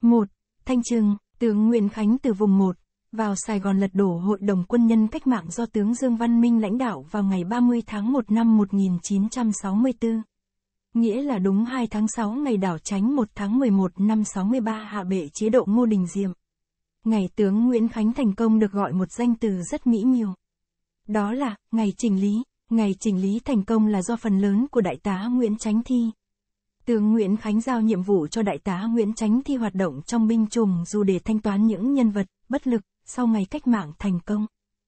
1. Thanh Trừng, tướng Nguyễn Khánh từ vùng 1, vào Sài Gòn lật đổ Hội đồng Quân nhân Cách mạng do tướng Dương Văn Minh lãnh đạo vào ngày 30 tháng 1 năm 1964. Nghĩa là đúng 2 tháng 6 ngày đảo tránh 1 tháng 11 năm 63 hạ bệ chế độ Ngô Đình Diệm. Ngày tướng Nguyễn Khánh thành công được gọi một danh từ rất mỹ miều. Đó là, ngày chỉnh lý. Ngày chỉnh lý thành công là do phần lớn của đại tá Nguyễn tránh Thi, Tướng Nguyễn Khánh giao nhiệm vụ cho đại tá Nguyễn Tránh thi hoạt động trong binh chủng dù để thanh toán những nhân vật bất lực sau ngày cách mạng thành công.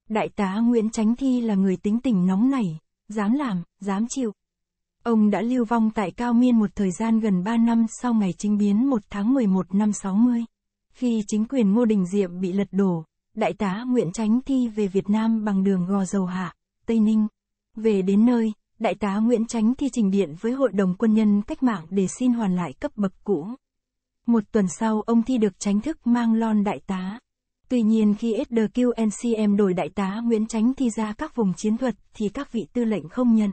Đại tá Nguyễn Tránh thi là người tính tình nóng nảy, dám làm, dám chịu. Ông đã lưu vong tại Cao Miên một thời gian gần 3 năm sau ngày chính biến 1 tháng 11 năm 60. Khi chính quyền Ngô Đình Diệm bị lật đổ, Đại tá Nguyễn Tránh thi về Việt Nam bằng đường Gò Dầu Hạ, Tây Ninh. Về đến nơi, Đại tá Nguyễn Chánh thi trình điện với Hội đồng Quân nhân Cách mạng để xin hoàn lại cấp bậc cũ. Một tuần sau ông thi được tránh thức mang lon đại tá. Tuy nhiên khi SDQNCM đổi đại tá Nguyễn Chánh thi ra các vùng chiến thuật thì các vị tư lệnh không nhận.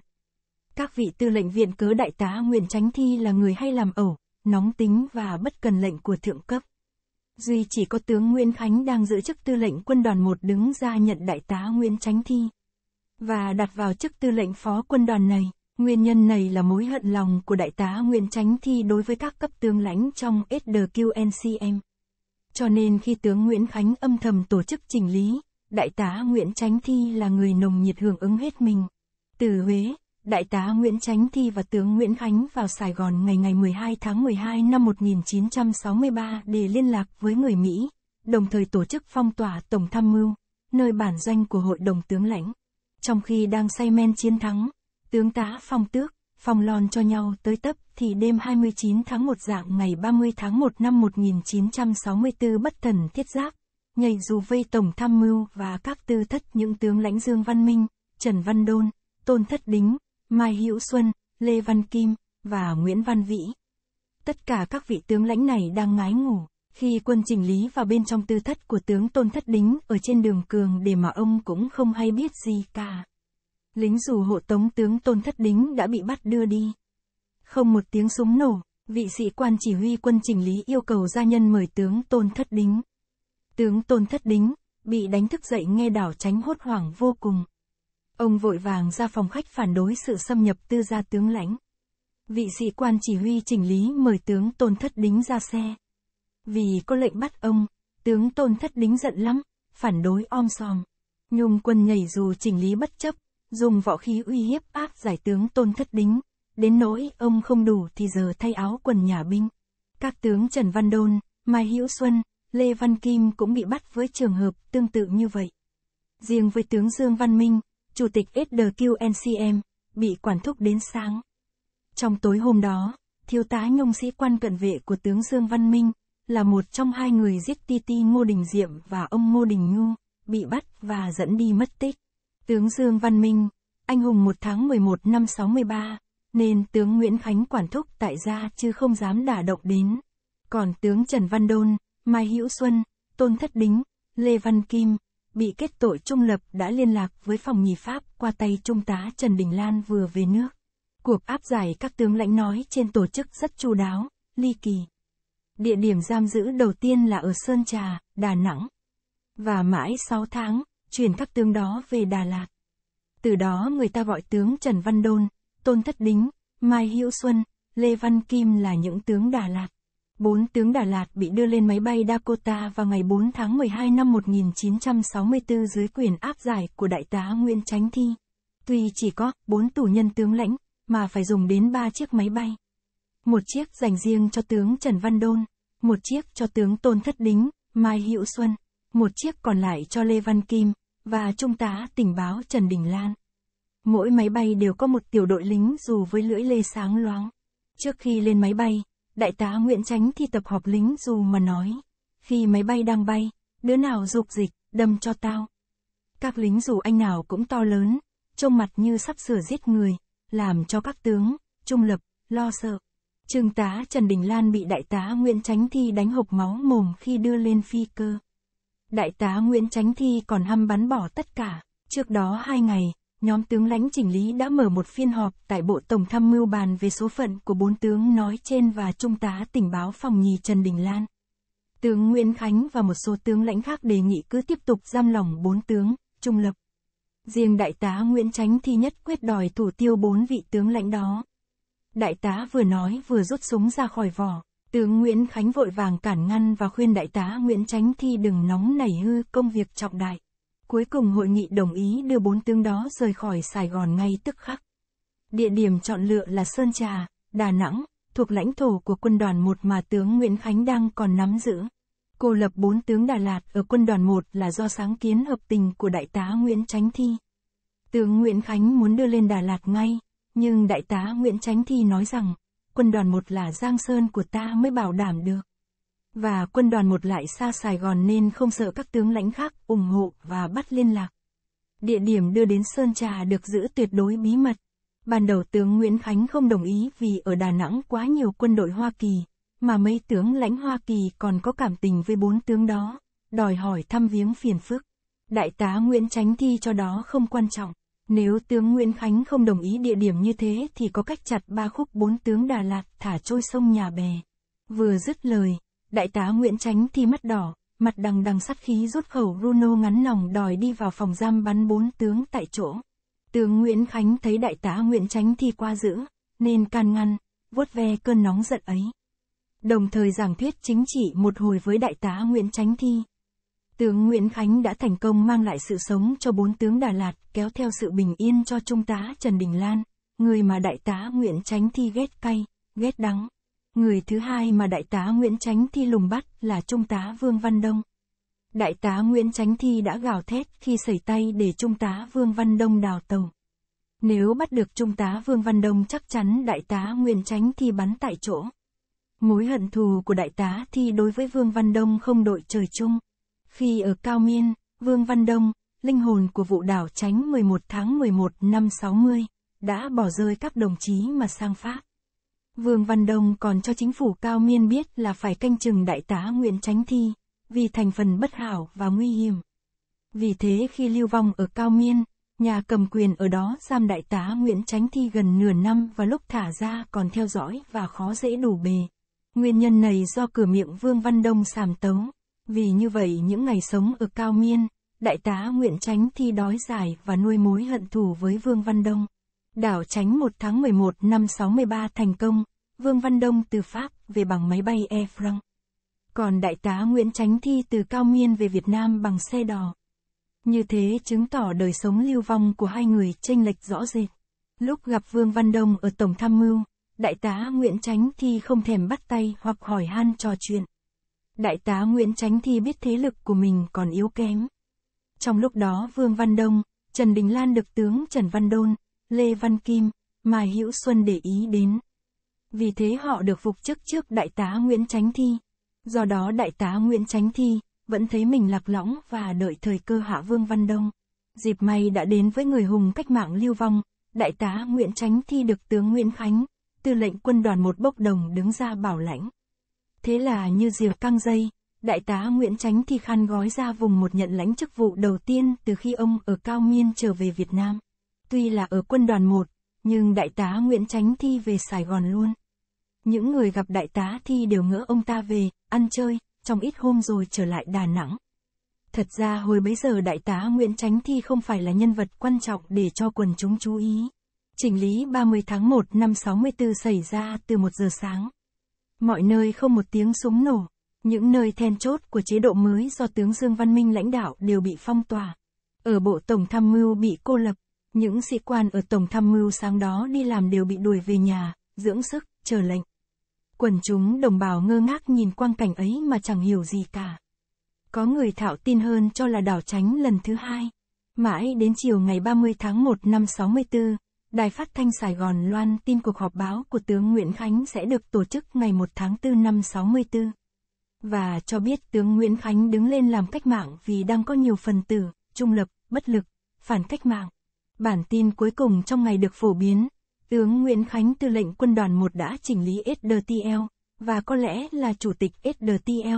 Các vị tư lệnh viện cớ đại tá Nguyễn Chánh thi là người hay làm ẩu, nóng tính và bất cần lệnh của thượng cấp. Duy chỉ có tướng Nguyễn Khánh đang giữ chức tư lệnh quân đoàn 1 đứng ra nhận đại tá Nguyễn Chánh thi và đặt vào chức tư lệnh phó quân đoàn này. Nguyên nhân này là mối hận lòng của Đại tá Nguyễn Tránh Thi đối với các cấp tướng lãnh trong SDQNCM. Cho nên khi tướng Nguyễn Khánh âm thầm tổ chức chỉnh lý, Đại tá Nguyễn Tránh Thi là người nồng nhiệt hưởng ứng hết mình. Từ Huế, Đại tá Nguyễn Tránh Thi và tướng Nguyễn Khánh vào Sài Gòn ngày ngày 12 tháng 12 năm 1963 để liên lạc với người Mỹ, đồng thời tổ chức phong tỏa Tổng tham mưu, nơi bản danh của Hội đồng tướng lãnh. Trong khi đang say men chiến thắng, tướng tá phong tước, phòng lòn cho nhau tới tấp thì đêm 29 tháng 1 dạng ngày 30 tháng 1 năm 1964 bất thần thiết giáp, nhảy dù vây tổng tham mưu và các tư thất những tướng lãnh Dương Văn Minh, Trần Văn Đôn, Tôn Thất Đính, Mai Hữu Xuân, Lê Văn Kim và Nguyễn Văn Vĩ. Tất cả các vị tướng lãnh này đang ngái ngủ. Khi quân trình lý vào bên trong tư thất của tướng Tôn Thất Đính ở trên đường Cường để mà ông cũng không hay biết gì cả. Lính dù hộ tống tướng Tôn Thất Đính đã bị bắt đưa đi. Không một tiếng súng nổ, vị sĩ quan chỉ huy quân trình lý yêu cầu gia nhân mời tướng Tôn Thất Đính. Tướng Tôn Thất Đính, bị đánh thức dậy nghe đảo tránh hốt hoảng vô cùng. Ông vội vàng ra phòng khách phản đối sự xâm nhập tư gia tướng lãnh. Vị sĩ quan chỉ huy trình lý mời tướng Tôn Thất Đính ra xe. Vì có lệnh bắt ông, tướng tôn thất đính giận lắm, phản đối om sòm. Nhung quân nhảy dù chỉnh lý bất chấp, dùng võ khí uy hiếp áp giải tướng tôn thất đính, đến nỗi ông không đủ thì giờ thay áo quần nhà binh. Các tướng Trần Văn Đôn, Mai Hữu Xuân, Lê Văn Kim cũng bị bắt với trường hợp tương tự như vậy. Riêng với tướng Dương Văn Minh, chủ tịch SDQNCM, bị quản thúc đến sáng. Trong tối hôm đó, thiếu tá nhung sĩ quan cận vệ của tướng Dương Văn Minh, là một trong hai người giết Ti Ti Ngô Đình Diệm và ông Ngô Đình Nhu, bị bắt và dẫn đi mất tích. Tướng Dương Văn Minh, anh hùng 1 tháng 11 năm 63, nên tướng Nguyễn Khánh quản thúc tại gia chứ không dám đả động đến. Còn tướng Trần Văn Đôn, Mai Hữu Xuân, Tôn Thất Đính, Lê Văn Kim, bị kết tội trung lập đã liên lạc với phòng nhì Pháp qua tay Trung tá Trần Đình Lan vừa về nước. Cuộc áp giải các tướng lãnh nói trên tổ chức rất chu đáo, ly kỳ. Địa điểm giam giữ đầu tiên là ở Sơn Trà, Đà Nẵng. Và mãi 6 tháng, chuyển các tướng đó về Đà Lạt. Từ đó người ta gọi tướng Trần Văn Đôn, Tôn Thất Đính, Mai Hữu Xuân, Lê Văn Kim là những tướng Đà Lạt. Bốn tướng Đà Lạt bị đưa lên máy bay Dakota vào ngày 4 tháng 12 năm 1964 dưới quyền áp giải của Đại tá Nguyễn Chánh Thi. Tuy chỉ có bốn tù nhân tướng lãnh, mà phải dùng đến ba chiếc máy bay một chiếc dành riêng cho tướng Trần Văn Đôn, một chiếc cho tướng Tôn Thất Đính, Mai Hữu Xuân, một chiếc còn lại cho Lê Văn Kim, và Trung tá tình báo Trần Đình Lan. Mỗi máy bay đều có một tiểu đội lính dù với lưỡi lê sáng loáng. Trước khi lên máy bay, Đại tá Nguyễn Tránh thi tập họp lính dù mà nói. Khi máy bay đang bay, đứa nào dục dịch, đâm cho tao. Các lính dù anh nào cũng to lớn, trông mặt như sắp sửa giết người, làm cho các tướng, trung lập, lo sợ. Trương tá Trần Đình Lan bị đại tá Nguyễn Tránh Thi đánh hộp máu mồm khi đưa lên phi cơ. Đại tá Nguyễn Tránh Thi còn hăm bắn bỏ tất cả. Trước đó hai ngày, nhóm tướng lãnh chỉnh lý đã mở một phiên họp tại Bộ Tổng tham mưu bàn về số phận của bốn tướng nói trên và Trung tá tình báo phòng nhì Trần Đình Lan. Tướng Nguyễn Khánh và một số tướng lãnh khác đề nghị cứ tiếp tục giam lỏng bốn tướng, trung lập. Riêng đại tá Nguyễn Tránh Thi nhất quyết đòi thủ tiêu bốn vị tướng lãnh đó. Đại tá vừa nói vừa rút súng ra khỏi vỏ, tướng Nguyễn Khánh vội vàng cản ngăn và khuyên đại tá Nguyễn Tránh Thi đừng nóng nảy hư công việc trọng đại. Cuối cùng hội nghị đồng ý đưa bốn tướng đó rời khỏi Sài Gòn ngay tức khắc. Địa điểm chọn lựa là Sơn Trà, Đà Nẵng, thuộc lãnh thổ của quân đoàn 1 mà tướng Nguyễn Khánh đang còn nắm giữ. Cô lập bốn tướng Đà Lạt ở quân đoàn 1 là do sáng kiến hợp tình của đại tá Nguyễn Tránh Thi. Tướng Nguyễn Khánh muốn đưa lên Đà Lạt ngay, nhưng đại tá Nguyễn Chánh Thi nói rằng, quân đoàn một là Giang Sơn của ta mới bảo đảm được. Và quân đoàn một lại xa Sài Gòn nên không sợ các tướng lãnh khác ủng hộ và bắt liên lạc. Địa điểm đưa đến Sơn Trà được giữ tuyệt đối bí mật. Ban đầu tướng Nguyễn Khánh không đồng ý vì ở Đà Nẵng quá nhiều quân đội Hoa Kỳ, mà mấy tướng lãnh Hoa Kỳ còn có cảm tình với bốn tướng đó, đòi hỏi thăm viếng phiền phức. Đại tá Nguyễn Chánh Thi cho đó không quan trọng. Nếu tướng Nguyễn Khánh không đồng ý địa điểm như thế thì có cách chặt ba khúc bốn tướng Đà Lạt thả trôi sông nhà bè. Vừa dứt lời, đại tá Nguyễn Tránh thì mắt đỏ, mặt đằng đằng sát khí rút khẩu Bruno ngắn lòng đòi đi vào phòng giam bắn bốn tướng tại chỗ. Tướng Nguyễn Khánh thấy đại tá Nguyễn Tránh thì qua giữ, nên can ngăn, vuốt ve cơn nóng giận ấy. Đồng thời giảng thuyết chính trị một hồi với đại tá Nguyễn Tránh Thi. Tướng Nguyễn Khánh đã thành công mang lại sự sống cho bốn tướng Đà Lạt, kéo theo sự bình yên cho Trung tá Trần Đình Lan, người mà đại tá Nguyễn Tránh Thi ghét cay, ghét đắng. Người thứ hai mà đại tá Nguyễn Tránh Thi lùng bắt là Trung tá Vương Văn Đông. Đại tá Nguyễn Tránh Thi đã gào thét khi sẩy tay để Trung tá Vương Văn Đông đào tàu. Nếu bắt được Trung tá Vương Văn Đông chắc chắn đại tá Nguyễn Tránh Thi bắn tại chỗ. Mối hận thù của đại tá Thi đối với Vương Văn Đông không đội trời chung. Khi ở Cao Miên, Vương Văn Đông, linh hồn của vụ đảo tránh 11 tháng 11 năm 60, đã bỏ rơi các đồng chí mà sang Pháp. Vương Văn Đông còn cho chính phủ Cao Miên biết là phải canh chừng đại tá Nguyễn Tránh Thi, vì thành phần bất hảo và nguy hiểm. Vì thế khi lưu vong ở Cao Miên, nhà cầm quyền ở đó giam đại tá Nguyễn Tránh Thi gần nửa năm và lúc thả ra còn theo dõi và khó dễ đủ bề. Nguyên nhân này do cửa miệng Vương Văn Đông sàm tấu. Vì như vậy những ngày sống ở Cao Miên, đại tá Nguyễn Tránh thi đói dài và nuôi mối hận thù với Vương Văn Đông. Đảo Tránh 1 tháng 11 năm 63 thành công, Vương Văn Đông từ Pháp về bằng máy bay Air France. Còn đại tá Nguyễn Tránh thi từ Cao Miên về Việt Nam bằng xe đò. Như thế chứng tỏ đời sống lưu vong của hai người chênh lệch rõ rệt. Lúc gặp Vương Văn Đông ở Tổng Tham mưu, đại tá Nguyễn Tránh thi không thèm bắt tay hoặc hỏi han trò chuyện. Đại tá Nguyễn Tránh Thi biết thế lực của mình còn yếu kém. Trong lúc đó Vương Văn Đông, Trần Đình Lan được tướng Trần Văn Đôn, Lê Văn Kim, Mai Hữu Xuân để ý đến. Vì thế họ được phục chức trước Đại tá Nguyễn Tránh Thi. Do đó Đại tá Nguyễn Tránh Thi vẫn thấy mình lạc lõng và đợi thời cơ hạ Vương Văn Đông. Dịp may đã đến với người hùng cách mạng lưu vong, Đại tá Nguyễn Tránh Thi được tướng Nguyễn Khánh, tư lệnh quân đoàn một bốc đồng đứng ra bảo lãnh. Thế là như diều căng dây, Đại tá Nguyễn Tránh thì khăn gói ra vùng một nhận lãnh chức vụ đầu tiên từ khi ông ở Cao Miên trở về Việt Nam. Tuy là ở quân đoàn một nhưng đại tá Nguyễn Tránh Thi về Sài Gòn luôn. Những người gặp đại tá Thi đều ngỡ ông ta về, ăn chơi, trong ít hôm rồi trở lại Đà Nẵng. Thật ra hồi bấy giờ đại tá Nguyễn Tránh Thi không phải là nhân vật quan trọng để cho quần chúng chú ý. Chỉnh lý 30 tháng 1 năm 64 xảy ra từ 1 giờ sáng. Mọi nơi không một tiếng súng nổ. Những nơi then chốt của chế độ mới do tướng Dương Văn Minh lãnh đạo đều bị phong tỏa. Ở bộ Tổng Tham mưu bị cô lập, những sĩ quan ở Tổng Tham mưu sáng đó đi làm đều bị đuổi về nhà, dưỡng sức, chờ lệnh. Quần chúng đồng bào ngơ ngác nhìn quang cảnh ấy mà chẳng hiểu gì cả. Có người thạo tin hơn cho là đảo tránh lần thứ hai. Mãi đến chiều ngày 30 tháng 1 năm 64, Đài phát thanh Sài Gòn loan tin cuộc họp báo của tướng Nguyễn Khánh sẽ được tổ chức ngày 1 tháng 4 năm 64. Và cho biết tướng Nguyễn Khánh đứng lên làm cách mạng vì đang có nhiều phần tử, trung lập, bất lực, phản cách mạng. Bản tin cuối cùng trong ngày được phổ biến, tướng Nguyễn Khánh tư lệnh quân đoàn 1 đã chỉnh lý SDTL, và có lẽ là chủ tịch SDTL,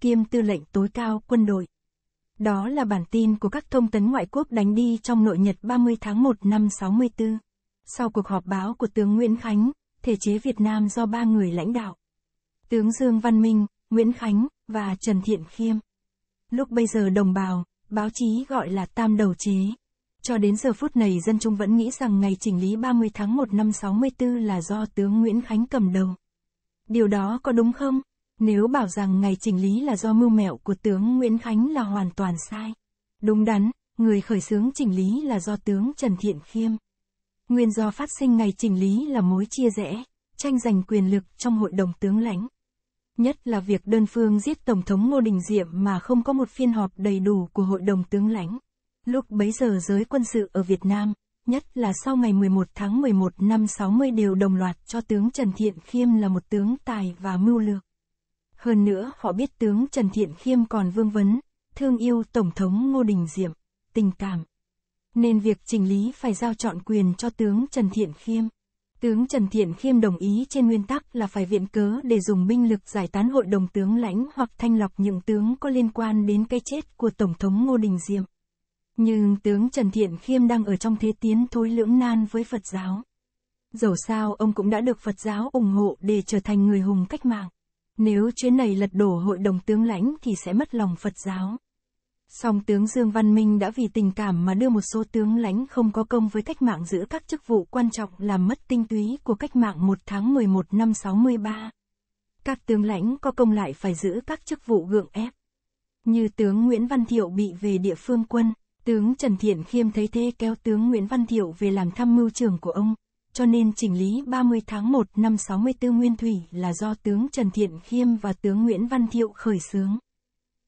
kiêm tư lệnh tối cao quân đội. Đó là bản tin của các thông tấn ngoại quốc đánh đi trong nội nhật 30 tháng 1 năm 64. Sau cuộc họp báo của tướng Nguyễn Khánh, thể chế Việt Nam do ba người lãnh đạo. Tướng Dương Văn Minh, Nguyễn Khánh, và Trần Thiện Khiêm. Lúc bây giờ đồng bào, báo chí gọi là tam đầu chế. Cho đến giờ phút này dân chúng vẫn nghĩ rằng ngày chỉnh lý 30 tháng 1 năm 64 là do tướng Nguyễn Khánh cầm đầu. Điều đó có đúng không? Nếu bảo rằng ngày chỉnh lý là do mưu mẹo của tướng Nguyễn Khánh là hoàn toàn sai. Đúng đắn, người khởi xướng chỉnh lý là do tướng Trần Thiện Khiêm. Nguyên do phát sinh ngày chỉnh lý là mối chia rẽ, tranh giành quyền lực trong hội đồng tướng lãnh. Nhất là việc đơn phương giết Tổng thống Ngô Đình Diệm mà không có một phiên họp đầy đủ của hội đồng tướng lãnh. Lúc bấy giờ giới quân sự ở Việt Nam, nhất là sau ngày 11 tháng 11 năm 60 đều đồng loạt cho tướng Trần Thiện Khiêm là một tướng tài và mưu lược. Hơn nữa họ biết tướng Trần Thiện Khiêm còn vương vấn, thương yêu Tổng thống Ngô Đình Diệm, tình cảm, nên việc chỉnh lý phải giao chọn quyền cho tướng Trần Thiện Khiêm. Tướng Trần Thiện Khiêm đồng ý trên nguyên tắc là phải viện cớ để dùng binh lực giải tán hội đồng tướng lãnh hoặc thanh lọc những tướng có liên quan đến cái chết của Tổng thống Ngô Đình Diệm. Nhưng tướng Trần Thiện Khiêm đang ở trong thế tiến thối lưỡng nan với Phật giáo. Dẫu sao ông cũng đã được Phật giáo ủng hộ để trở thành người hùng cách mạng. Nếu chuyến này lật đổ hội đồng tướng lãnh thì sẽ mất lòng Phật giáo. Song tướng Dương Văn Minh đã vì tình cảm mà đưa một số tướng lãnh không có công với cách mạng giữ các chức vụ quan trọng làm mất tinh túy của cách mạng 1 tháng 11 năm 63. Các tướng lãnh có công lại phải giữ các chức vụ gượng ép. Như tướng Nguyễn Văn Thiệu bị về địa phương quân, tướng Trần Thiện Khiêm thấy thế kéo tướng Nguyễn Văn Thiệu về làm tham mưu trưởng của ông, cho nên chỉnh lý 30 tháng 1 năm 64 Nguyên Thủy là do tướng Trần Thiện Khiêm và tướng Nguyễn Văn Thiệu khởi xướng.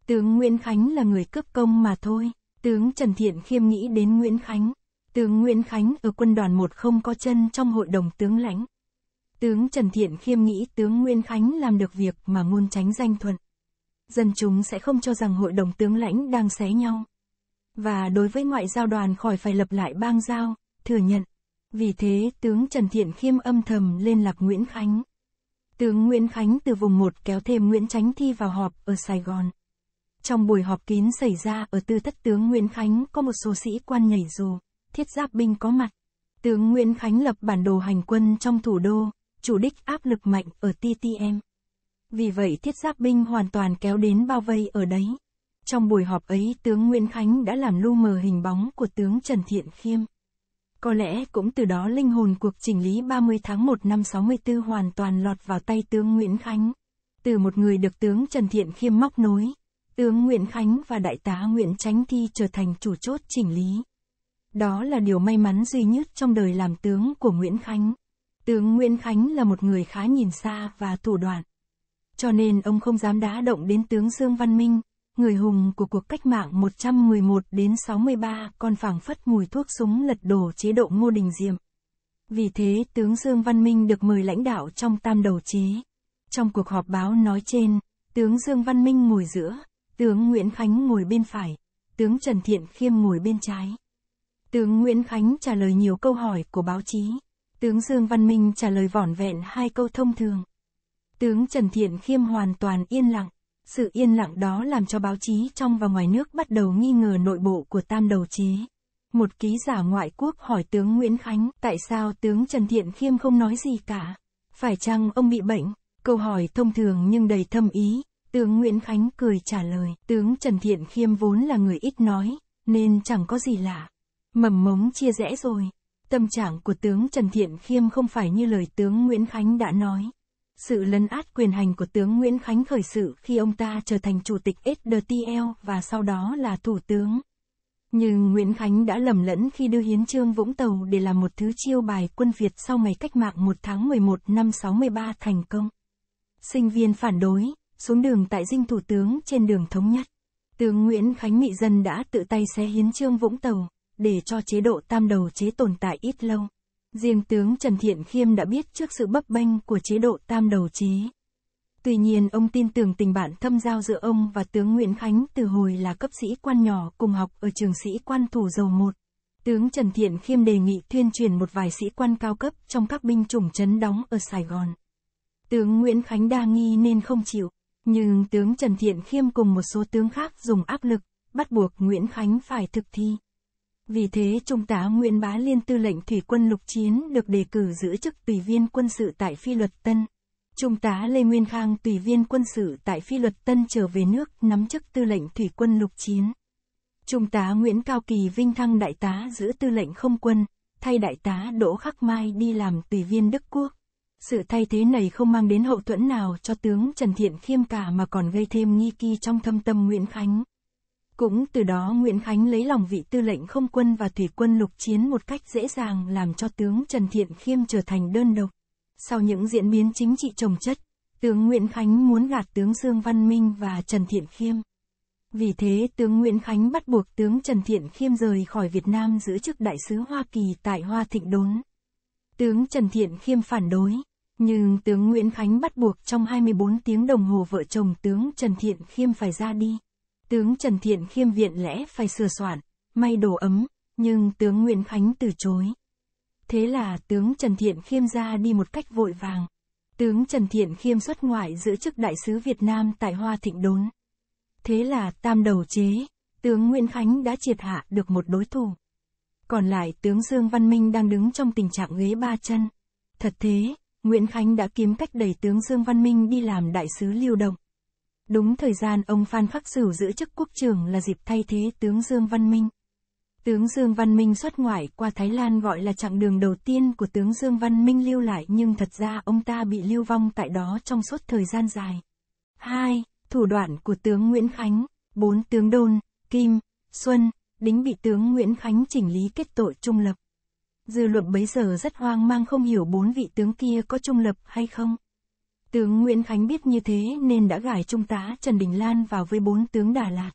Tướng Nguyễn Khánh là người cướp công mà thôi. Tướng Trần Thiện Khiêm nghĩ đến Nguyễn Khánh. Tướng Nguyễn Khánh ở quân đoàn một không có chân trong hội đồng tướng lãnh. Tướng Trần Thiện Khiêm nghĩ tướng Nguyễn Khánh làm được việc mà ngôn tránh danh thuận. Dân chúng sẽ không cho rằng hội đồng tướng lãnh đang xé nhau. Và đối với ngoại giao đoàn khỏi phải lập lại bang giao, thừa nhận. Vì thế, tướng Trần Thiện Khiêm âm thầm lên lạc Nguyễn Khánh. Tướng Nguyễn Khánh từ vùng 1 kéo thêm Nguyễn Tránh Thi vào họp ở Sài Gòn. Trong buổi họp kín xảy ra ở tư thất tướng Nguyễn Khánh có một số sĩ quan nhảy dù, thiết giáp binh có mặt. Tướng Nguyễn Khánh lập bản đồ hành quân trong thủ đô, chủ đích áp lực mạnh ở TTM. Vì vậy thiết giáp binh hoàn toàn kéo đến bao vây ở đấy. Trong buổi họp ấy tướng Nguyễn Khánh đã làm lu mờ hình bóng của tướng Trần Thiện Khiêm. Có lẽ cũng từ đó linh hồn cuộc chỉnh lý 30 tháng 1 năm 64 hoàn toàn lọt vào tay tướng Nguyễn Khánh. Từ một người được tướng Trần Thiện Khiêm móc nối, Tướng Nguyễn Khánh và Đại tá Nguyễn Tránh Thi trở thành chủ chốt chỉnh lý. Đó là điều may mắn duy nhất trong đời làm tướng của Nguyễn Khánh. Tướng Nguyễn Khánh là một người khá nhìn xa và thủ đoạn. Cho nên ông không dám đá động đến tướng Dương Văn Minh, người hùng của cuộc cách mạng 111 đến 63 còn phảng phất mùi thuốc súng lật đổ chế độ Ngô Đình Diệm. Vì thế tướng Dương Văn Minh được mời lãnh đạo trong tam đầu chế. Trong cuộc họp báo nói trên, tướng Dương Văn Minh ngồi giữa, Tướng Nguyễn Khánh ngồi bên phải, tướng Trần Thiện Khiêm ngồi bên trái. Tướng Nguyễn Khánh trả lời nhiều câu hỏi của báo chí. Tướng Dương Văn Minh trả lời vỏn vẹn hai câu thông thường. Tướng Trần Thiện Khiêm hoàn toàn yên lặng. Sự yên lặng đó làm cho báo chí trong và ngoài nước bắt đầu nghi ngờ nội bộ của tam đầu chế. Một ký giả ngoại quốc hỏi tướng Nguyễn Khánh tại sao tướng Trần Thiện Khiêm không nói gì cả. Phải chăng ông bị bệnh? Câu hỏi thông thường nhưng đầy thâm ý. Tướng Nguyễn Khánh cười trả lời, tướng Trần Thiện Khiêm vốn là người ít nói, nên chẳng có gì lạ. Mầm mống chia rẽ rồi. Tâm trạng của tướng Trần Thiện Khiêm không phải như lời tướng Nguyễn Khánh đã nói. Sự lấn át quyền hành của tướng Nguyễn Khánh khởi sự khi ông ta trở thành chủ tịch SDTL và sau đó là thủ tướng. Nhưng Nguyễn Khánh đã lầm lẫn khi đưa hiến trương Vũng Tàu để làm một thứ chiêu bài quân Việt sau ngày cách mạng 1 tháng 11 năm 63 thành công. Sinh viên phản đối, xuống đường tại dinh thủ tướng trên đường thống nhất. Tướng Nguyễn Khánh Mỹ Dân đã tự tay xé hiến trương Vũng Tàu, để cho chế độ tam đầu chế tồn tại ít lâu. Riêng tướng Trần Thiện Khiêm đã biết trước sự bấp bênh của chế độ tam đầu chế. Tuy nhiên ông tin tưởng tình bạn thâm giao giữa ông và tướng Nguyễn Khánh từ hồi là cấp sĩ quan nhỏ cùng học ở trường sĩ quan thủ dầu một. Tướng Trần Thiện Khiêm đề nghị tuyên truyền một vài sĩ quan cao cấp trong các binh chủng chấn đóng ở Sài Gòn. Tướng Nguyễn Khánh đa nghi nên không chịu, nhưng tướng Trần Thiện Khiêm cùng một số tướng khác dùng áp lực, bắt buộc Nguyễn Khánh phải thực thi. Vì thế Trung tá Nguyễn Bá Liên tư lệnh thủy quân lục chiến được đề cử giữ chức tùy viên quân sự tại phi luật Tân. Trung tá Lê Nguyên Khang tùy viên quân sự tại phi luật Tân trở về nước nắm chức tư lệnh thủy quân lục chiến. Trung tá Nguyễn Cao Kỳ Vinh Thăng đại tá giữ tư lệnh không quân, thay đại tá Đỗ Khắc Mai đi làm tùy viên Đức Quốc. Sự thay thế này không mang đến hậu thuẫn nào cho tướng Trần Thiện Khiêm cả mà còn gây thêm nghi kỳ trong thâm tâm Nguyễn Khánh. Cũng từ đó Nguyễn Khánh lấy lòng vị tư lệnh không quân và thủy quân lục chiến một cách dễ dàng làm cho tướng Trần Thiện Khiêm trở thành đơn độc. Sau những diễn biến chính trị trồng chất, tướng Nguyễn Khánh muốn gạt tướng Dương Văn Minh và Trần Thiện Khiêm. Vì thế tướng Nguyễn Khánh bắt buộc tướng Trần Thiện Khiêm rời khỏi Việt Nam giữ chức đại sứ Hoa Kỳ tại Hoa Thịnh Đốn. Tướng Trần Thiện Khiêm phản đối, nhưng tướng Nguyễn Khánh bắt buộc trong 24 tiếng đồng hồ vợ chồng tướng Trần Thiện Khiêm phải ra đi. Tướng Trần Thiện Khiêm viện lẽ phải sửa soạn, may đồ ấm, nhưng tướng Nguyễn Khánh từ chối. Thế là tướng Trần Thiện Khiêm ra đi một cách vội vàng. Tướng Trần Thiện Khiêm xuất ngoại giữ chức đại sứ Việt Nam tại Hoa Thịnh Đốn. Thế là tam đầu chế, tướng Nguyễn Khánh đã triệt hạ được một đối thủ. Còn lại tướng Dương Văn Minh đang đứng trong tình trạng ghế ba chân. Thật thế, Nguyễn Khánh đã kiếm cách đẩy tướng Dương Văn Minh đi làm đại sứ lưu động. Đúng thời gian ông Phan Khắc Sửu giữ chức quốc trưởng là dịp thay thế tướng Dương Văn Minh. Tướng Dương Văn Minh xuất ngoại qua Thái Lan gọi là chặng đường đầu tiên của tướng Dương Văn Minh lưu lại nhưng thật ra ông ta bị lưu vong tại đó trong suốt thời gian dài. 2. Thủ đoạn của tướng Nguyễn Khánh, bốn tướng Đôn, Kim, Xuân, đính bị tướng Nguyễn Khánh chỉnh lý kết tội trung lập. Dư luận bấy giờ rất hoang mang không hiểu bốn vị tướng kia có trung lập hay không. Tướng Nguyễn Khánh biết như thế nên đã gải trung tá Trần Đình Lan vào với bốn tướng Đà Lạt.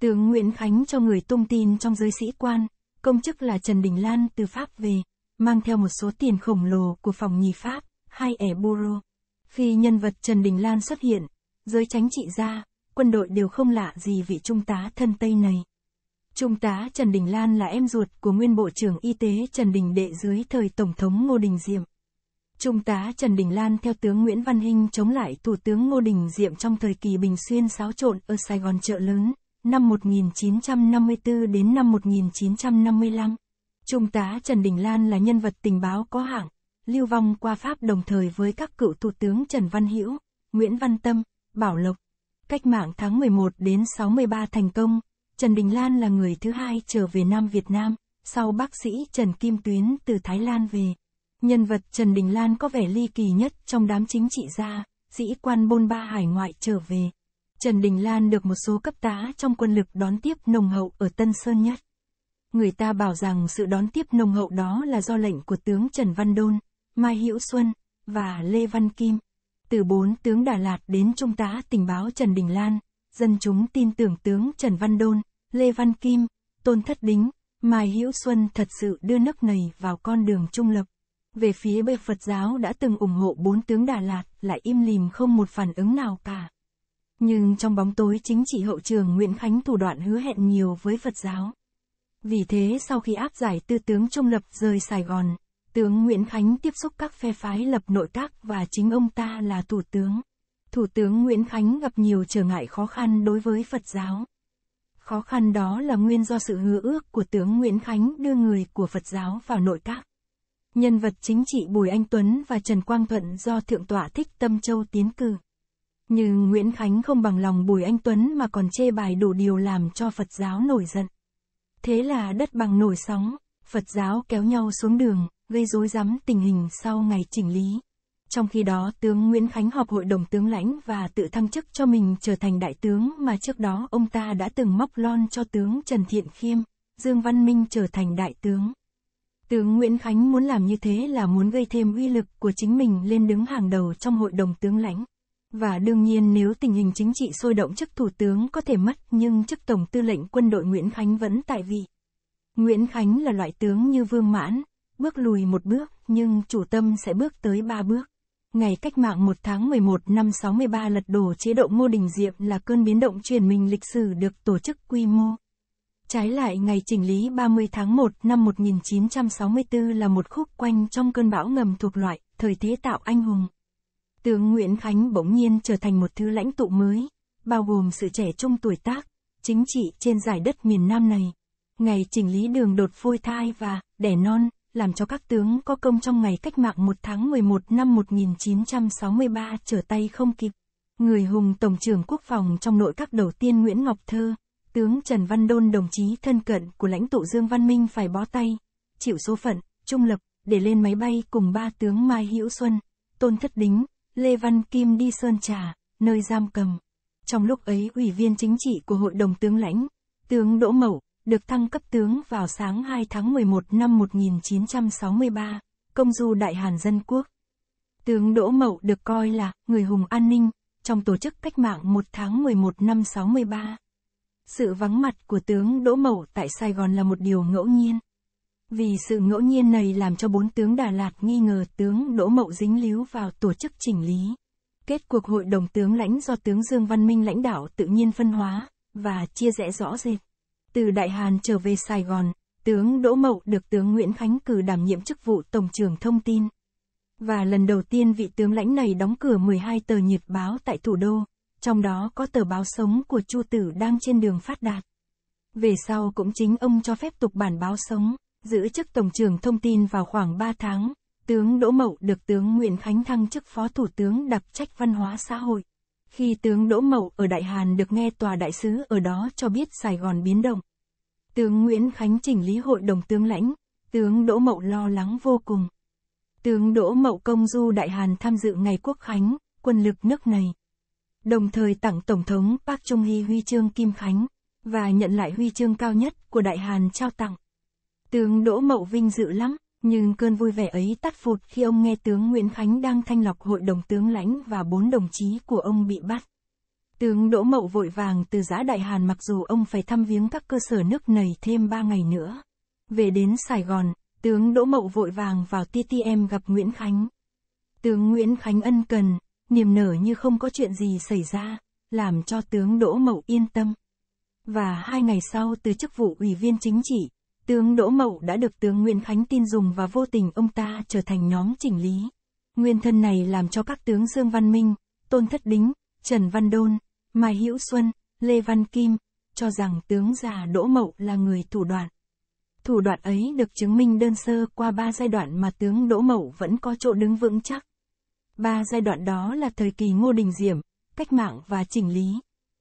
Tướng Nguyễn Khánh cho người tung tin trong giới sĩ quan, công chức là Trần Đình Lan từ Pháp về, mang theo một số tiền khổng lồ của phòng nhì Pháp, hai ẻ buro. Khi nhân vật Trần Đình Lan xuất hiện, giới tránh trị gia, quân đội đều không lạ gì vị trung tá thân Tây này. Trung tá Trần Đình Lan là em ruột của nguyên Bộ trưởng Y tế Trần Đình Đệ dưới thời Tổng thống Ngô Đình Diệm. Trung tá Trần Đình Lan theo tướng Nguyễn Văn Hinh chống lại Thủ tướng Ngô Đình Diệm trong thời kỳ Bình Xuyên xáo trộn ở Sài Gòn chợ lớn, năm 1954 đến năm 1955. Trung tá Trần Đình Lan là nhân vật tình báo có hạng, lưu vong qua Pháp đồng thời với các cựu Thủ tướng Trần Văn Hữu, Nguyễn Văn Tâm, Bảo Lộc. Cách mạng tháng 11 đến 63 thành công, Trần Đình Lan là người thứ hai trở về Nam Việt Nam, sau bác sĩ Trần Kim Tuyến từ Thái Lan về. Nhân vật Trần Đình Lan có vẻ ly kỳ nhất trong đám chính trị gia, sĩ quan bôn ba hải ngoại trở về. Trần Đình Lan được một số cấp tá trong quân lực đón tiếp nồng hậu ở Tân Sơn Nhất. Người ta bảo rằng sự đón tiếp nồng hậu đó là do lệnh của tướng Trần Văn Đôn, Mai Hữu Xuân và Lê Văn Kim. Từ bốn tướng Đà Lạt đến Trung tá tình báo Trần Đình Lan, dân chúng tin tưởng tướng Trần Văn Đôn, Lê Văn Kim, Tôn Thất Đính, Mai Hữu Xuân thật sự đưa nước này vào con đường trung lập. Về phía bên Phật giáo đã từng ủng hộ bốn tướng Đà Lạt lại im lìm không một phản ứng nào cả. Nhưng trong bóng tối chính trị hậu trường Nguyễn Khánh thủ đoạn hứa hẹn nhiều với Phật giáo. Vì thế sau khi áp giải tư tướng trung lập rời Sài Gòn, tướng Nguyễn Khánh tiếp xúc các phe phái lập nội các và chính ông ta là thủ tướng. Thủ tướng Nguyễn Khánh gặp nhiều trở ngại khó khăn đối với Phật giáo. Khó khăn đó là nguyên do sự hứa ước của tướng Nguyễn Khánh đưa người của Phật giáo vào nội các. Nhân vật chính trị Bùi Anh Tuấn và Trần Quang Thuận do Thượng tọa Thích Tâm Châu tiến cử. Nhưng Nguyễn Khánh không bằng lòng Bùi Anh Tuấn mà còn chê bài đủ điều làm cho Phật giáo nổi giận. Thế là đất bằng nổi sóng, Phật giáo kéo nhau xuống đường, gây rối rắm tình hình sau ngày chỉnh lý. Trong khi đó, tướng Nguyễn Khánh họp hội đồng tướng lãnh và tự thăng chức cho mình trở thành đại tướng mà trước đó ông ta đã từng móc lon cho tướng Trần Thiện Khiêm, Dương Văn Minh trở thành đại tướng. Tướng Nguyễn Khánh muốn làm như thế là muốn gây thêm uy lực của chính mình lên đứng hàng đầu trong hội đồng tướng lãnh. Và đương nhiên nếu tình hình chính trị sôi động chức thủ tướng có thể mất nhưng chức tổng tư lệnh quân đội Nguyễn Khánh vẫn tại vị. Nguyễn Khánh là loại tướng như Vương Mãn, bước lùi một bước nhưng chủ tâm sẽ bước tới ba bước. Ngày cách mạng 1 tháng 11 năm 63 lật đổ chế độ Ngô Đình Diệm là cơn biến động truyền mình lịch sử được tổ chức quy mô. Trái lại ngày chỉnh lý 30 tháng 1 năm 1964 là một khúc quanh trong cơn bão ngầm thuộc loại, thời thế tạo anh hùng. Tướng Nguyễn Khánh bỗng nhiên trở thành một thứ lãnh tụ mới, bao gồm sự trẻ trung tuổi tác, chính trị trên giải đất miền Nam này. Ngày chỉnh lý đường đột phôi thai và đẻ non, làm cho các tướng có công trong ngày cách mạng 1 tháng 11 năm 1963 trở tay không kịp. Người hùng Tổng trưởng Quốc phòng trong nội các đầu tiên Nguyễn Ngọc Thơ, tướng Trần Văn Đôn đồng chí thân cận của lãnh tụ Dương Văn Minh phải bó tay, chịu số phận, trung lập, để lên máy bay cùng ba tướng Mai Hữu Xuân, Tôn Thất Đính, Lê Văn Kim đi Sơn Trà, nơi giam cầm. Trong lúc ấy Ủy viên Chính trị của Hội đồng Tướng Lãnh, tướng Đỗ Mậu, được thăng cấp tướng vào sáng 2 tháng 11 năm 1963, công du Đại Hàn Dân Quốc. Tướng Đỗ Mậu được coi là người hùng an ninh trong tổ chức cách mạng 1 tháng 11 năm 63. Sự vắng mặt của tướng Đỗ Mậu tại Sài Gòn là một điều ngẫu nhiên. Vì sự ngẫu nhiên này làm cho bốn tướng Đà Lạt nghi ngờ tướng Đỗ Mậu dính líu vào tổ chức chỉnh lý. Kết cuộc hội đồng tướng lãnh do tướng Dương Văn Minh lãnh đạo tự nhiên phân hóa, và chia rẽ rõ rệt. Từ Đại Hàn trở về Sài Gòn, tướng Đỗ Mậu được tướng Nguyễn Khánh cử đảm nhiệm chức vụ Tổng trưởng Thông tin. Và lần đầu tiên vị tướng lãnh này đóng cửa 12 tờ nhiệt báo tại thủ đô, trong đó có tờ báo sống của Chu Tử đang trên đường phát đạt. Về sau cũng chính ông cho phép tục bản báo sống, giữ chức Tổng trưởng Thông tin vào khoảng 3 tháng, tướng Đỗ Mậu được tướng Nguyễn Khánh thăng chức Phó Thủ tướng đặc trách văn hóa xã hội. Khi tướng Đỗ Mậu ở Đại Hàn được nghe tòa đại sứ ở đó cho biết Sài Gòn biến động. Tướng Nguyễn Khánh chỉnh lý hội đồng tướng lãnh, tướng Đỗ Mậu lo lắng vô cùng. Tướng Đỗ Mậu công du Đại Hàn tham dự ngày quốc khánh, quân lực nước này. Đồng thời tặng Tổng thống Park Chung Hee huy chương Kim Khánh, và nhận lại huy chương cao nhất của Đại Hàn trao tặng. Tướng Đỗ Mậu vinh dự lắm, nhưng cơn vui vẻ ấy tắt phụt khi ông nghe tướng Nguyễn Khánh đang thanh lọc hội đồng tướng lãnh và bốn đồng chí của ông bị bắt. Tướng Đỗ Mậu vội vàng từ giã Đại Hàn mặc dù ông phải thăm viếng các cơ sở nước này thêm ba ngày nữa. Về đến Sài Gòn, tướng Đỗ Mậu vội vàng vào TTM gặp Nguyễn Khánh. Tướng Nguyễn Khánh ân cần, niềm nở như không có chuyện gì xảy ra, làm cho tướng Đỗ Mậu yên tâm. Và hai ngày sau từ chức vụ ủy viên chính trị, Tướng Đỗ Mậu đã được tướng Nguyễn Khánh tin dùng và vô tình ông ta trở thành nhóm chỉnh lý. Nguyên thân này làm cho các tướng Dương Văn Minh, Tôn Thất Đính, Trần Văn Đôn, Mai Hữu Xuân, Lê Văn Kim, cho rằng tướng già Đỗ Mậu là người thủ đoạn. Thủ đoạn ấy được chứng minh đơn sơ qua ba giai đoạn mà tướng Đỗ Mậu vẫn có chỗ đứng vững chắc. Ba giai đoạn đó là thời kỳ Ngô Đình Diệm, cách mạng và chỉnh lý.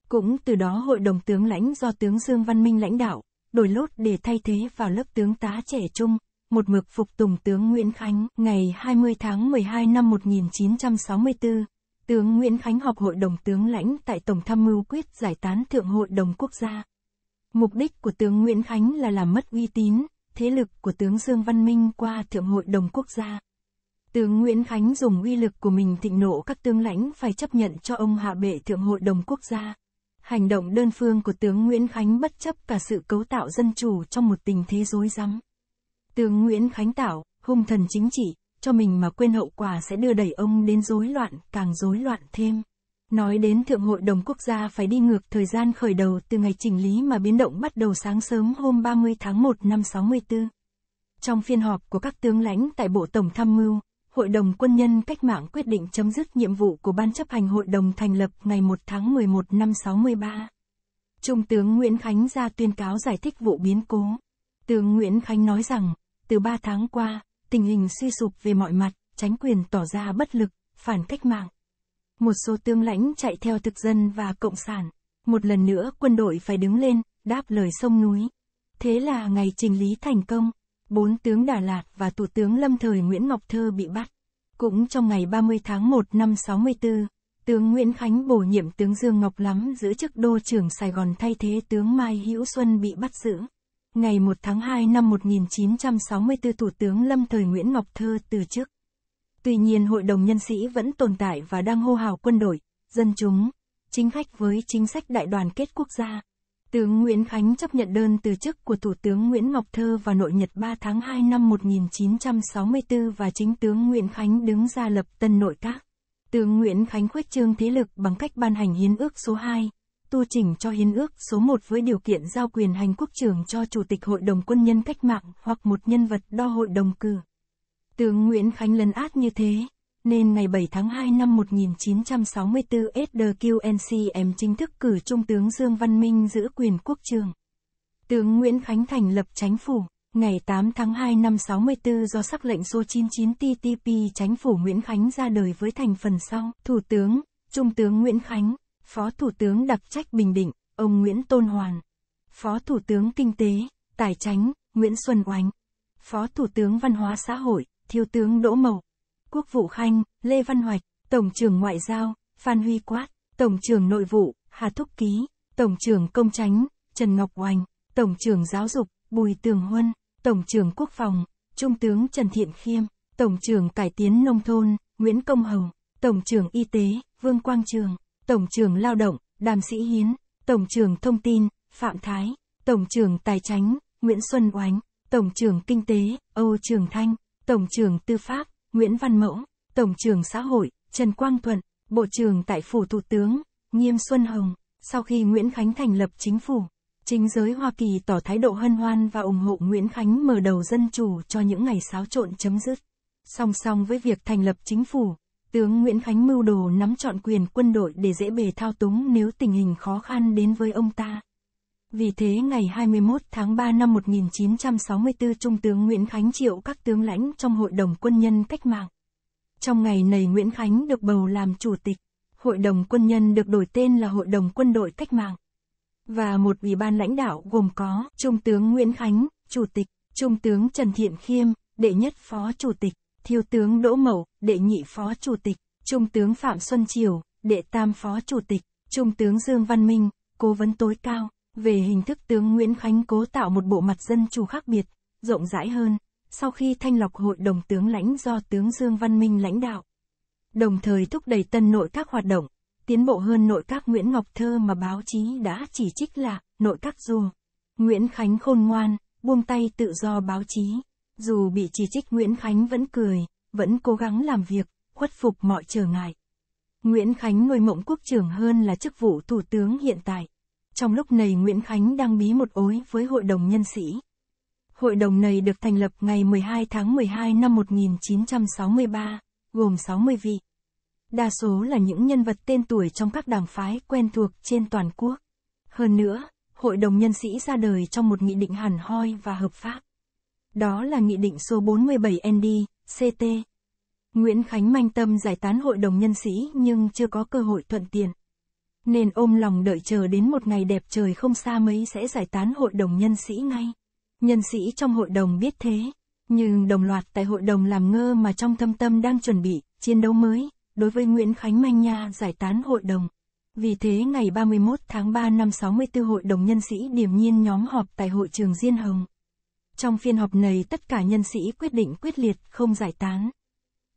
Cũng từ đó hội đồng tướng lãnh do tướng Dương Văn Minh lãnh đạo, đổi lốt để thay thế vào lớp tướng tá trẻ trung, một mực phục tùng tướng Nguyễn Khánh. Ngày 20 tháng 12 năm 1964, tướng Nguyễn Khánh họp hội đồng tướng lãnh tại Tổng tham mưu quyết giải tán Thượng hội đồng quốc gia. Mục đích của tướng Nguyễn Khánh là làm mất uy tín, thế lực của tướng Dương Văn Minh qua Thượng hội đồng quốc gia. Tướng Nguyễn Khánh dùng uy lực của mình thịnh nộ các tướng lãnh phải chấp nhận cho ông hạ bệ Thượng hội đồng quốc gia. Hành động đơn phương của tướng Nguyễn Khánh bất chấp cả sự cấu tạo dân chủ trong một tình thế rối rắm. Tướng Nguyễn Khánh tạo, hung thần chính trị, cho mình mà quên hậu quả sẽ đưa đẩy ông đến rối loạn, càng rối loạn thêm. Nói đến Thượng hội đồng quốc gia phải đi ngược thời gian khởi đầu từ ngày chỉnh lý mà biến động bắt đầu sáng sớm hôm 30 tháng 1 năm 64. Trong phiên họp của các tướng lãnh tại Bộ Tổng Tham mưu, Hội đồng Quân nhân Cách mạng quyết định chấm dứt nhiệm vụ của Ban chấp hành Hội đồng thành lập ngày 1 tháng 11 năm 63. Trung tướng Nguyễn Khánh ra tuyên cáo giải thích vụ biến cố. Tướng Nguyễn Khánh nói rằng, từ 3 tháng qua, tình hình suy sụp về mọi mặt, tránh quyền tỏ ra bất lực, phản cách mạng. Một số tướng lãnh chạy theo thực dân và cộng sản. Một lần nữa quân đội phải đứng lên, đáp lời sông núi. Thế là ngày trình lý thành công bốn tướng Đà Lạt và Thủ tướng lâm thời Nguyễn Ngọc Thơ bị bắt. Cũng trong ngày 30 tháng 1 năm 64, tướng Nguyễn Khánh bổ nhiệm tướng Dương Ngọc Lắm giữ chức đô trưởng Sài Gòn thay thế tướng Mai Hữu Xuân bị bắt giữ. Ngày 1 tháng 2 năm 1964 Thủ tướng lâm thời Nguyễn Ngọc Thơ từ chức. Tuy nhiên hội đồng nhân sĩ vẫn tồn tại và đang hô hào quân đội, dân chúng, chính khách với chính sách đại đoàn kết quốc gia. Tướng Nguyễn Khánh chấp nhận đơn từ chức của Thủ tướng Nguyễn Ngọc Thơ vào nội Nhật 3 tháng 2 năm 1964 và chính tướng Nguyễn Khánh đứng ra lập tân nội các. Tướng Nguyễn Khánh khuếch trương thế lực bằng cách ban hành Hiến ước số 2, tu chỉnh cho Hiến ước số 1 với điều kiện giao quyền hành quốc trưởng cho Chủ tịch Hội đồng Quân nhân Cách mạng hoặc một nhân vật đo hội đồng cử. Tướng Nguyễn Khánh lấn át như thế, nên ngày 7 tháng 2 năm 1964 SDQNCM chính thức cử Trung tướng Dương Văn Minh giữ quyền quốc trường. Tướng Nguyễn Khánh thành lập chánh phủ. Ngày 8 tháng 2 năm 64 do sắc lệnh số 99 TTP chánh phủ Nguyễn Khánh ra đời với thành phần sau, Thủ tướng, Trung tướng Nguyễn Khánh, Phó Thủ tướng đặc trách Bình Định, ông Nguyễn Tôn Hoàn, Phó Thủ tướng Kinh tế, Tài chánh, Nguyễn Xuân Oánh, Phó Thủ tướng Văn hóa Xã hội, Thiếu tướng Đỗ Mậu. Quốc vụ Khanh, Lê Văn Hoạch, Tổng trưởng Ngoại giao, Phan Huy Quát, Tổng trưởng Nội vụ, Hà Thúc Ký, Tổng trưởng Công Tránh, Trần Ngọc Oanh, Tổng trưởng Giáo dục, Bùi Tường Huân, Tổng trưởng Quốc phòng, Trung tướng Trần Thiện Khiêm, Tổng trưởng Cải tiến Nông thôn, Nguyễn Công Hồng, Tổng trưởng Y tế, Vương Quang Trường, Tổng trưởng Lao động, Đàm Sĩ Hiến, Tổng trưởng Thông tin, Phạm Thái, Tổng trưởng Tài chánh, Nguyễn Xuân Oánh, Tổng trưởng Kinh tế, Âu Trường Thanh, Tổng trưởng Tư pháp, Nguyễn Văn Mẫu, Tổng trưởng Xã hội, Trần Quang Thuận, Bộ trưởng tại Phủ Thủ tướng, Nghiêm Xuân Hồng, sau khi Nguyễn Khánh thành lập chính phủ, chính giới Hoa Kỳ tỏ thái độ hân hoan và ủng hộ Nguyễn Khánh mở đầu dân chủ cho những ngày xáo trộn chấm dứt. Song song với việc thành lập chính phủ, tướng Nguyễn Khánh mưu đồ nắm trọn quyền quân đội để dễ bề thao túng nếu tình hình khó khăn đến với ông ta. Vì thế ngày 21 tháng 3 năm 1964 Trung tướng Nguyễn Khánh triệu các tướng lãnh trong Hội đồng Quân nhân Cách mạng. Trong ngày này Nguyễn Khánh được bầu làm chủ tịch. Hội đồng Quân nhân được đổi tên là Hội đồng Quân đội Cách mạng. Và một ủy ban lãnh đạo gồm có Trung tướng Nguyễn Khánh, Chủ tịch, Trung tướng Trần Thiện Khiêm, đệ nhất Phó Chủ tịch, Thiếu tướng Đỗ Mậu, đệ nhị Phó Chủ tịch, Trung tướng Phạm Xuân Triều, đệ tam Phó Chủ tịch, Trung tướng Dương Văn Minh, Cố vấn tối cao. Về hình thức tướng Nguyễn Khánh cố tạo một bộ mặt dân chủ khác biệt, rộng rãi hơn, sau khi thanh lọc hội đồng tướng lãnh do tướng Dương Văn Minh lãnh đạo. Đồng thời thúc đẩy tân nội các hoạt động, tiến bộ hơn nội các Nguyễn Ngọc Thơ mà báo chí đã chỉ trích là nội các dù. Nguyễn Khánh khôn ngoan, buông tay tự do báo chí. Dù bị chỉ trích Nguyễn Khánh vẫn cười, vẫn cố gắng làm việc, khuất phục mọi trở ngại. Nguyễn Khánh nuôi mộng quốc trưởng hơn là chức vụ thủ tướng hiện tại. Trong lúc này Nguyễn Khánh đang bí một ối với hội đồng nhân sĩ. Hội đồng này được thành lập ngày 12 tháng 12 năm 1963, gồm 60 vị. Đa số là những nhân vật tên tuổi trong các đảng phái quen thuộc trên toàn quốc. Hơn nữa, hội đồng nhân sĩ ra đời trong một nghị định hẳn hoi và hợp pháp. Đó là nghị định số 47ND, CT. Nguyễn Khánh manh tâm giải tán hội đồng nhân sĩ nhưng chưa có cơ hội thuận tiện nên ôm lòng đợi chờ đến một ngày đẹp trời không xa mấy sẽ giải tán hội đồng nhân sĩ ngay. Nhân sĩ trong hội đồng biết thế, nhưng đồng loạt tại hội đồng làm ngơ mà trong thâm tâm đang chuẩn bị, chiến đấu mới, đối với Nguyễn Khánh Manh Nha giải tán hội đồng. Vì thế ngày 31 tháng 3 năm 64 hội đồng nhân sĩ điểm nhiên nhóm họp tại hội trường Diên Hồng. Trong phiên họp này tất cả nhân sĩ quyết định quyết liệt không giải tán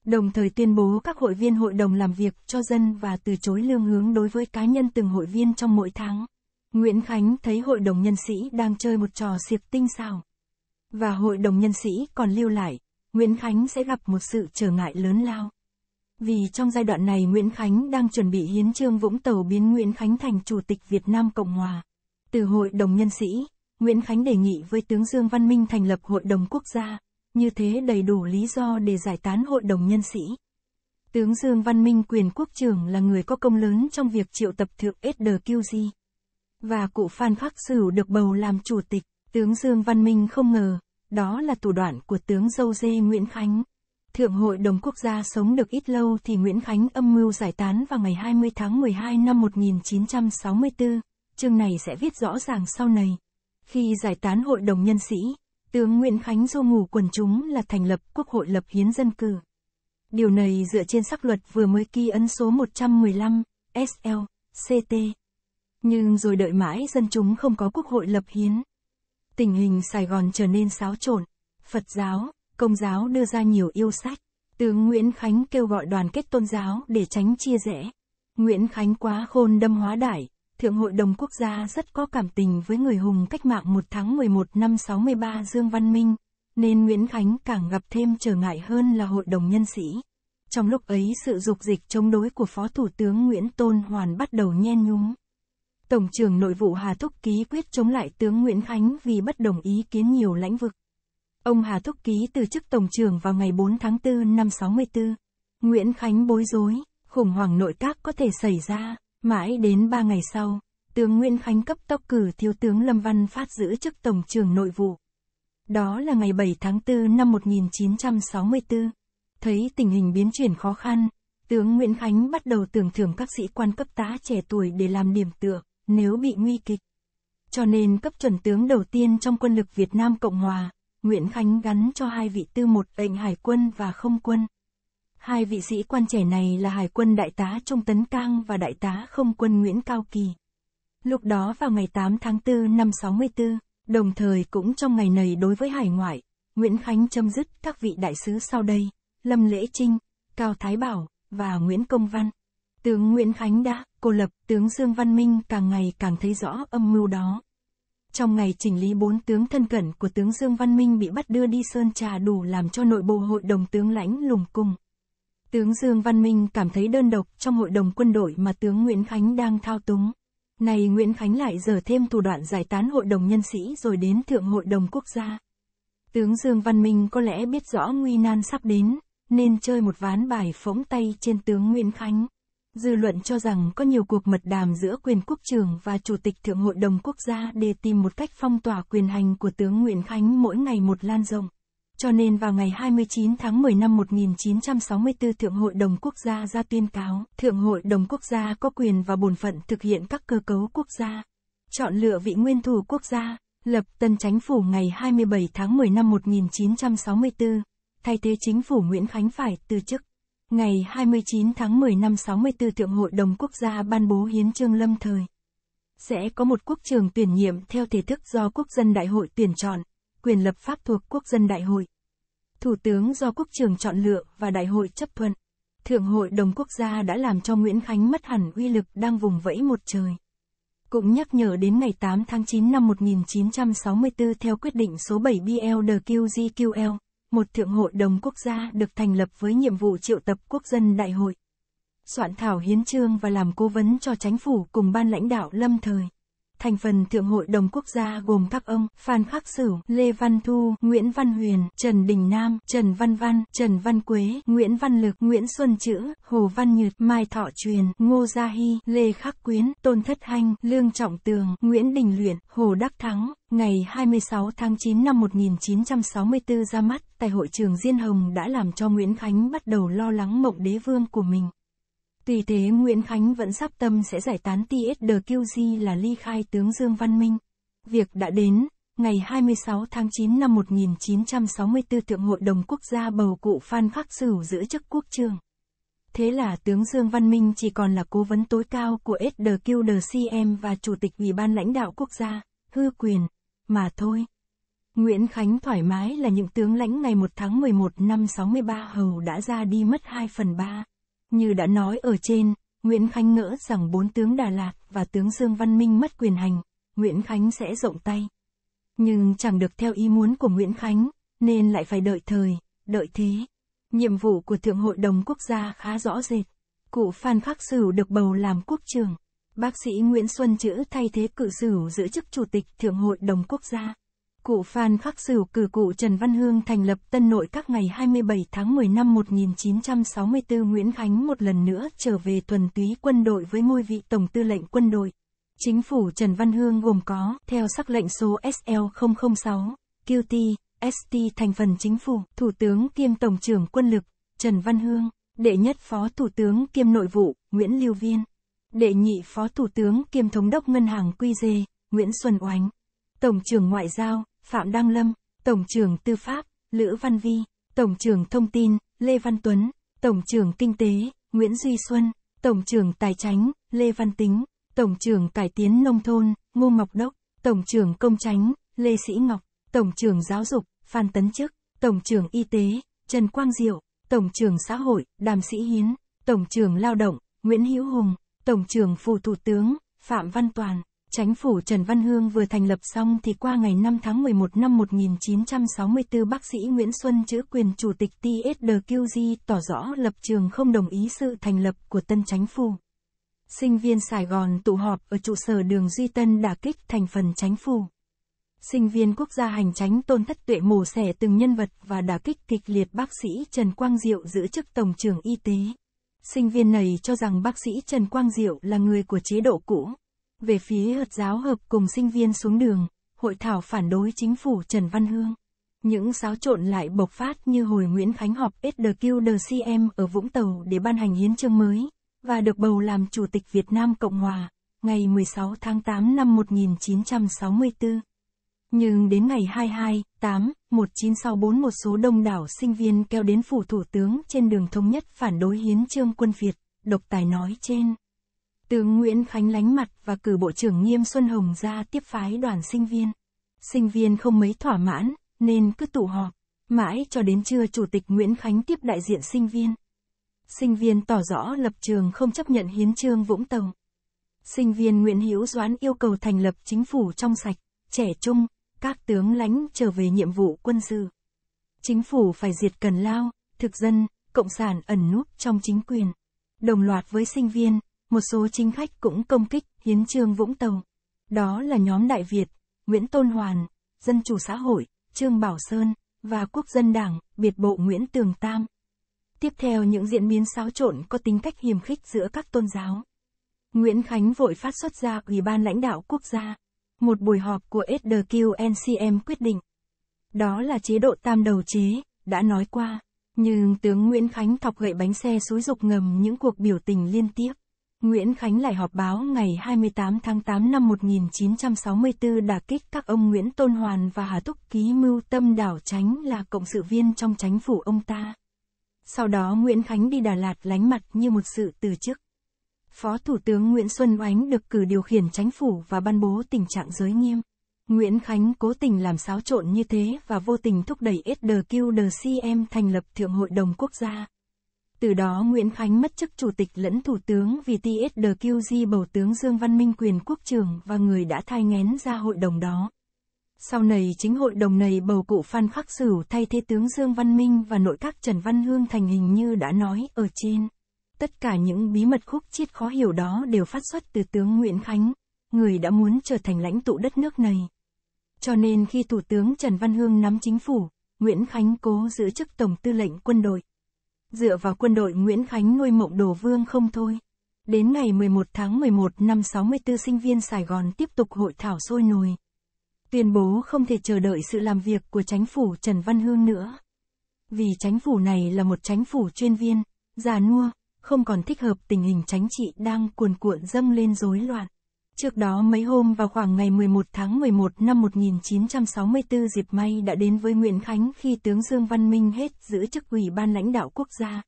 đồng thời tuyên bố các hội viên hội đồng làm việc cho dân và từ chối lương hướng đối với cá nhân từng hội viên trong mỗi tháng. Nguyễn Khánh thấy hội đồng nhân sĩ đang chơi một trò siệp tinh xảo. Và hội đồng nhân sĩ còn lưu lại, Nguyễn Khánh sẽ gặp một sự trở ngại lớn lao. Vì trong giai đoạn này Nguyễn Khánh đang chuẩn bị hiến trương Vũng Tàu biến Nguyễn Khánh thành Chủ tịch Việt Nam Cộng Hòa. Từ Hội đồng Nhân sĩ, Nguyễn Khánh đề nghị với tướng Dương Văn Minh thành lập Hội đồng Quốc gia, như thế đầy đủ lý do để giải tán hội đồng nhân sĩ. Tướng Dương Văn Minh quyền quốc trưởng là người có công lớn trong việc triệu tập thượng SDQG. Và cụ Phan Khắc Sửu được bầu làm chủ tịch, tướng Dương Văn Minh không ngờ, đó là thủ đoạn của tướng dâu dê Nguyễn Khánh. Thượng hội đồng quốc gia sống được ít lâu thì Nguyễn Khánh âm mưu giải tán vào ngày 20 tháng 12 năm 1964. Chương này sẽ viết rõ ràng sau này. Khi giải tán hội đồng nhân sĩ, Tướng Nguyễn Khánh Du ngủ quần chúng là thành lập Quốc hội lập hiến dân cử. Điều này dựa trên sắc luật vừa mới ký ấn số 115, SL, CT. Nhưng rồi đợi mãi dân chúng không có quốc hội lập hiến. Tình hình Sài Gòn trở nên xáo trộn. Phật giáo, Công giáo đưa ra nhiều yêu sách. Tướng Nguyễn Khánh kêu gọi đoàn kết tôn giáo để tránh chia rẽ. Nguyễn Khánh quá khôn đâm hóa đại, Thượng hội đồng quốc gia rất có cảm tình với người hùng cách mạng 1 tháng 11 năm 63 Dương Văn Minh, nên Nguyễn Khánh càng gặp thêm trở ngại hơn là hội đồng nhân sĩ. Trong lúc ấy sự dục dịch chống đối của Phó Thủ tướng Nguyễn Tôn Hoàn bắt đầu nhen nhúm. Tổng trưởng nội vụ Hà Thúc Ký quyết chống lại tướng Nguyễn Khánh vì bất đồng ý kiến nhiều lĩnh vực. Ông Hà Thúc Ký từ chức Tổng trưởng vào ngày 4 tháng 4 năm 64. Nguyễn Khánh bối rối, khủng hoảng nội các có thể xảy ra. Mãi đến ba ngày sau, tướng Nguyễn Khánh cấp tốc cử thiếu tướng Lâm Văn Phát giữ chức Tổng trưởng Nội vụ. Đó là ngày 7 tháng 4 năm 1964. Thấy tình hình biến chuyển khó khăn, tướng Nguyễn Khánh bắt đầu tưởng thưởng các sĩ quan cấp tá trẻ tuổi để làm điểm tựa, nếu bị nguy kịch. Cho nên cấp chuẩn tướng đầu tiên trong quân lực Việt Nam Cộng Hòa, Nguyễn Khánh gắn cho hai vị tư một lệnh hải quân và không quân. Hai vị sĩ quan trẻ này là Hải quân Đại tá Trung Tấn Cang và Đại tá Không quân Nguyễn Cao Kỳ. Lúc đó vào ngày 8 tháng 4 năm 64, đồng thời cũng trong ngày này đối với hải ngoại, Nguyễn Khánh châm dứt các vị đại sứ sau đây, Lâm Lễ Trinh, Cao Thái Bảo, và Nguyễn Công Văn. Tướng Nguyễn Khánh đã cô lập, tướng Dương Văn Minh càng ngày càng thấy rõ âm mưu đó. Trong ngày chỉnh lý bốn tướng thân cận của tướng Dương Văn Minh bị bắt đưa đi Sơn Trà đủ làm cho nội bộ hội đồng tướng lãnh lùng cung Tướng Dương Văn Minh cảm thấy đơn độc trong hội đồng quân đội mà tướng Nguyễn Khánh đang thao túng. Này Nguyễn Khánh lại giờ thêm thủ đoạn giải tán hội đồng nhân sĩ rồi đến thượng hội đồng quốc gia. Tướng Dương Văn Minh có lẽ biết rõ nguy nan sắp đến, nên chơi một ván bài phóng tay trên tướng Nguyễn Khánh. Dư luận cho rằng có nhiều cuộc mật đàm giữa quyền quốc trường và chủ tịch thượng hội đồng quốc gia để tìm một cách phong tỏa quyền hành của tướng Nguyễn Khánh mỗi ngày một lan rộng. Cho nên vào ngày 29 tháng 10 năm 1964 Thượng hội đồng quốc gia ra tuyên cáo, Thượng hội đồng quốc gia có quyền và bổn phận thực hiện các cơ cấu quốc gia, chọn lựa vị nguyên thủ quốc gia, lập tân chánh phủ ngày 27 tháng 10 năm 1964, thay thế chính phủ Nguyễn Khánh phải từ chức. Ngày 29 tháng 10 năm 64 Thượng hội đồng quốc gia ban bố hiến trương lâm thời. Sẽ có một quốc trường tuyển nhiệm theo thể thức do quốc dân đại hội tuyển chọn, quyền lập pháp thuộc quốc dân đại hội. Thủ tướng do quốc trường chọn lựa và đại hội chấp thuận. Thượng hội đồng quốc gia đã làm cho Nguyễn Khánh mất hẳn uy lực đang vùng vẫy một trời. Cũng nhắc nhở đến ngày 8 tháng 9 năm 1964 theo quyết định số 7 BLDQGQL, một thượng hội đồng quốc gia được thành lập với nhiệm vụ triệu tập quốc dân đại hội. Soạn thảo hiến trương và làm cố vấn cho chính phủ cùng ban lãnh đạo lâm thời. Thành phần Thượng hội đồng quốc gia gồm các ông Phan Khắc Sử, Lê Văn Thu, Nguyễn Văn Huyền, Trần Đình Nam, Trần Văn Văn, Trần Văn Quế, Nguyễn Văn Lực, Nguyễn Xuân Chữ, Hồ Văn Nhược, Mai Thọ Truyền, Ngô Gia Hy, Lê Khắc Quyến, Tôn Thất Hanh, Lương Trọng Tường, Nguyễn Đình Luyện, Hồ Đắc Thắng, ngày 26 tháng 9 năm 1964 ra mắt, tại hội trường Diên Hồng đã làm cho Nguyễn Khánh bắt đầu lo lắng mộng đế vương của mình. Tuy thế Nguyễn Khánh vẫn sắp tâm sẽ giải tán TSDQG là ly khai tướng Dương Văn Minh. Việc đã đến, ngày 26 tháng 9 năm 1964 Thượng Hội đồng Quốc gia bầu cụ Phan Khắc Sửu giữ chức quốc trường. Thế là tướng Dương Văn Minh chỉ còn là cố vấn tối cao của SDQDCM và Chủ tịch Ủy ban lãnh đạo quốc gia, hư quyền, mà thôi. Nguyễn Khánh thoải mái là những tướng lãnh ngày 1 tháng 11 năm 63 hầu đã ra đi mất 2 phần 3. Như đã nói ở trên, Nguyễn Khánh ngỡ rằng bốn tướng Đà Lạt và tướng Dương Văn Minh mất quyền hành, Nguyễn Khánh sẽ rộng tay. Nhưng chẳng được theo ý muốn của Nguyễn Khánh, nên lại phải đợi thời, đợi thế. Nhiệm vụ của Thượng Hội đồng Quốc gia khá rõ rệt. Cụ Phan Khắc Sửu được bầu làm quốc trưởng. Bác sĩ Nguyễn Xuân Chữ thay thế cự Sửu giữ chức Chủ tịch Thượng Hội đồng Quốc gia. Cụ Phan Khắc Sửu cử cụ Trần Văn Hương thành lập tân nội các ngày 27 tháng 10 năm 1964 Nguyễn Khánh một lần nữa trở về thuần túy quân đội với ngôi vị Tổng tư lệnh quân đội. Chính phủ Trần Văn Hương gồm có, theo sắc lệnh số SL006, QT, ST thành phần chính phủ, Thủ tướng kiêm Tổng trưởng quân lực, Trần Văn Hương, đệ nhất Phó Thủ tướng kiêm Nội vụ, Nguyễn Lưu Viên, đệ nhị Phó Thủ tướng kiêm Thống đốc Ngân hàng QG, Nguyễn Xuân Oánh, Tổng trưởng Ngoại giao, Phạm Đăng Lâm, Tổng trưởng Tư pháp, Lữ Văn Vi, Tổng trưởng Thông tin, Lê Văn Tuấn, Tổng trưởng Kinh tế, Nguyễn Duy Xuân, Tổng trưởng Tài chánh, Lê Văn Tính, Tổng trưởng Cải tiến Nông thôn, Ngô Ngọc Đốc, Tổng trưởng Công chánh, Lê Sĩ Ngọc, Tổng trưởng Giáo dục, Phan Tấn Chức, Tổng trưởng Y tế, Trần Quang Diệu, Tổng trưởng Xã hội, Đàm Sĩ Hiến, Tổng trưởng Lao động, Nguyễn Hữu Hùng, Tổng trưởng Phủ Thủ tướng, Phạm Văn Toàn. Chánh phủ Trần Văn Hương vừa thành lập xong thì qua ngày 5 tháng 11 năm 1964 bác sĩ Nguyễn Xuân chữ quyền chủ tịch TSDQG tỏ rõ lập trường không đồng ý sự thành lập của tân chánh phủ. Sinh viên Sài Gòn tụ họp ở trụ sở đường Duy Tân đả kích thành phần chánh phủ. Sinh viên quốc gia hành Chánh tôn thất tuệ mổ xẻ từng nhân vật và đả kích kịch liệt bác sĩ Trần Quang Diệu giữ chức Tổng trưởng Y tế. Sinh viên này cho rằng bác sĩ Trần Quang Diệu là người của chế độ cũ về phía hợp giáo hợp cùng sinh viên xuống đường, hội thảo phản đối chính phủ Trần Văn Hương. Những xáo trộn lại bộc phát như hồi Nguyễn Khánh họp SDQDCM ở Vũng Tàu để ban hành hiến chương mới, và được bầu làm Chủ tịch Việt Nam Cộng Hòa, ngày 16 tháng 8 năm 1964. Nhưng đến ngày 22, 8, 1964 một số đông đảo sinh viên kéo đến phủ thủ tướng trên đường thống nhất phản đối hiến trương quân Việt, độc tài nói trên. Tướng Nguyễn Khánh lánh mặt và cử Bộ trưởng Nghiêm Xuân Hồng ra tiếp phái đoàn sinh viên. Sinh viên không mấy thỏa mãn, nên cứ tụ họp. Mãi cho đến trưa Chủ tịch Nguyễn Khánh tiếp đại diện sinh viên. Sinh viên tỏ rõ lập trường không chấp nhận hiến trương Vũng Tàu. Sinh viên Nguyễn Hữu Doãn yêu cầu thành lập chính phủ trong sạch, trẻ trung, các tướng lãnh trở về nhiệm vụ quân sự. Chính phủ phải diệt cần lao, thực dân, cộng sản ẩn núp trong chính quyền. Đồng loạt với sinh viên, một số chính khách cũng công kích hiến trương Vũng Tàu. Đó là nhóm Đại Việt, Nguyễn Tôn Hoàn, Dân chủ xã hội, Trương Bảo Sơn và Quốc dân Đảng, biệt bộ Nguyễn Tường Tam. Tiếp theo những diễn biến xáo trộn có tính cách hiềm khích giữa các tôn giáo. Nguyễn Khánh vội phát xuất ra Ủy ban lãnh đạo quốc gia. Một buổi họp của SDQNCM quyết định. Đó là chế độ tam đầu chế, đã nói qua. Nhưng tướng Nguyễn Khánh thọc gậy bánh xe xúi dục ngầm những cuộc biểu tình liên tiếp. Nguyễn Khánh lại họp báo ngày 28 tháng 8 năm 1964 đả kích các ông Nguyễn Tôn Hoàn và Hà Túc ký mưu tâm đảo tránh là cộng sự viên trong chánh phủ ông ta. Sau đó Nguyễn Khánh đi Đà Lạt lánh mặt như một sự từ chức. Phó Thủ tướng Nguyễn Xuân Oánh được cử điều khiển chánh phủ và ban bố tình trạng giới nghiêm. Nguyễn Khánh cố tình làm xáo trộn như thế và vô tình thúc đẩy SDQDCM thành lập Thượng hội đồng quốc gia. Từ đó Nguyễn Khánh mất chức chủ tịch lẫn thủ tướng vì TSDQG bầu tướng Dương Văn Minh quyền quốc trưởng và người đã thai ngén ra hội đồng đó. Sau này chính hội đồng này bầu cụ Phan Khắc Sửu thay thế tướng Dương Văn Minh và nội các Trần Văn Hương thành hình như đã nói ở trên. Tất cả những bí mật khúc chiết khó hiểu đó đều phát xuất từ tướng Nguyễn Khánh, người đã muốn trở thành lãnh tụ đất nước này. Cho nên khi Thủ tướng Trần Văn Hương nắm chính phủ, Nguyễn Khánh cố giữ chức Tổng tư lệnh quân đội dựa vào quân đội Nguyễn Khánh nuôi mộng đồ vương không thôi. Đến ngày 11 tháng 11 năm 64 sinh viên Sài Gòn tiếp tục hội thảo sôi nổi. Tuyên bố không thể chờ đợi sự làm việc của chánh phủ Trần Văn Hương nữa. Vì chánh phủ này là một chánh phủ chuyên viên, già nua, không còn thích hợp tình hình chánh trị đang cuồn cuộn dâng lên rối loạn. Trước đó mấy hôm vào khoảng ngày 11 tháng 11 năm 1964 dịp May đã đến với Nguyễn Khánh khi tướng Dương Văn Minh hết giữ chức ủy ban lãnh đạo quốc gia.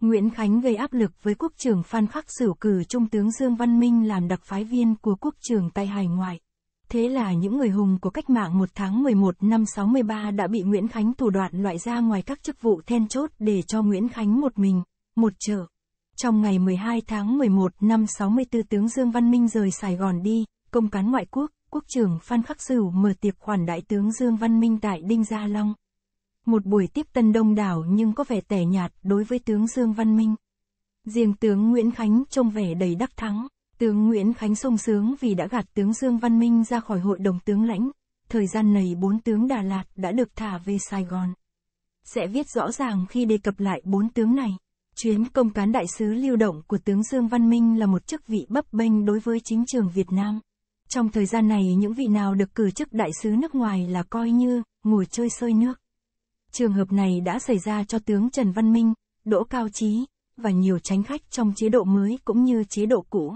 Nguyễn Khánh gây áp lực với quốc trưởng Phan Khắc Sửu cử trung tướng Dương Văn Minh làm đặc phái viên của quốc trưởng tại hải ngoại. Thế là những người hùng của cách mạng 1 tháng 11 năm 63 đã bị Nguyễn Khánh thủ đoạn loại ra ngoài các chức vụ then chốt để cho Nguyễn Khánh một mình, một trở. Trong ngày 12 tháng 11 năm 64 tướng Dương Văn Minh rời Sài Gòn đi, công cán ngoại quốc, quốc trưởng Phan Khắc Sửu mở tiệc khoản đại tướng Dương Văn Minh tại Đinh Gia Long. Một buổi tiếp tân đông đảo nhưng có vẻ tẻ nhạt đối với tướng Dương Văn Minh. Riêng tướng Nguyễn Khánh trông vẻ đầy đắc thắng, tướng Nguyễn Khánh sung sướng vì đã gạt tướng Dương Văn Minh ra khỏi hội đồng tướng lãnh, thời gian này bốn tướng Đà Lạt đã được thả về Sài Gòn. Sẽ viết rõ ràng khi đề cập lại bốn tướng này. Chuyến công cán đại sứ lưu động của tướng Dương Văn Minh là một chức vị bấp bênh đối với chính trường Việt Nam. Trong thời gian này những vị nào được cử chức đại sứ nước ngoài là coi như ngồi chơi sôi nước. Trường hợp này đã xảy ra cho tướng Trần Văn Minh, Đỗ Cao Chí và nhiều tránh khách trong chế độ mới cũng như chế độ cũ.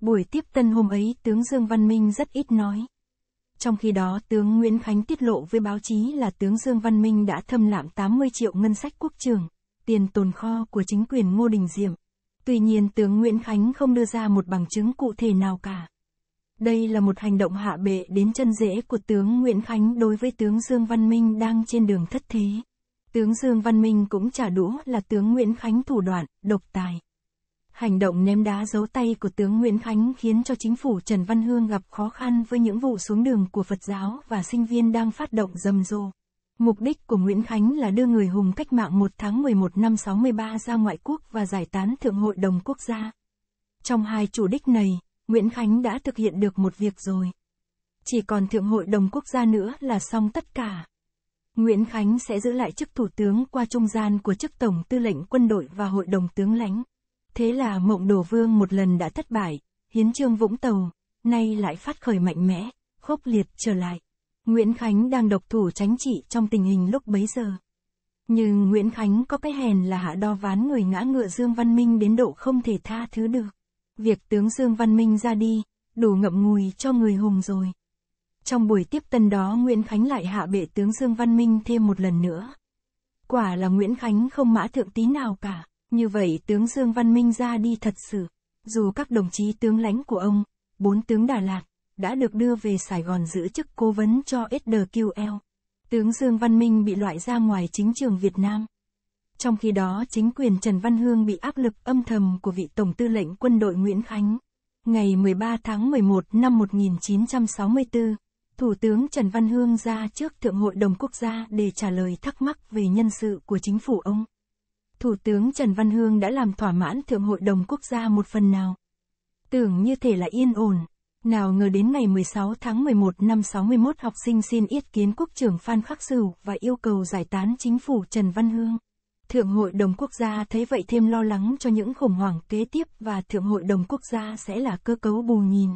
Buổi tiếp tân hôm ấy tướng Dương Văn Minh rất ít nói. Trong khi đó tướng Nguyễn Khánh tiết lộ với báo chí là tướng Dương Văn Minh đã thâm lạm 80 triệu ngân sách quốc trường tiền tồn kho của chính quyền Ngô Đình Diệm. Tuy nhiên tướng Nguyễn Khánh không đưa ra một bằng chứng cụ thể nào cả. Đây là một hành động hạ bệ đến chân rễ của tướng Nguyễn Khánh đối với tướng Dương Văn Minh đang trên đường thất thế. Tướng Dương Văn Minh cũng trả đũa là tướng Nguyễn Khánh thủ đoạn, độc tài. Hành động ném đá giấu tay của tướng Nguyễn Khánh khiến cho chính phủ Trần Văn Hương gặp khó khăn với những vụ xuống đường của Phật giáo và sinh viên đang phát động rầm rộ. Mục đích của Nguyễn Khánh là đưa người hùng cách mạng 1 tháng 11 năm 63 ra ngoại quốc và giải tán Thượng hội đồng quốc gia. Trong hai chủ đích này, Nguyễn Khánh đã thực hiện được một việc rồi. Chỉ còn Thượng hội đồng quốc gia nữa là xong tất cả. Nguyễn Khánh sẽ giữ lại chức thủ tướng qua trung gian của chức tổng tư lệnh quân đội và hội đồng tướng lãnh. Thế là mộng đồ vương một lần đã thất bại, hiến trương vũng tàu, nay lại phát khởi mạnh mẽ, khốc liệt trở lại. Nguyễn Khánh đang độc thủ tránh trị trong tình hình lúc bấy giờ. Nhưng Nguyễn Khánh có cái hèn là hạ đo ván người ngã ngựa Dương Văn Minh đến độ không thể tha thứ được. Việc tướng Dương Văn Minh ra đi, đủ ngậm ngùi cho người hùng rồi. Trong buổi tiếp tân đó Nguyễn Khánh lại hạ bệ tướng Dương Văn Minh thêm một lần nữa. Quả là Nguyễn Khánh không mã thượng tí nào cả, như vậy tướng Dương Văn Minh ra đi thật sự. Dù các đồng chí tướng lãnh của ông, bốn tướng Đà Lạt, đã được đưa về Sài Gòn giữ chức cố vấn cho SDQL. Tướng Dương Văn Minh bị loại ra ngoài chính trường Việt Nam. Trong khi đó chính quyền Trần Văn Hương bị áp lực âm thầm của vị Tổng tư lệnh quân đội Nguyễn Khánh. Ngày 13 tháng 11 năm 1964, Thủ tướng Trần Văn Hương ra trước Thượng hội đồng quốc gia để trả lời thắc mắc về nhân sự của chính phủ ông. Thủ tướng Trần Văn Hương đã làm thỏa mãn Thượng hội đồng quốc gia một phần nào. Tưởng như thể là yên ổn, nào ngờ đến ngày 16 tháng 11 năm 61 học sinh xin ý kiến quốc trưởng Phan Khắc Sửu và yêu cầu giải tán chính phủ Trần Văn Hương. Thượng hội đồng quốc gia thấy vậy thêm lo lắng cho những khủng hoảng kế tiếp và Thượng hội đồng quốc gia sẽ là cơ cấu bù nhìn.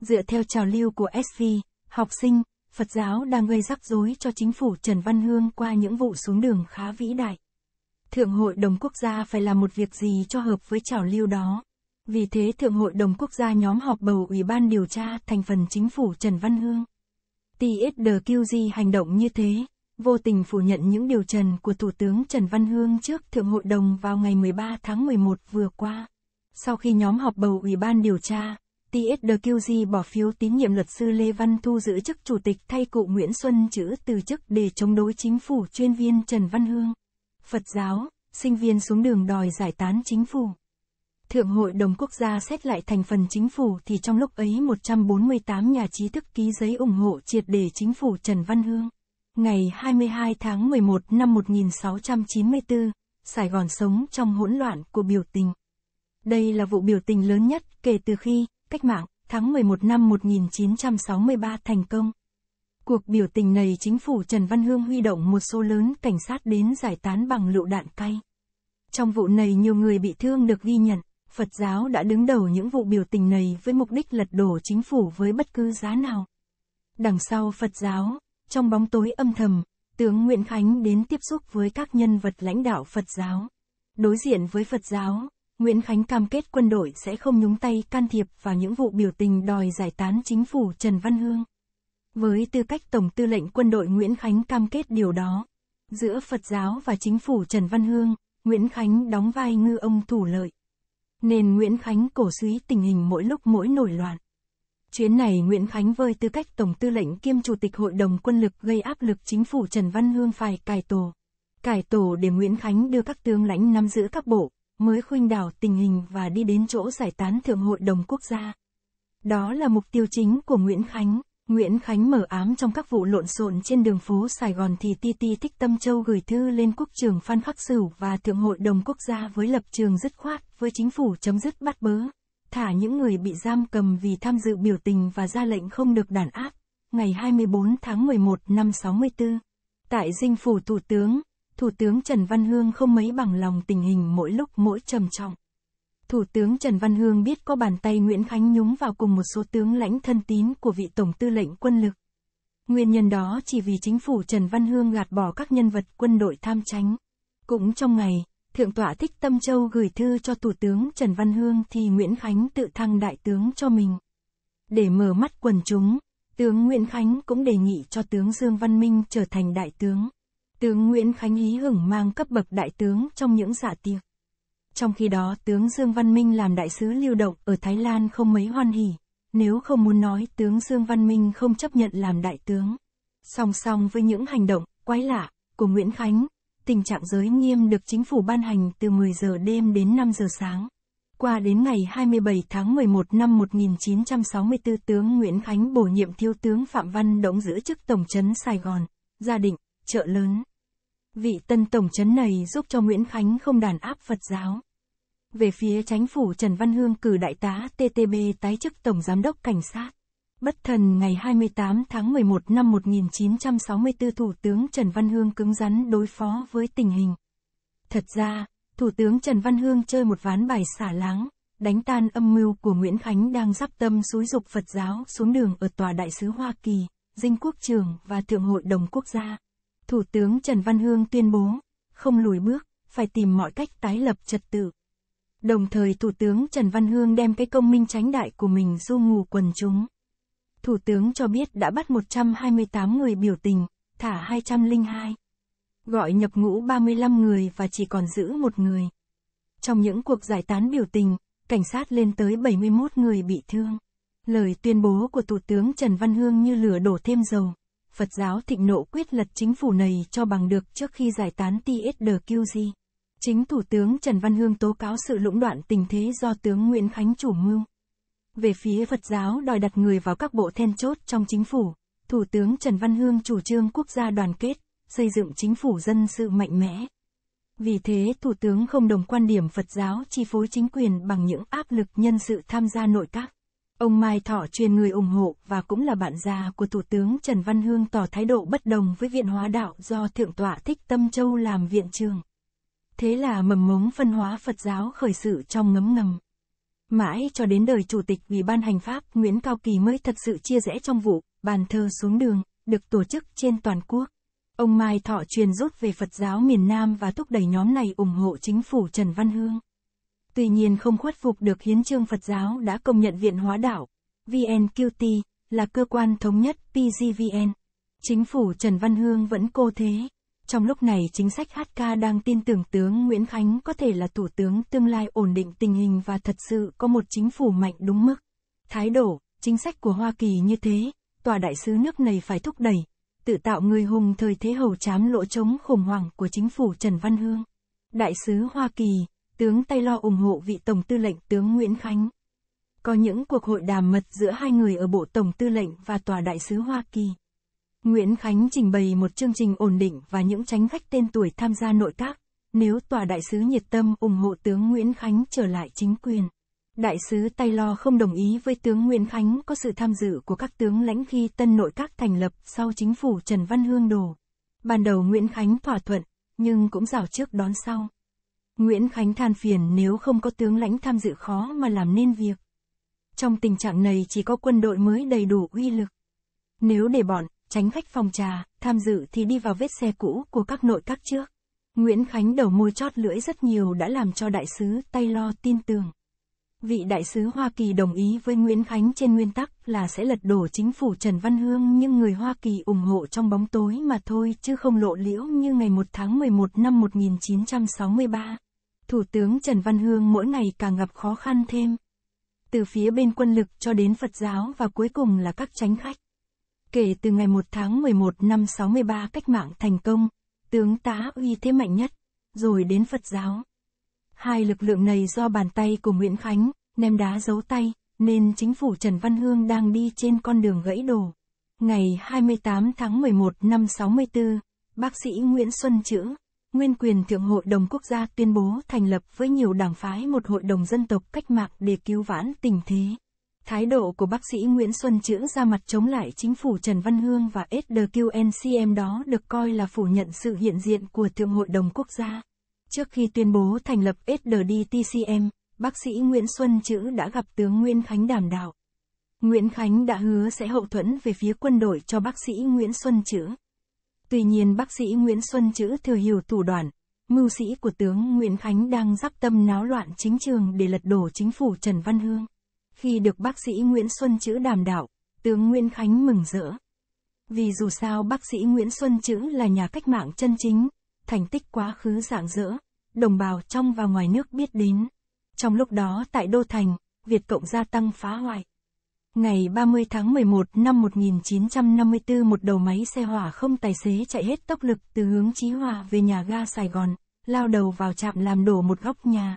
Dựa theo trào lưu của SV, học sinh, Phật giáo đang gây rắc rối cho chính phủ Trần Văn Hương qua những vụ xuống đường khá vĩ đại. Thượng hội đồng quốc gia phải làm một việc gì cho hợp với trào lưu đó. Vì thế Thượng hội đồng quốc gia nhóm họp bầu Ủy ban điều tra thành phần chính phủ Trần Văn Hương. TSDQG hành động như thế, vô tình phủ nhận những điều trần của Thủ tướng Trần Văn Hương trước Thượng hội đồng vào ngày 13 tháng 11 vừa qua. Sau khi nhóm họp bầu Ủy ban điều tra, TSDQG bỏ phiếu tín nhiệm luật sư Lê Văn Thu giữ chức chủ tịch thay cụ Nguyễn Xuân Chữ từ chức để chống đối chính phủ chuyên viên Trần Văn Hương. Phật giáo, sinh viên xuống đường đòi giải tán chính phủ. Thượng hội đồng quốc gia xét lại thành phần chính phủ thì trong lúc ấy 148 nhà trí thức ký giấy ủng hộ triệt để chính phủ Trần Văn Hương. Ngày 22 tháng 11 năm 1694, Sài Gòn sống trong hỗn loạn của biểu tình. Đây là vụ biểu tình lớn nhất kể từ khi cách mạng tháng 11 năm 1963 thành công. Cuộc biểu tình này chính phủ Trần Văn Hương huy động một số lớn cảnh sát đến giải tán bằng lựu đạn cay. Trong vụ này nhiều người bị thương được ghi nhận. Phật giáo đã đứng đầu những vụ biểu tình này với mục đích lật đổ chính phủ với bất cứ giá nào. Đằng sau Phật giáo, trong bóng tối âm thầm, tướng Nguyễn Khánh đến tiếp xúc với các nhân vật lãnh đạo Phật giáo. Đối diện với Phật giáo, Nguyễn Khánh cam kết quân đội sẽ không nhúng tay can thiệp vào những vụ biểu tình đòi giải tán chính phủ Trần Văn Hương. Với tư cách Tổng tư lệnh quân đội Nguyễn Khánh cam kết điều đó. Giữa Phật giáo và chính phủ Trần Văn Hương, Nguyễn Khánh đóng vai ngư ông thủ lợi. Nên Nguyễn Khánh cổ suý tình hình mỗi lúc mỗi nổi loạn. Chuyến này Nguyễn Khánh với tư cách Tổng tư lệnh kiêm Chủ tịch Hội đồng Quân lực gây áp lực chính phủ Trần Văn Hương phải cải tổ. Cải tổ để Nguyễn Khánh đưa các tướng lãnh nắm giữ các bộ, mới khuynh đảo tình hình và đi đến chỗ giải tán Thượng Hội đồng Quốc gia. Đó là mục tiêu chính của Nguyễn Khánh. Nguyễn Khánh mở ám trong các vụ lộn xộn trên đường phố Sài Gòn thì Ti Ti Thích Tâm Châu gửi thư lên Quốc trường Phan Khắc Sửu và Thượng hội đồng quốc gia với lập trường dứt khoát với chính phủ chấm dứt bắt bớ, thả những người bị giam cầm vì tham dự biểu tình và ra lệnh không được đàn áp, ngày 24 tháng 11 năm 64. Tại dinh phủ Thủ tướng, Thủ tướng Trần Văn Hương không mấy bằng lòng tình hình mỗi lúc mỗi trầm trọng. Thủ tướng Trần Văn Hương biết có bàn tay Nguyễn Khánh nhúng vào cùng một số tướng lãnh thân tín của vị Tổng tư lệnh quân lực. Nguyên nhân đó chỉ vì chính phủ Trần Văn Hương gạt bỏ các nhân vật quân đội tham tránh. Cũng trong ngày, Thượng tọa Thích Tâm Châu gửi thư cho Thủ tướng Trần Văn Hương thì Nguyễn Khánh tự thăng đại tướng cho mình. Để mở mắt quần chúng, tướng Nguyễn Khánh cũng đề nghị cho tướng Dương Văn Minh trở thành đại tướng. Tướng Nguyễn Khánh hí hửng mang cấp bậc đại tướng trong những dạ tiệc. Trong khi đó, tướng Dương Văn Minh làm đại sứ lưu động ở Thái Lan không mấy hoan hỉ. Nếu không muốn nói, tướng Dương Văn Minh không chấp nhận làm đại tướng. Song song với những hành động quái lạ của Nguyễn Khánh, tình trạng giới nghiêm được chính phủ ban hành từ 10 giờ đêm đến 5 giờ sáng. Qua đến ngày 27 tháng 11 năm 1964 tướng Nguyễn Khánh bổ nhiệm thiếu tướng Phạm Văn Đỗng giữ chức Tổng chấn Sài Gòn, Gia Định, Chợ Lớn. Vị tân Tổng chấn này giúp cho Nguyễn Khánh không đàn áp Phật giáo. Về phía chánh phủ Trần Văn Hương cử đại tá TTB tái chức Tổng Giám đốc Cảnh sát. Bất thần ngày 28 tháng 11 năm 1964 Thủ tướng Trần Văn Hương cứng rắn đối phó với tình hình. Thật ra, Thủ tướng Trần Văn Hương chơi một ván bài xả láng, đánh tan âm mưu của Nguyễn Khánh đang dắp tâm xúi dục Phật giáo xuống đường ở Tòa Đại sứ Hoa Kỳ, Dinh Quốc Trường và Thượng hội đồng quốc gia. Thủ tướng Trần Văn Hương tuyên bố, không lùi bước, phải tìm mọi cách tái lập trật tự. Đồng thời Thủ tướng Trần Văn Hương đem cái công minh tránh đại của mình du ngủ quần chúng. Thủ tướng cho biết đã bắt 128 người biểu tình, thả 202. Gọi nhập ngũ 35 người và chỉ còn giữ một người. Trong những cuộc giải tán biểu tình, cảnh sát lên tới 71 người bị thương. Lời tuyên bố của Thủ tướng Trần Văn Hương như lửa đổ thêm dầu. Phật giáo thịnh nộ quyết lật chính phủ này cho bằng được trước khi giải tán TSDQG. Chính Thủ tướng Trần Văn Hương tố cáo sự lũng đoạn tình thế do tướng Nguyễn Khánh chủ mưu. Về phía Phật giáo đòi đặt người vào các bộ then chốt trong chính phủ, Thủ tướng Trần Văn Hương chủ trương quốc gia đoàn kết, xây dựng chính phủ dân sự mạnh mẽ. Vì thế, Thủ tướng không đồng quan điểm Phật giáo chi phối chính quyền bằng những áp lực nhân sự tham gia nội các. Ông Mai Thọ truyền người ủng hộ và cũng là bạn già của Thủ tướng Trần Văn Hương tỏ thái độ bất đồng với Viện Hóa Đạo do Thượng tọa Thích Tâm Châu làm viện trường. Thế là mầm mống phân hóa Phật giáo khởi sự trong ngấm ngầm. Mãi cho đến đời Chủ tịch Ủy ban Hành pháp Nguyễn Cao Kỳ mới thật sự chia rẽ trong vụ, bàn thơ xuống đường, được tổ chức trên toàn quốc. Ông Mai Thọ truyền rút về Phật giáo miền Nam và thúc đẩy nhóm này ủng hộ chính phủ Trần Văn Hương. Tuy nhiên không khuất phục được hiến trương Phật giáo đã công nhận Viện Hóa Đạo, VNQT, là cơ quan thống nhất PGVN. Chính phủ Trần Văn Hương vẫn cô thế. Trong lúc này chính sách HK đang tin tưởng tướng Nguyễn Khánh có thể là thủ tướng tương lai ổn định tình hình và thật sự có một chính phủ mạnh đúng mức. Thái độ, chính sách của Hoa Kỳ như thế, tòa đại sứ nước này phải thúc đẩy, tự tạo người hùng thời thế hầu chám lỗ chống khủng hoảng của chính phủ Trần Văn Hương. Đại sứ Hoa Kỳ, tướng lo ủng hộ vị Tổng tư lệnh tướng Nguyễn Khánh. Có những cuộc hội đàm mật giữa hai người ở Bộ Tổng tư lệnh và Tòa đại sứ Hoa Kỳ. Nguyễn Khánh trình bày một chương trình ổn định và những tránh khách tên tuổi tham gia nội các, nếu tòa đại sứ nhiệt tâm ủng hộ tướng Nguyễn Khánh trở lại chính quyền. Đại sứ Taylor không đồng ý với tướng Nguyễn Khánh có sự tham dự của các tướng lãnh khi tân nội các thành lập sau chính phủ Trần Văn Hương đổ. Ban đầu Nguyễn Khánh thỏa thuận, nhưng cũng rào trước đón sau. Nguyễn Khánh than phiền nếu không có tướng lãnh tham dự khó mà làm nên việc. Trong tình trạng này chỉ có quân đội mới đầy đủ uy lực. Nếu để bọn tránh khách phòng trà, tham dự thì đi vào vết xe cũ của các nội các trước. Nguyễn Khánh đầu môi chót lưỡi rất nhiều đã làm cho đại sứ tay lo tin tưởng. Vị đại sứ Hoa Kỳ đồng ý với Nguyễn Khánh trên nguyên tắc là sẽ lật đổ chính phủ Trần Văn Hương nhưng người Hoa Kỳ ủng hộ trong bóng tối mà thôi chứ không lộ liễu như ngày 1 tháng 11 năm 1963. Thủ tướng Trần Văn Hương mỗi ngày càng gặp khó khăn thêm. Từ phía bên quân lực cho đến Phật giáo và cuối cùng là các tránh khách. Kể từ ngày 1 tháng 11 năm 63 cách mạng thành công, tướng tá uy thế mạnh nhất, rồi đến Phật giáo. Hai lực lượng này do bàn tay của Nguyễn Khánh, ném đá giấu tay, nên chính phủ Trần Văn Hương đang đi trên con đường gãy đổ. Ngày 28 tháng 11 năm 64, bác sĩ Nguyễn Xuân Chữ, nguyên quyền Thượng Hội đồng Quốc gia tuyên bố thành lập với nhiều đảng phái một hội đồng dân tộc cách mạng để cứu vãn tình thế. Thái độ của bác sĩ Nguyễn Xuân Chữ ra mặt chống lại chính phủ Trần Văn Hương và SDQNCM đó được coi là phủ nhận sự hiện diện của Thượng hội đồng quốc gia. Trước khi tuyên bố thành lập SDDTCM, bác sĩ Nguyễn Xuân Chữ đã gặp tướng Nguyễn Khánh đảm đạo. Nguyễn Khánh đã hứa sẽ hậu thuẫn về phía quân đội cho bác sĩ Nguyễn Xuân Chữ. Tuy nhiên bác sĩ Nguyễn Xuân Chữ thừa hiểu thủ đoạn, mưu sĩ của tướng Nguyễn Khánh đang giáp tâm náo loạn chính trường để lật đổ chính phủ Trần Văn Hương. Khi được bác sĩ Nguyễn Xuân Chữ đàm đạo, tướng Nguyễn Khánh mừng rỡ. Vì dù sao bác sĩ Nguyễn Xuân Chữ là nhà cách mạng chân chính, thành tích quá khứ dạng dỡ, đồng bào trong và ngoài nước biết đến. Trong lúc đó tại Đô Thành, Việt Cộng gia tăng phá hoại. Ngày 30 tháng 11 năm 1954 một đầu máy xe hỏa không tài xế chạy hết tốc lực từ hướng Chí Hòa về nhà ga Sài Gòn, lao đầu vào trạm làm đổ một góc nhà.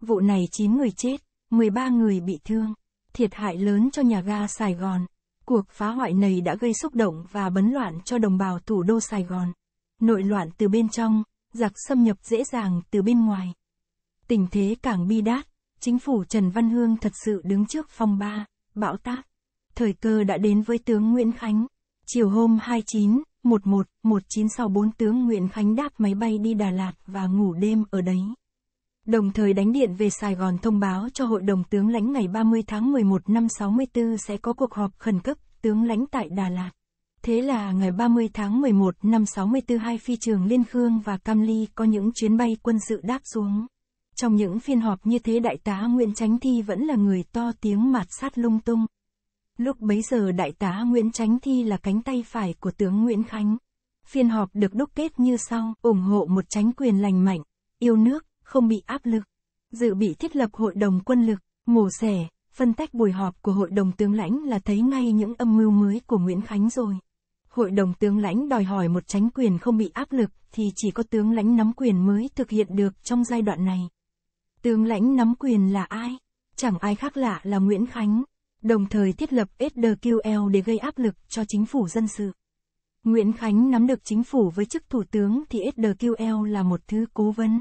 Vụ này 9 người chết, 13 người bị thương, thiệt hại lớn cho nhà ga Sài Gòn. Cuộc phá hoại này đã gây xúc động và bấn loạn cho đồng bào thủ đô Sài Gòn. Nội loạn từ bên trong, giặc xâm nhập dễ dàng từ bên ngoài. Tình thế càng bi đát, chính phủ Trần Văn Hương thật sự đứng trước phong ba, bão táp. Thời cơ đã đến với tướng Nguyễn Khánh. Chiều hôm 29, 11, 1964 tướng Nguyễn Khánh đáp máy bay đi Đà Lạt và ngủ đêm ở đấy đồng thời đánh điện về Sài Gòn thông báo cho Hội đồng Tướng lãnh ngày 30 tháng 11 năm 64 sẽ có cuộc họp khẩn cấp tướng lãnh tại Đà Lạt. Thế là ngày 30 tháng 11 năm 64 hai phi trường Liên Khương và Cam Ly có những chuyến bay quân sự đáp xuống. Trong những phiên họp như thế đại tá Nguyễn Tránh Thi vẫn là người to tiếng mặt sát lung tung. Lúc bấy giờ đại tá Nguyễn Tránh Thi là cánh tay phải của tướng Nguyễn Khánh. Phiên họp được đúc kết như sau, ủng hộ một tránh quyền lành mạnh, yêu nước, không bị áp lực. Dự bị thiết lập hội đồng quân lực, mổ xẻ, phân tách buổi họp của hội đồng tướng lãnh là thấy ngay những âm mưu mới của Nguyễn Khánh rồi. Hội đồng tướng lãnh đòi hỏi một tránh quyền không bị áp lực thì chỉ có tướng lãnh nắm quyền mới thực hiện được trong giai đoạn này. Tướng lãnh nắm quyền là ai? Chẳng ai khác lạ là Nguyễn Khánh, đồng thời thiết lập SDQL để gây áp lực cho chính phủ dân sự. Nguyễn Khánh nắm được chính phủ với chức thủ tướng thì SDQL là một thứ cố vấn.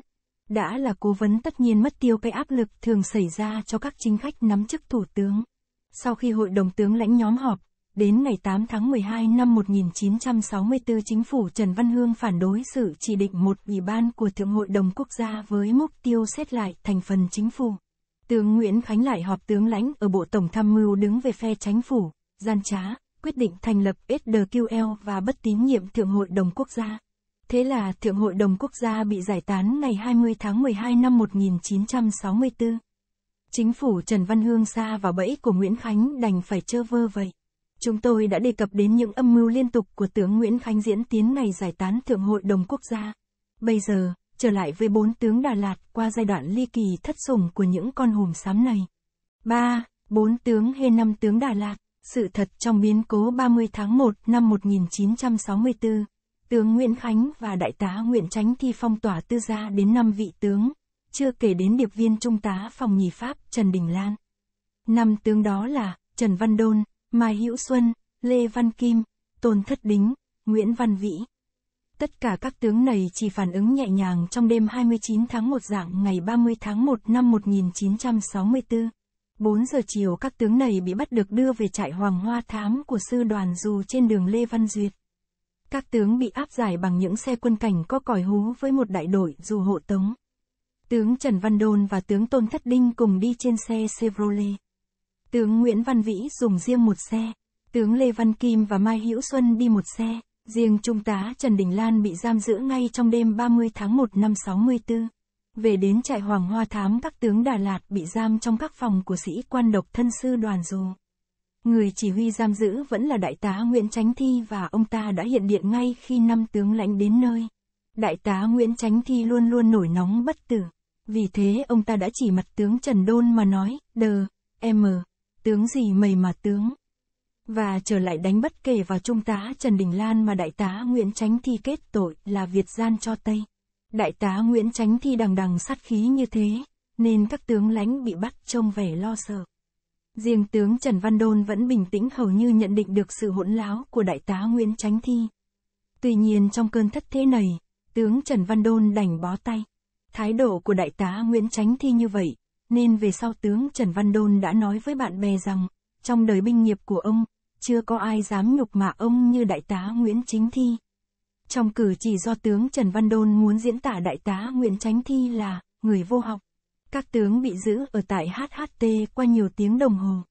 Đã là cố vấn tất nhiên mất tiêu cái áp lực thường xảy ra cho các chính khách nắm chức thủ tướng. Sau khi hội đồng tướng lãnh nhóm họp, đến ngày 8 tháng 12 năm 1964 chính phủ Trần Văn Hương phản đối sự chỉ định một ủy ban của Thượng hội đồng quốc gia với mục tiêu xét lại thành phần chính phủ. Tướng Nguyễn Khánh lại họp tướng lãnh ở Bộ Tổng tham mưu đứng về phe chính phủ, gian trá, quyết định thành lập SDQL và bất tín nhiệm Thượng hội đồng quốc gia. Thế là Thượng hội đồng quốc gia bị giải tán ngày 20 tháng 12 năm 1964. Chính phủ Trần Văn Hương xa vào bẫy của Nguyễn Khánh đành phải trơ vơ vậy. Chúng tôi đã đề cập đến những âm mưu liên tục của tướng Nguyễn Khánh diễn tiến ngày giải tán Thượng hội đồng quốc gia. Bây giờ, trở lại với bốn tướng Đà Lạt qua giai đoạn ly kỳ thất sủng của những con hùm xám này. 3. Bốn tướng hay năm tướng Đà Lạt, sự thật trong biến cố 30 tháng 1 năm 1964 tướng Nguyễn Khánh và đại tá Nguyễn Tránh thi phong tỏa tư gia đến 5 vị tướng, chưa kể đến điệp viên trung tá phòng nhì Pháp Trần Đình Lan. Năm tướng đó là Trần Văn Đôn, Mai Hữu Xuân, Lê Văn Kim, Tôn Thất Đính, Nguyễn Văn Vĩ. Tất cả các tướng này chỉ phản ứng nhẹ nhàng trong đêm 29 tháng 1 dạng ngày 30 tháng 1 năm 1964. 4 giờ chiều các tướng này bị bắt được đưa về trại Hoàng Hoa Thám của sư đoàn dù trên đường Lê Văn Duyệt. Các tướng bị áp giải bằng những xe quân cảnh có còi hú với một đại đội dù hộ tống. Tướng Trần Văn Đôn và tướng Tôn Thất Đinh cùng đi trên xe Chevrolet. Tướng Nguyễn Văn Vĩ dùng riêng một xe. Tướng Lê Văn Kim và Mai Hữu Xuân đi một xe. Riêng Trung tá Trần Đình Lan bị giam giữ ngay trong đêm 30 tháng 1 năm 64. Về đến trại Hoàng Hoa Thám các tướng Đà Lạt bị giam trong các phòng của sĩ quan độc thân sư đoàn dù. Người chỉ huy giam giữ vẫn là đại tá Nguyễn Tránh Thi và ông ta đã hiện điện ngay khi năm tướng lãnh đến nơi. Đại tá Nguyễn Tránh Thi luôn luôn nổi nóng bất tử. Vì thế ông ta đã chỉ mặt tướng Trần Đôn mà nói, đờ, em tướng gì mày mà tướng. Và trở lại đánh bất kể vào trung tá Trần Đình Lan mà đại tá Nguyễn Tránh Thi kết tội là Việt gian cho Tây. Đại tá Nguyễn Tránh Thi đằng đằng sát khí như thế, nên các tướng lãnh bị bắt trông vẻ lo sợ. Riêng tướng Trần Văn Đôn vẫn bình tĩnh hầu như nhận định được sự hỗn láo của đại tá Nguyễn Tránh Thi. Tuy nhiên trong cơn thất thế này, tướng Trần Văn Đôn đành bó tay. Thái độ của đại tá Nguyễn Tránh Thi như vậy, nên về sau tướng Trần Văn Đôn đã nói với bạn bè rằng, trong đời binh nghiệp của ông, chưa có ai dám nhục mạ ông như đại tá Nguyễn Chính Thi. Trong cử chỉ do tướng Trần Văn Đôn muốn diễn tả đại tá Nguyễn Tránh Thi là, người vô học. Các tướng bị giữ ở tại HHT qua nhiều tiếng đồng hồ.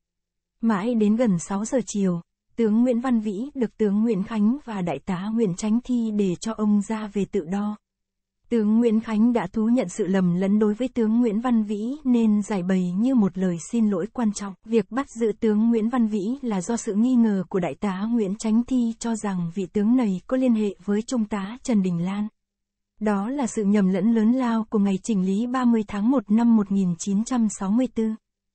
Mãi đến gần 6 giờ chiều, tướng Nguyễn Văn Vĩ được tướng Nguyễn Khánh và đại tá Nguyễn Tránh Thi để cho ông ra về tự đo. Tướng Nguyễn Khánh đã thú nhận sự lầm lẫn đối với tướng Nguyễn Văn Vĩ nên giải bày như một lời xin lỗi quan trọng. Việc bắt giữ tướng Nguyễn Văn Vĩ là do sự nghi ngờ của đại tá Nguyễn Tránh Thi cho rằng vị tướng này có liên hệ với trung tá Trần Đình Lan. Đó là sự nhầm lẫn lớn lao của ngày chỉnh lý 30 tháng 1 năm 1964.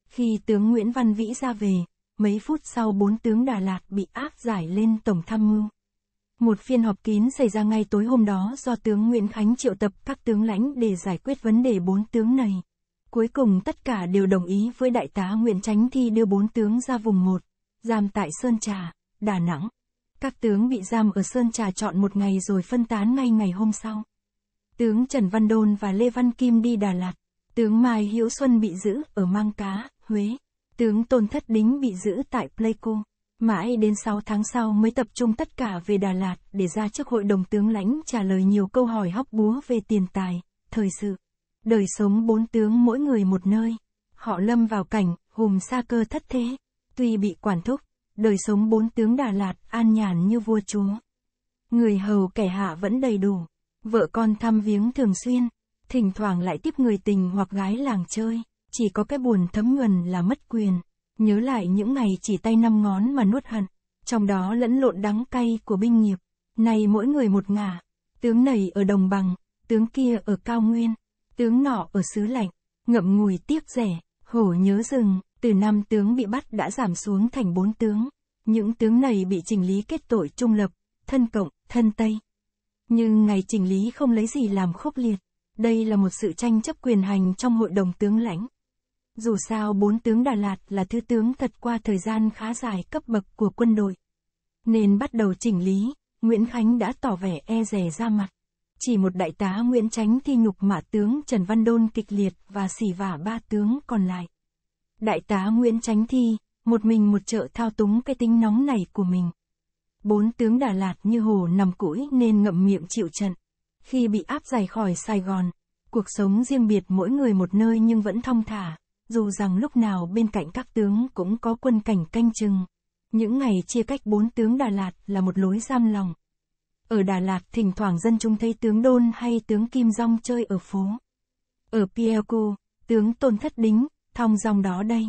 Khi tướng Nguyễn Văn Vĩ ra về, mấy phút sau bốn tướng Đà Lạt bị áp giải lên Tổng tham mưu. Một phiên họp kín xảy ra ngay tối hôm đó do tướng Nguyễn Khánh triệu tập các tướng lãnh để giải quyết vấn đề bốn tướng này. Cuối cùng tất cả đều đồng ý với đại tá Nguyễn Tránh Thi đưa bốn tướng ra vùng 1, giam tại Sơn Trà, Đà Nẵng. Các tướng bị giam ở Sơn Trà chọn một ngày rồi phân tán ngay ngày hôm sau. Tướng Trần Văn Đôn và Lê Văn Kim đi Đà Lạt. Tướng Mai Hiễu Xuân bị giữ ở Mang Cá, Huế. Tướng Tôn Thất Đính bị giữ tại Pleiku. Mãi đến 6 tháng sau mới tập trung tất cả về Đà Lạt để ra trước hội đồng tướng lãnh trả lời nhiều câu hỏi hóc búa về tiền tài, thời sự. Đời sống bốn tướng mỗi người một nơi. Họ lâm vào cảnh, hùm xa cơ thất thế. Tuy bị quản thúc, đời sống bốn tướng Đà Lạt an nhàn như vua chúa. Người hầu kẻ hạ vẫn đầy đủ. Vợ con thăm viếng thường xuyên, thỉnh thoảng lại tiếp người tình hoặc gái làng chơi, chỉ có cái buồn thấm ngần là mất quyền. Nhớ lại những ngày chỉ tay năm ngón mà nuốt hận, trong đó lẫn lộn đắng cay của binh nghiệp. nay mỗi người một ngả, tướng này ở đồng bằng, tướng kia ở cao nguyên, tướng nọ ở xứ lạnh, ngậm ngùi tiếc rẻ, hổ nhớ rừng, từ năm tướng bị bắt đã giảm xuống thành bốn tướng. Những tướng này bị chỉnh lý kết tội trung lập, thân cộng, thân Tây. Nhưng ngày chỉnh lý không lấy gì làm khốc liệt. Đây là một sự tranh chấp quyền hành trong hội đồng tướng lãnh. Dù sao bốn tướng Đà Lạt là thứ tướng thật qua thời gian khá dài cấp bậc của quân đội. Nên bắt đầu chỉnh lý, Nguyễn Khánh đã tỏ vẻ e rè ra mặt. Chỉ một đại tá Nguyễn Tránh thi nhục mạ tướng Trần Văn Đôn kịch liệt và xỉ vả ba tướng còn lại. Đại tá Nguyễn Tránh thi, một mình một trợ thao túng cái tính nóng này của mình bốn tướng Đà Lạt như hồ nằm củi nên ngậm miệng chịu trận. Khi bị áp giải khỏi Sài Gòn, cuộc sống riêng biệt mỗi người một nơi nhưng vẫn thong thả, dù rằng lúc nào bên cạnh các tướng cũng có quân cảnh canh chừng. Những ngày chia cách bốn tướng Đà Lạt là một lối giam lòng. Ở Đà Lạt thỉnh thoảng dân chúng thấy tướng Đôn hay tướng Kim Rong chơi ở phố. Ở Pielco, tướng Tôn Thất Đính, thong dong đó đây.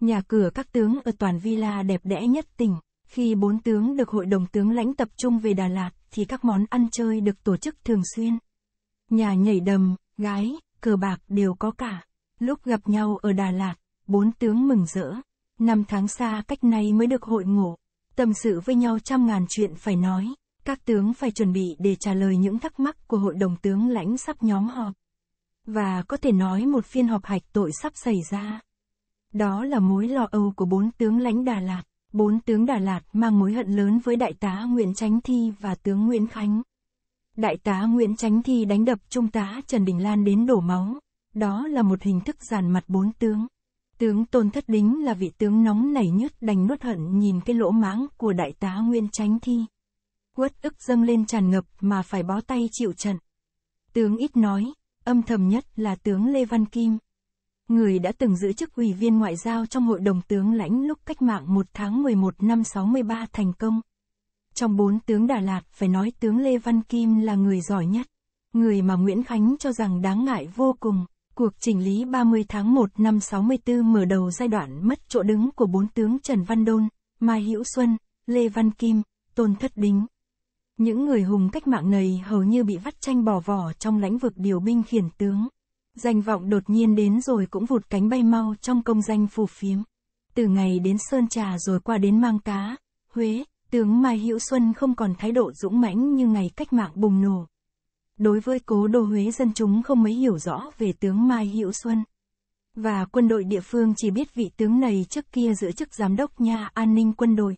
Nhà cửa các tướng ở toàn villa đẹp đẽ nhất tỉnh. Khi bốn tướng được hội đồng tướng lãnh tập trung về Đà Lạt, thì các món ăn chơi được tổ chức thường xuyên. Nhà nhảy đầm, gái, cờ bạc đều có cả. Lúc gặp nhau ở Đà Lạt, bốn tướng mừng rỡ. Năm tháng xa cách nay mới được hội ngộ. Tâm sự với nhau trăm ngàn chuyện phải nói. Các tướng phải chuẩn bị để trả lời những thắc mắc của hội đồng tướng lãnh sắp nhóm họp. Và có thể nói một phiên họp hạch tội sắp xảy ra. Đó là mối lo âu của bốn tướng lãnh Đà Lạt bốn tướng Đà Lạt mang mối hận lớn với đại tá Nguyễn Chánh Thi và tướng Nguyễn Khánh. Đại tá Nguyễn Chánh Thi đánh đập trung tá Trần Đình Lan đến đổ máu, đó là một hình thức giàn mặt bốn tướng. Tướng Tôn Thất Đính là vị tướng nóng nảy nhất đành nuốt hận nhìn cái lỗ mãng của đại tá Nguyễn Chánh Thi. Quất ức dâng lên tràn ngập mà phải bó tay chịu trận. Tướng ít nói, âm thầm nhất là tướng Lê Văn Kim người đã từng giữ chức ủy viên ngoại giao trong Hội đồng tướng lãnh lúc cách mạng 1 tháng 11 năm 63 thành công. Trong bốn tướng Đà Lạt phải nói tướng Lê Văn Kim là người giỏi nhất, người mà Nguyễn Khánh cho rằng đáng ngại vô cùng. Cuộc chỉnh lý 30 tháng 1 năm 64 mở đầu giai đoạn mất chỗ đứng của bốn tướng Trần Văn Đôn, Mai Hữu Xuân, Lê Văn Kim, Tôn Thất Đính. Những người hùng cách mạng này hầu như bị vắt tranh bỏ vỏ trong lãnh vực điều binh khiển tướng. Danh vọng đột nhiên đến rồi cũng vụt cánh bay mau trong công danh phù phiếm. Từ ngày đến Sơn Trà rồi qua đến Mang Cá, Huế, tướng Mai Hữu Xuân không còn thái độ dũng mãnh như ngày cách mạng bùng nổ. Đối với cố đô Huế dân chúng không mấy hiểu rõ về tướng Mai Hữu Xuân. Và quân đội địa phương chỉ biết vị tướng này trước kia giữ chức giám đốc nhà an ninh quân đội.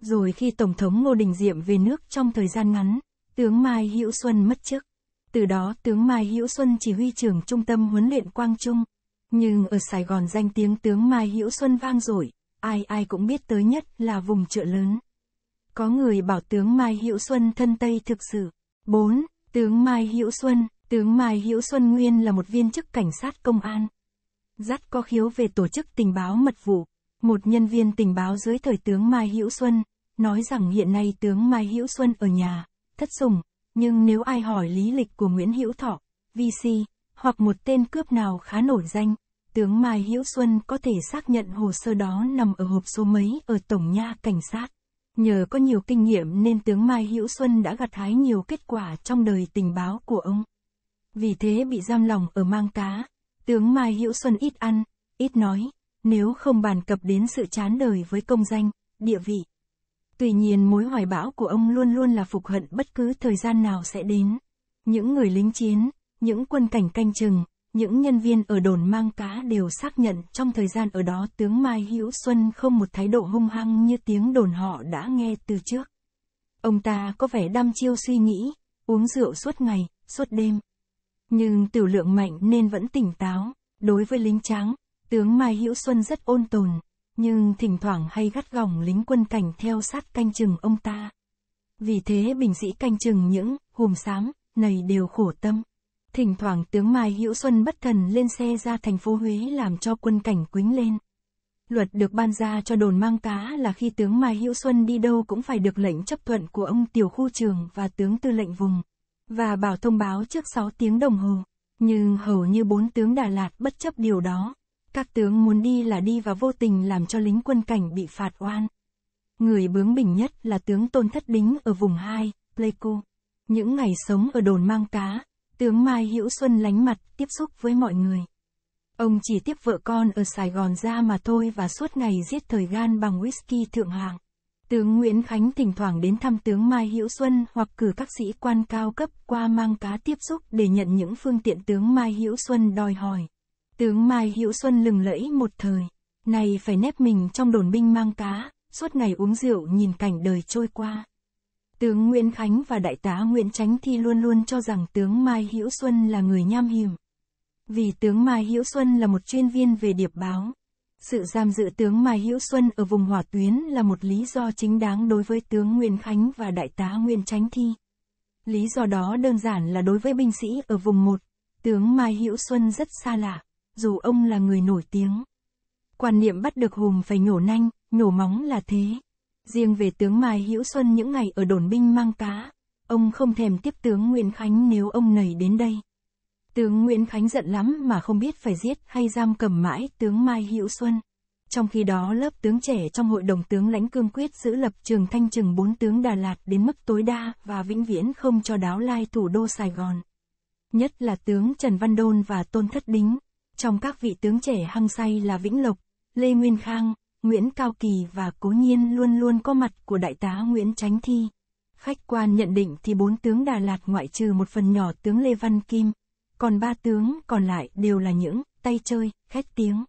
Rồi khi Tổng thống Ngô Đình Diệm về nước trong thời gian ngắn, tướng Mai Hữu Xuân mất chức. Từ đó tướng Mai Hữu Xuân chỉ huy trưởng trung tâm huấn luyện Quang Trung. Nhưng ở Sài Gòn danh tiếng tướng Mai Hữu Xuân vang dội, ai ai cũng biết tới nhất là vùng chợ lớn. Có người bảo tướng Mai Hữu Xuân thân Tây thực sự. 4. Tướng Mai Hữu Xuân, tướng Mai Hữu Xuân Nguyên là một viên chức cảnh sát công an. Dắt có khiếu về tổ chức tình báo mật vụ. Một nhân viên tình báo dưới thời tướng Mai Hữu Xuân, nói rằng hiện nay tướng Mai Hữu Xuân ở nhà, thất sủng, nhưng nếu ai hỏi lý lịch của Nguyễn Hữu Thọ, VC, hoặc một tên cướp nào khá nổi danh, tướng Mai Hữu Xuân có thể xác nhận hồ sơ đó nằm ở hộp số mấy ở Tổng nha Cảnh sát. Nhờ có nhiều kinh nghiệm nên tướng Mai Hữu Xuân đã gặt hái nhiều kết quả trong đời tình báo của ông. Vì thế bị giam lòng ở mang cá, tướng Mai Hữu Xuân ít ăn, ít nói, nếu không bàn cập đến sự chán đời với công danh, địa vị, Tuy nhiên mối hoài bão của ông luôn luôn là phục hận bất cứ thời gian nào sẽ đến. Những người lính chiến, những quân cảnh canh chừng, những nhân viên ở đồn mang cá đều xác nhận trong thời gian ở đó tướng Mai Hữu Xuân không một thái độ hung hăng như tiếng đồn họ đã nghe từ trước. Ông ta có vẻ đăm chiêu suy nghĩ, uống rượu suốt ngày, suốt đêm. Nhưng tiểu lượng mạnh nên vẫn tỉnh táo, đối với lính trắng tướng Mai Hữu Xuân rất ôn tồn, nhưng thỉnh thoảng hay gắt gỏng lính quân cảnh theo sát canh chừng ông ta. Vì thế bình sĩ canh chừng những hùm sáng này đều khổ tâm. Thỉnh thoảng tướng Mai Hữu Xuân bất thần lên xe ra thành phố Huế làm cho quân cảnh quính lên. Luật được ban ra cho đồn mang cá là khi tướng Mai Hữu Xuân đi đâu cũng phải được lệnh chấp thuận của ông tiểu khu trường và tướng tư lệnh vùng, và bảo thông báo trước 6 tiếng đồng hồ. Nhưng hầu như bốn tướng Đà Lạt bất chấp điều đó, các tướng muốn đi là đi và vô tình làm cho lính quân cảnh bị phạt oan. Người bướng bỉnh nhất là tướng Tôn Thất Đính ở vùng 2, Pleiku. Những ngày sống ở đồn mang cá, tướng Mai Hữu Xuân lánh mặt tiếp xúc với mọi người. Ông chỉ tiếp vợ con ở Sài Gòn ra mà thôi và suốt ngày giết thời gian bằng whisky thượng hạng. Tướng Nguyễn Khánh thỉnh thoảng đến thăm tướng Mai Hữu Xuân hoặc cử các sĩ quan cao cấp qua mang cá tiếp xúc để nhận những phương tiện tướng Mai Hữu Xuân đòi hỏi. Tướng Mai Hữu Xuân lừng lẫy một thời, nay phải nép mình trong đồn binh mang cá, suốt ngày uống rượu nhìn cảnh đời trôi qua. Tướng Nguyễn Khánh và Đại tá Nguyễn Tránh Thi luôn luôn cho rằng tướng Mai Hữu Xuân là người nham hiểm. Vì tướng Mai Hữu Xuân là một chuyên viên về điệp báo. Sự giam giữ tướng Mai Hữu Xuân ở vùng hỏa tuyến là một lý do chính đáng đối với tướng Nguyễn Khánh và Đại tá Nguyễn Tránh Thi. Lý do đó đơn giản là đối với binh sĩ ở vùng một tướng Mai Hữu Xuân rất xa lạ dù ông là người nổi tiếng. Quan niệm bắt được hùm phải nhổ nanh, nhổ móng là thế. Riêng về tướng Mai Hữu Xuân những ngày ở đồn binh mang cá, ông không thèm tiếp tướng Nguyễn Khánh nếu ông nảy đến đây. Tướng Nguyễn Khánh giận lắm mà không biết phải giết hay giam cầm mãi tướng Mai Hữu Xuân. Trong khi đó lớp tướng trẻ trong hội đồng tướng lãnh cương quyết giữ lập trường thanh trừng bốn tướng Đà Lạt đến mức tối đa và vĩnh viễn không cho đáo lai thủ đô Sài Gòn. Nhất là tướng Trần Văn Đôn và Tôn Thất Đính. Trong các vị tướng trẻ hăng say là Vĩnh Lộc, Lê Nguyên Khang, Nguyễn Cao Kỳ và cố nhiên luôn luôn có mặt của đại tá Nguyễn Tránh Thi. Khách quan nhận định thì bốn tướng Đà Lạt ngoại trừ một phần nhỏ tướng Lê Văn Kim, còn ba tướng còn lại đều là những tay chơi, khét tiếng.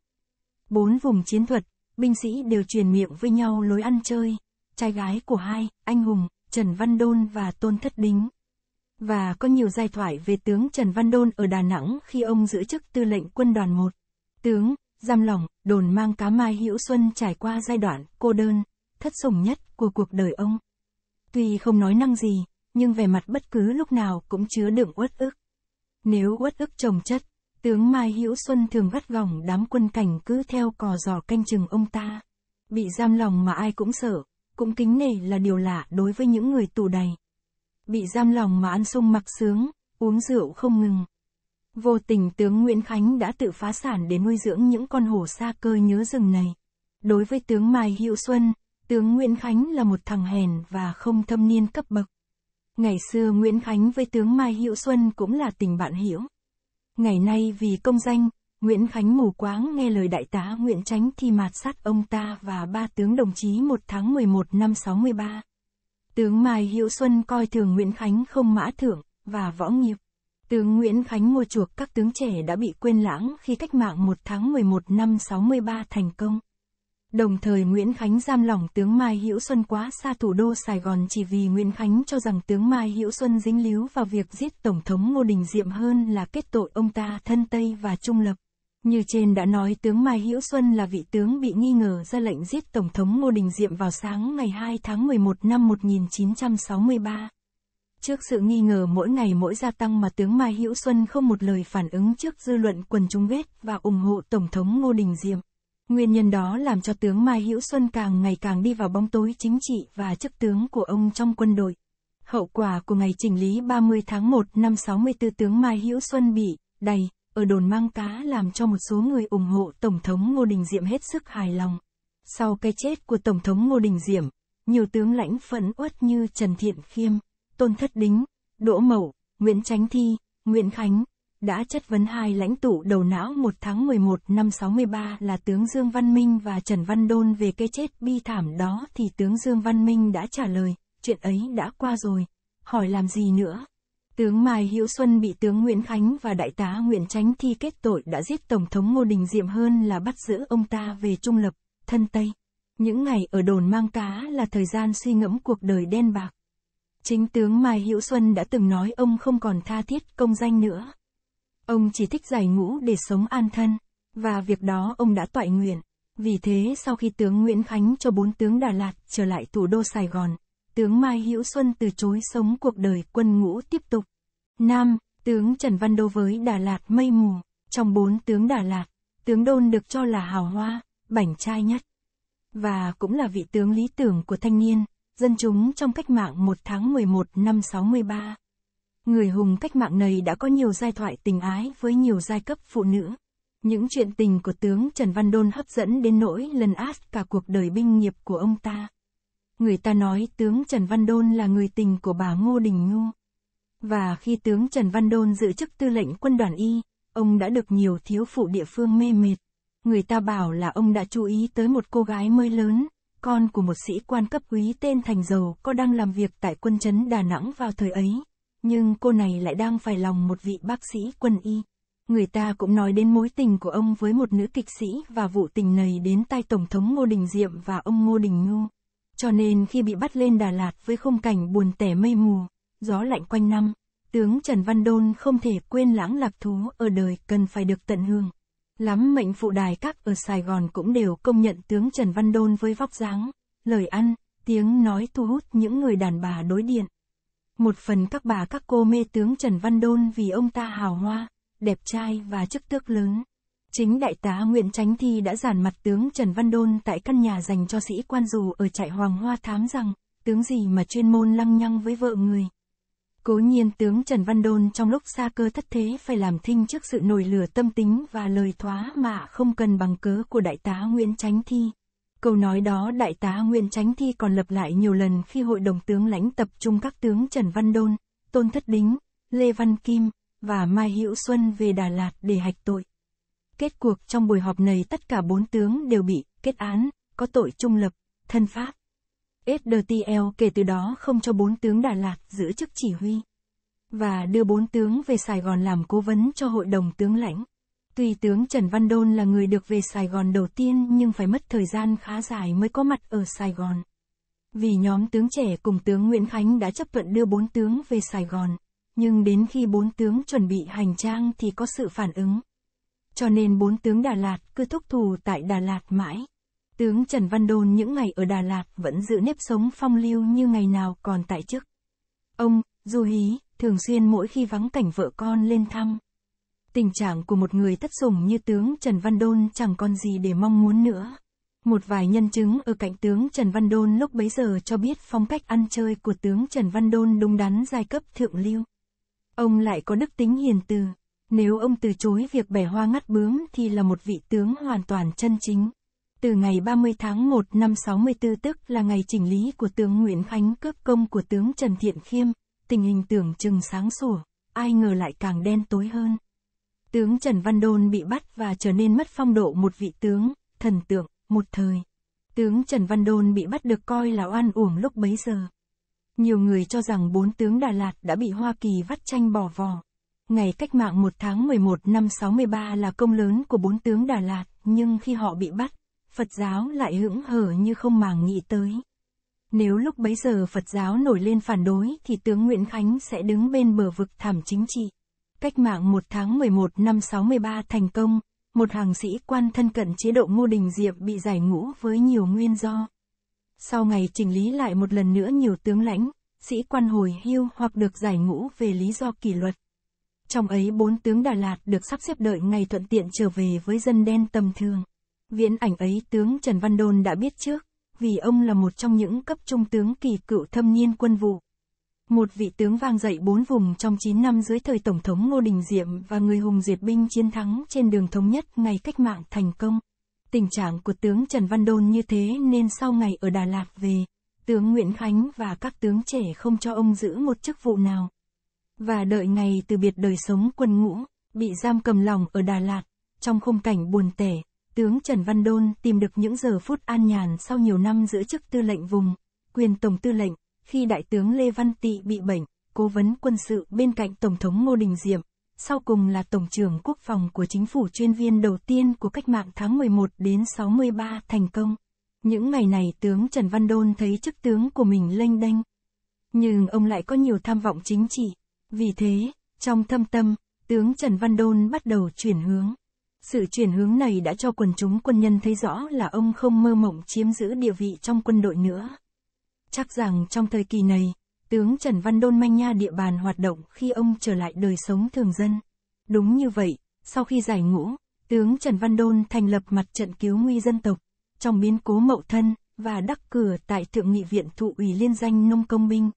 Bốn vùng chiến thuật, binh sĩ đều truyền miệng với nhau lối ăn chơi, trai gái của hai, anh hùng, Trần Văn Đôn và Tôn Thất Đính và có nhiều giai thoại về tướng Trần Văn Đôn ở Đà Nẵng khi ông giữ chức tư lệnh quân đoàn 1. Tướng, giam lỏng, đồn mang cá mai hữu xuân trải qua giai đoạn cô đơn, thất sủng nhất của cuộc đời ông. Tuy không nói năng gì, nhưng vẻ mặt bất cứ lúc nào cũng chứa đựng uất ức. Nếu uất ức trồng chất, tướng Mai Hữu Xuân thường gắt gỏng đám quân cảnh cứ theo cò giò canh chừng ông ta. Bị giam lòng mà ai cũng sợ, cũng kính nể là điều lạ đối với những người tù đầy bị giam lòng mà ăn sung mặc sướng, uống rượu không ngừng. Vô tình tướng Nguyễn Khánh đã tự phá sản để nuôi dưỡng những con hổ xa cơ nhớ rừng này. Đối với tướng Mai Hữu Xuân, tướng Nguyễn Khánh là một thằng hèn và không thâm niên cấp bậc. Ngày xưa Nguyễn Khánh với tướng Mai Hữu Xuân cũng là tình bạn hiểu. Ngày nay vì công danh, Nguyễn Khánh mù quáng nghe lời đại tá Nguyễn Tránh thì mạt sát ông ta và ba tướng đồng chí 1 tháng 11 năm 63. Tướng Mai Hữu Xuân coi thường Nguyễn Khánh không mã thưởng, và võ nghiệp. Tướng Nguyễn Khánh mua chuộc các tướng trẻ đã bị quên lãng khi cách mạng 1 tháng 11 năm 63 thành công. Đồng thời Nguyễn Khánh giam lỏng tướng Mai Hữu Xuân quá xa thủ đô Sài Gòn chỉ vì Nguyễn Khánh cho rằng tướng Mai Hữu Xuân dính líu vào việc giết Tổng thống Ngô Đình Diệm hơn là kết tội ông ta thân Tây và trung lập. Như trên đã nói tướng Mai Hữu Xuân là vị tướng bị nghi ngờ ra lệnh giết Tổng thống Ngô Đình Diệm vào sáng ngày 2 tháng 11 năm 1963. Trước sự nghi ngờ mỗi ngày mỗi gia tăng mà tướng Mai Hữu Xuân không một lời phản ứng trước dư luận quần chúng ghét và ủng hộ Tổng thống Ngô Đình Diệm. Nguyên nhân đó làm cho tướng Mai Hữu Xuân càng ngày càng đi vào bóng tối chính trị và chức tướng của ông trong quân đội. Hậu quả của ngày chỉnh lý 30 tháng 1 năm 64 tướng Mai Hữu Xuân bị đầy ở đồn mang cá làm cho một số người ủng hộ Tổng thống Ngô Đình Diệm hết sức hài lòng. Sau cái chết của Tổng thống Ngô Đình Diệm, nhiều tướng lãnh phẫn uất như Trần Thiện Khiêm, Tôn Thất Đính, Đỗ Mậu, Nguyễn Chánh Thi, Nguyễn Khánh, đã chất vấn hai lãnh tụ đầu não 1 tháng 11 năm 63 là tướng Dương Văn Minh và Trần Văn Đôn về cái chết bi thảm đó thì tướng Dương Văn Minh đã trả lời, chuyện ấy đã qua rồi, hỏi làm gì nữa. Tướng Mai Hữu Xuân bị tướng Nguyễn Khánh và đại tá Nguyễn Tránh Thi kết tội đã giết Tổng thống Ngô Đình Diệm hơn là bắt giữ ông ta về trung lập, thân Tây. Những ngày ở đồn mang cá là thời gian suy ngẫm cuộc đời đen bạc. Chính tướng Mai Hữu Xuân đã từng nói ông không còn tha thiết công danh nữa. Ông chỉ thích giải ngũ để sống an thân, và việc đó ông đã toại nguyện. Vì thế sau khi tướng Nguyễn Khánh cho bốn tướng Đà Lạt trở lại thủ đô Sài Gòn, tướng Mai Hữu Xuân từ chối sống cuộc đời quân ngũ tiếp tục. Nam, tướng Trần Văn Đô với Đà Lạt mây mù, trong bốn tướng Đà Lạt, tướng Đôn được cho là hào hoa, bảnh trai nhất. Và cũng là vị tướng lý tưởng của thanh niên, dân chúng trong cách mạng 1 tháng 11 năm 63. Người hùng cách mạng này đã có nhiều giai thoại tình ái với nhiều giai cấp phụ nữ. Những chuyện tình của tướng Trần Văn Đôn hấp dẫn đến nỗi lần át cả cuộc đời binh nghiệp của ông ta. Người ta nói tướng Trần Văn Đôn là người tình của bà Ngô Đình Ngu. Và khi tướng Trần Văn Đôn giữ chức tư lệnh quân đoàn Y, ông đã được nhiều thiếu phụ địa phương mê mệt. Người ta bảo là ông đã chú ý tới một cô gái mới lớn, con của một sĩ quan cấp úy tên Thành Dầu có đang làm việc tại quân trấn Đà Nẵng vào thời ấy. Nhưng cô này lại đang phải lòng một vị bác sĩ quân y. Người ta cũng nói đến mối tình của ông với một nữ kịch sĩ và vụ tình này đến tai Tổng thống Ngô Đình Diệm và ông Ngô Đình Ngưu. Cho nên khi bị bắt lên Đà Lạt với khung cảnh buồn tẻ mây mù, gió lạnh quanh năm, tướng Trần Văn Đôn không thể quên lãng lạc thú ở đời cần phải được tận hưởng. Lắm mệnh phụ đài các ở Sài Gòn cũng đều công nhận tướng Trần Văn Đôn với vóc dáng, lời ăn, tiếng nói thu hút những người đàn bà đối điện. Một phần các bà các cô mê tướng Trần Văn Đôn vì ông ta hào hoa, đẹp trai và chức tước lớn. Chính đại tá Nguyễn Tránh Thi đã giàn mặt tướng Trần Văn Đôn tại căn nhà dành cho sĩ quan dù ở trại Hoàng Hoa Thám rằng, tướng gì mà chuyên môn lăng nhăng với vợ người. Cố nhiên tướng Trần Văn Đôn trong lúc xa cơ thất thế phải làm thinh trước sự nổi lửa tâm tính và lời thoá mạ không cần bằng cớ của đại tá Nguyễn Chánh Thi. Câu nói đó đại tá Nguyễn Chánh Thi còn lập lại nhiều lần khi hội đồng tướng lãnh tập trung các tướng Trần Văn Đôn, Tôn Thất Đính, Lê Văn Kim và Mai Hữu Xuân về Đà Lạt để hạch tội. Kết cuộc trong buổi họp này tất cả bốn tướng đều bị kết án, có tội trung lập, thân pháp. SDTL kể từ đó không cho bốn tướng Đà Lạt giữ chức chỉ huy và đưa bốn tướng về Sài Gòn làm cố vấn cho hội đồng tướng lãnh. Tuy tướng Trần Văn Đôn là người được về Sài Gòn đầu tiên nhưng phải mất thời gian khá dài mới có mặt ở Sài Gòn. Vì nhóm tướng trẻ cùng tướng Nguyễn Khánh đã chấp thuận đưa bốn tướng về Sài Gòn, nhưng đến khi bốn tướng chuẩn bị hành trang thì có sự phản ứng. Cho nên bốn tướng Đà Lạt cứ thúc thù tại Đà Lạt mãi. Tướng Trần Văn Đôn những ngày ở Đà Lạt vẫn giữ nếp sống phong lưu như ngày nào còn tại chức. Ông, Du Hí, thường xuyên mỗi khi vắng cảnh vợ con lên thăm. Tình trạng của một người thất sủng như tướng Trần Văn Đôn chẳng còn gì để mong muốn nữa. Một vài nhân chứng ở cạnh tướng Trần Văn Đôn lúc bấy giờ cho biết phong cách ăn chơi của tướng Trần Văn Đôn đúng đắn giai cấp thượng lưu. Ông lại có đức tính hiền từ. Nếu ông từ chối việc bẻ hoa ngắt bướm thì là một vị tướng hoàn toàn chân chính. Từ ngày 30 tháng 1 năm 64 tức là ngày chỉnh lý của tướng Nguyễn Khánh cướp công của tướng Trần Thiện Khiêm, tình hình tưởng chừng sáng sủa, ai ngờ lại càng đen tối hơn. Tướng Trần Văn Đôn bị bắt và trở nên mất phong độ một vị tướng, thần tượng, một thời. Tướng Trần Văn Đôn bị bắt được coi là oan uổng lúc bấy giờ. Nhiều người cho rằng bốn tướng Đà Lạt đã bị Hoa Kỳ vắt tranh bỏ vò. Ngày cách mạng 1 tháng 11 năm 63 là công lớn của bốn tướng Đà Lạt, nhưng khi họ bị bắt, Phật giáo lại hững hờ như không màng nghĩ tới. Nếu lúc bấy giờ Phật giáo nổi lên phản đối thì tướng Nguyễn Khánh sẽ đứng bên bờ vực thảm chính trị. Cách mạng 1 tháng 11 năm 63 thành công, một hàng sĩ quan thân cận chế độ Ngô Đình Diệm bị giải ngũ với nhiều nguyên do. Sau ngày chỉnh lý lại một lần nữa nhiều tướng lãnh, sĩ quan hồi hưu hoặc được giải ngũ về lý do kỷ luật. Trong ấy bốn tướng Đà Lạt được sắp xếp đợi ngày thuận tiện trở về với dân đen tầm thường. Viễn ảnh ấy tướng Trần Văn Đôn đã biết trước, vì ông là một trong những cấp trung tướng kỳ cựu thâm niên quân vụ. Một vị tướng vang dậy bốn vùng trong 9 năm dưới thời Tổng thống Ngô Đình Diệm và người hùng diệt binh chiến thắng trên đường thống nhất ngày cách mạng thành công. Tình trạng của tướng Trần Văn Đôn như thế nên sau ngày ở Đà Lạt về, tướng Nguyễn Khánh và các tướng trẻ không cho ông giữ một chức vụ nào. Và đợi ngày từ biệt đời sống quân ngũ, bị giam cầm lòng ở Đà Lạt, trong khung cảnh buồn tẻ, tướng Trần Văn Đôn tìm được những giờ phút an nhàn sau nhiều năm giữ chức tư lệnh vùng, quyền tổng tư lệnh, khi đại tướng Lê Văn Tị bị bệnh, cố vấn quân sự bên cạnh Tổng thống Ngô Đình Diệm, sau cùng là Tổng trưởng Quốc phòng của chính phủ chuyên viên đầu tiên của cách mạng tháng 11 đến 63 thành công. Những ngày này tướng Trần Văn Đôn thấy chức tướng của mình lênh đênh. Nhưng ông lại có nhiều tham vọng chính trị. Vì thế, trong thâm tâm, tướng Trần Văn Đôn bắt đầu chuyển hướng. Sự chuyển hướng này đã cho quần chúng quân nhân thấy rõ là ông không mơ mộng chiếm giữ địa vị trong quân đội nữa. Chắc rằng trong thời kỳ này, tướng Trần Văn Đôn manh nha địa bàn hoạt động khi ông trở lại đời sống thường dân. Đúng như vậy, sau khi giải ngũ, tướng Trần Văn Đôn thành lập mặt trận cứu nguy dân tộc, trong biến cố mậu thân, và đắc cửa tại Thượng nghị viện thụ ủy liên danh nông công binh.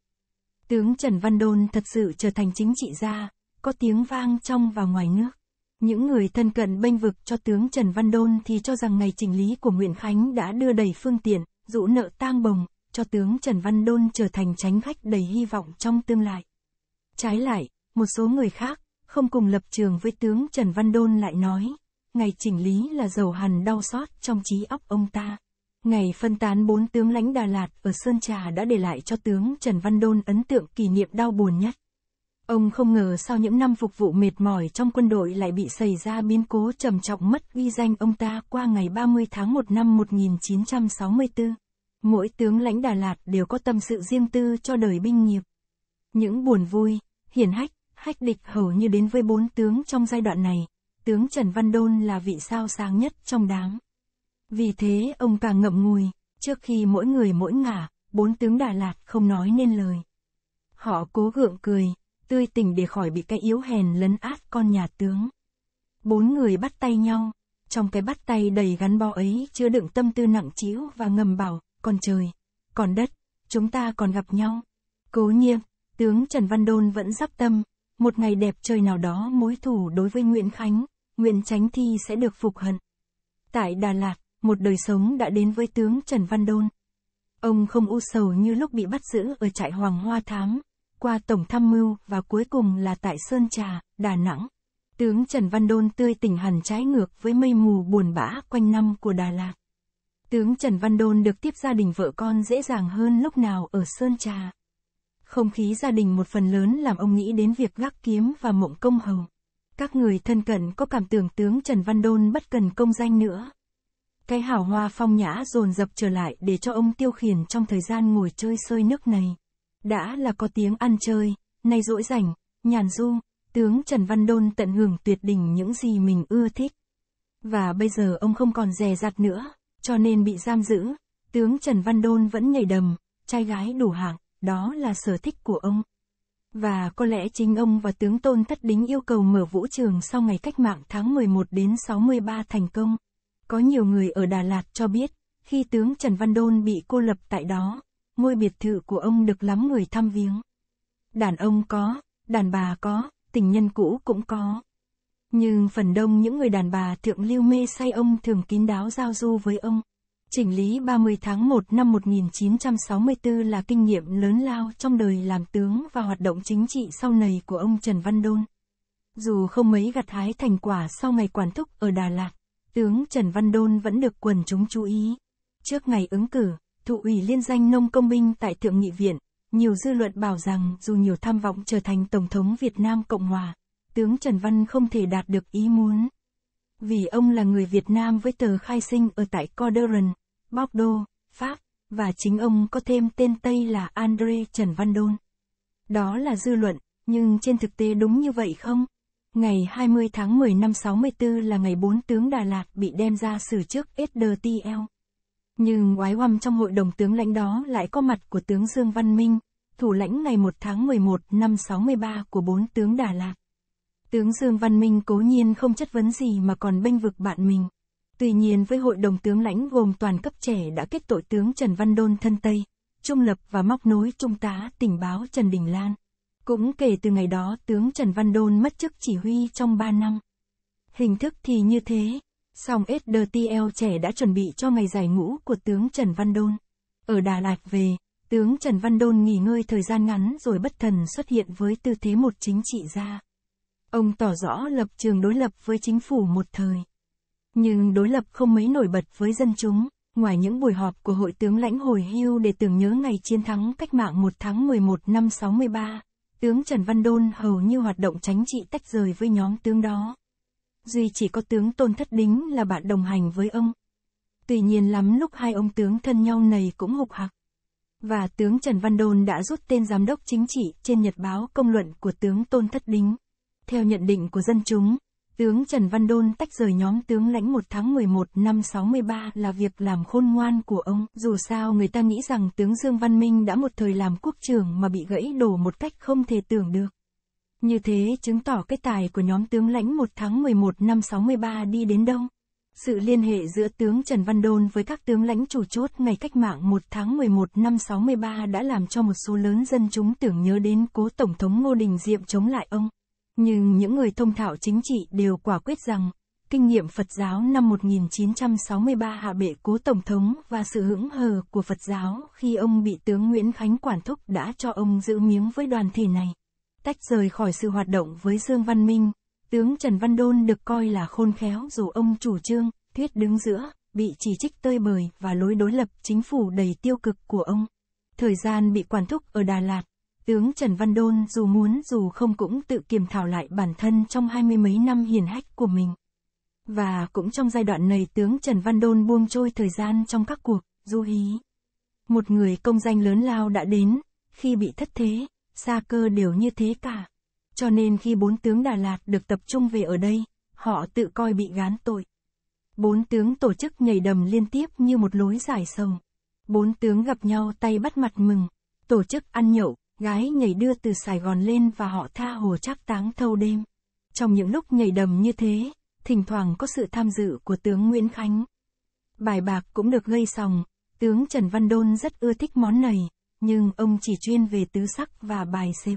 Tướng Trần Văn Đôn thật sự trở thành chính trị gia, có tiếng vang trong và ngoài nước. Những người thân cận bênh vực cho tướng Trần Văn Đôn thì cho rằng ngày chỉnh lý của Nguyễn Khánh đã đưa đầy phương tiện, rũ nợ tang bồng, cho tướng Trần Văn Đôn trở thành tránh khách đầy hy vọng trong tương lai. Trái lại, một số người khác, không cùng lập trường với tướng Trần Văn Đôn lại nói, ngày chỉnh lý là dầu hằn đau xót trong trí óc ông ta. Ngày phân tán bốn tướng lãnh Đà Lạt ở Sơn Trà đã để lại cho tướng Trần Văn Đôn ấn tượng kỷ niệm đau buồn nhất. Ông không ngờ sau những năm phục vụ mệt mỏi trong quân đội lại bị xảy ra biến cố trầm trọng mất uy danh ông ta qua ngày 30 tháng 1 năm 1964. Mỗi tướng lãnh Đà Lạt đều có tâm sự riêng tư cho đời binh nghiệp. Những buồn vui, hiển hách, hách địch hầu như đến với bốn tướng trong giai đoạn này. Tướng Trần Văn Đôn là vị sao sáng nhất trong đám. Vì thế ông càng ngậm ngùi, trước khi mỗi người mỗi ngả, bốn tướng Đà Lạt không nói nên lời. Họ cố gượng cười, tươi tỉnh để khỏi bị cái yếu hèn lấn át con nhà tướng. Bốn người bắt tay nhau, trong cái bắt tay đầy gắn bó ấy chứa đựng tâm tư nặng trĩu và ngầm bảo, còn trời, còn đất, chúng ta còn gặp nhau. Cố nhiên, tướng Trần Văn Đôn vẫn dắp tâm, một ngày đẹp trời nào đó mối thù đối với Nguyễn Khánh, Nguyễn Chánh Thi sẽ được phục hận. Tại Đà Lạt, một đời sống đã đến với tướng Trần Văn Đôn. Ông không u sầu như lúc bị bắt giữ ở trại Hoàng Hoa Thám, qua Tổng Tham mưu và cuối cùng là tại Sơn Trà, Đà Nẵng. Tướng Trần Văn Đôn tươi tỉnh hẳn trái ngược với mây mù buồn bã quanh năm của Đà Lạt. Tướng Trần Văn Đôn được tiếp gia đình vợ con dễ dàng hơn lúc nào ở Sơn Trà. Không khí gia đình một phần lớn làm ông nghĩ đến việc gác kiếm và mộng công hầu. Các người thân cận có cảm tưởng tướng Trần Văn Đôn bất cần công danh nữa. Cái hào hoa phong nhã dồn dập trở lại để cho ông tiêu khiển trong thời gian ngồi chơi sơi nước này. Đã là có tiếng ăn chơi, nay rỗi rảnh, nhàn du, tướng Trần Văn Đôn tận hưởng tuyệt đỉnh những gì mình ưa thích. Và bây giờ ông không còn dè dặt nữa, cho nên bị giam giữ, tướng Trần Văn Đôn vẫn nhảy đầm, trai gái đủ hạng, đó là sở thích của ông. Và có lẽ chính ông và tướng Tôn Thất Đính yêu cầu mở vũ trường sau ngày cách mạng tháng 11 đến 63 thành công. Có nhiều người ở Đà Lạt cho biết, khi tướng Trần Văn Đôn bị cô lập tại đó, ngôi biệt thự của ông được lắm người thăm viếng. Đàn ông có, đàn bà có, tình nhân cũ cũng có. Nhưng phần đông những người đàn bà thượng lưu mê say ông thường kín đáo giao du với ông. Chỉnh lý 30 tháng 1 năm 1964 là kinh nghiệm lớn lao trong đời làm tướng và hoạt động chính trị sau này của ông Trần Văn Đôn. Dù không mấy gặt hái thành quả sau ngày quản thúc ở Đà Lạt, tướng Trần Văn Đôn vẫn được quần chúng chú ý. Trước ngày ứng cử, thụ ủy liên danh nông công binh tại Thượng nghị viện, nhiều dư luận bảo rằng dù nhiều tham vọng trở thành Tổng thống Việt Nam Cộng Hòa, tướng Trần Văn không thể đạt được ý muốn. Vì ông là người Việt Nam với tờ khai sinh ở tại Cordoran, Bordeaux, Pháp, và chính ông có thêm tên Tây là Andre Trần Văn Đôn. Đó là dư luận, nhưng trên thực tế đúng như vậy không? Ngày 20 tháng 10 năm 64 là ngày bốn tướng Đà Lạt bị đem ra xử trước SDTL. Nhưng oái oăm trong hội đồng tướng lãnh đó lại có mặt của tướng Dương Văn Minh, thủ lãnh ngày 1 tháng 11 năm 63 của bốn tướng Đà Lạt. Tướng Dương Văn Minh cố nhiên không chất vấn gì mà còn bênh vực bạn mình. Tuy nhiên với hội đồng tướng lãnh gồm toàn cấp trẻ đã kết tội tướng Trần Văn Đôn thân Tây, trung lập và móc nối trung tá tình báo Trần Đình Lan. Cũng kể từ ngày đó tướng Trần Văn Đôn mất chức chỉ huy trong 3 năm. Hình thức thì như thế, Song SDTL trẻ đã chuẩn bị cho ngày giải ngũ của tướng Trần Văn Đôn. Ở Đà Lạt về, tướng Trần Văn Đôn nghỉ ngơi thời gian ngắn rồi bất thần xuất hiện với tư thế một chính trị gia. Ông tỏ rõ lập trường đối lập với chính phủ một thời. Nhưng đối lập không mấy nổi bật với dân chúng, ngoài những buổi họp của hội tướng lãnh hồi hưu để tưởng nhớ ngày chiến thắng cách mạng 1 tháng 11 năm 63, tướng Trần Văn Đôn hầu như hoạt động tránh trị tách rời với nhóm tướng đó duy chỉ có tướng Tôn Thất Đính là bạn đồng hành với ông. Tuy nhiên lắm lúc hai ông tướng thân nhau này cũng hục hặc. Và tướng Trần Văn Đôn đã rút tên giám đốc chính trị trên nhật báo công luận của tướng Tôn Thất Đính. Theo nhận định của dân chúng, tướng Trần Văn Đôn tách rời nhóm tướng lãnh 1 tháng 11 năm 63 là việc làm khôn ngoan của ông. Dù sao người ta nghĩ rằng tướng Dương Văn Minh đã một thời làm quốc trưởng mà bị gãy đổ một cách không thể tưởng được. Như thế chứng tỏ cái tài của nhóm tướng lãnh 1 tháng 11 năm 63 đi đến đâu. Sự liên hệ giữa tướng Trần Văn Đôn với các tướng lãnh chủ chốt ngày cách mạng 1 tháng 11 năm 63 đã làm cho một số lớn dân chúng tưởng nhớ đến cố Tổng thống Ngô Đình Diệm chống lại ông. Nhưng những người thông thạo chính trị đều quả quyết rằng, kinh nghiệm Phật giáo năm 1963 hạ bệ cố Tổng thống và sự hững hờ của Phật giáo khi ông bị tướng Nguyễn Khánh quản thúc đã cho ông giữ miếng với đoàn thể này tách rời khỏi sự hoạt động với Dương Văn Minh. Tướng Trần Văn Đôn được coi là khôn khéo dù ông chủ trương, thuyết đứng giữa, bị chỉ trích tơi bời và lối đối lập chính phủ đầy tiêu cực của ông. Thời gian bị quản thúc ở Đà Lạt, tướng Trần Văn Đôn dù muốn dù không cũng tự kiềm thảo lại bản thân trong hai mươi mấy năm hiền hách của mình. Và cũng trong giai đoạn này tướng Trần Văn Đôn buông trôi thời gian trong các cuộc, du hí. Một người công danh lớn lao đã đến, khi bị thất thế, xa cơ đều như thế cả. Cho nên khi bốn tướng Đà Lạt được tập trung về ở đây, họ tự coi bị gán tội. Bốn tướng tổ chức nhảy đầm liên tiếp như một lối giải sông. Bốn tướng gặp nhau tay bắt mặt mừng, tổ chức ăn nhậu, gái nhảy đưa từ Sài Gòn lên và họ tha hồ chắc táng thâu đêm. Trong những lúc nhảy đầm như thế, thỉnh thoảng có sự tham dự của tướng Nguyễn Khánh. Bài bạc cũng được gây sòng, tướng Trần Văn Đôn rất ưa thích món này, nhưng ông chỉ chuyên về tứ sắc và bài xếp.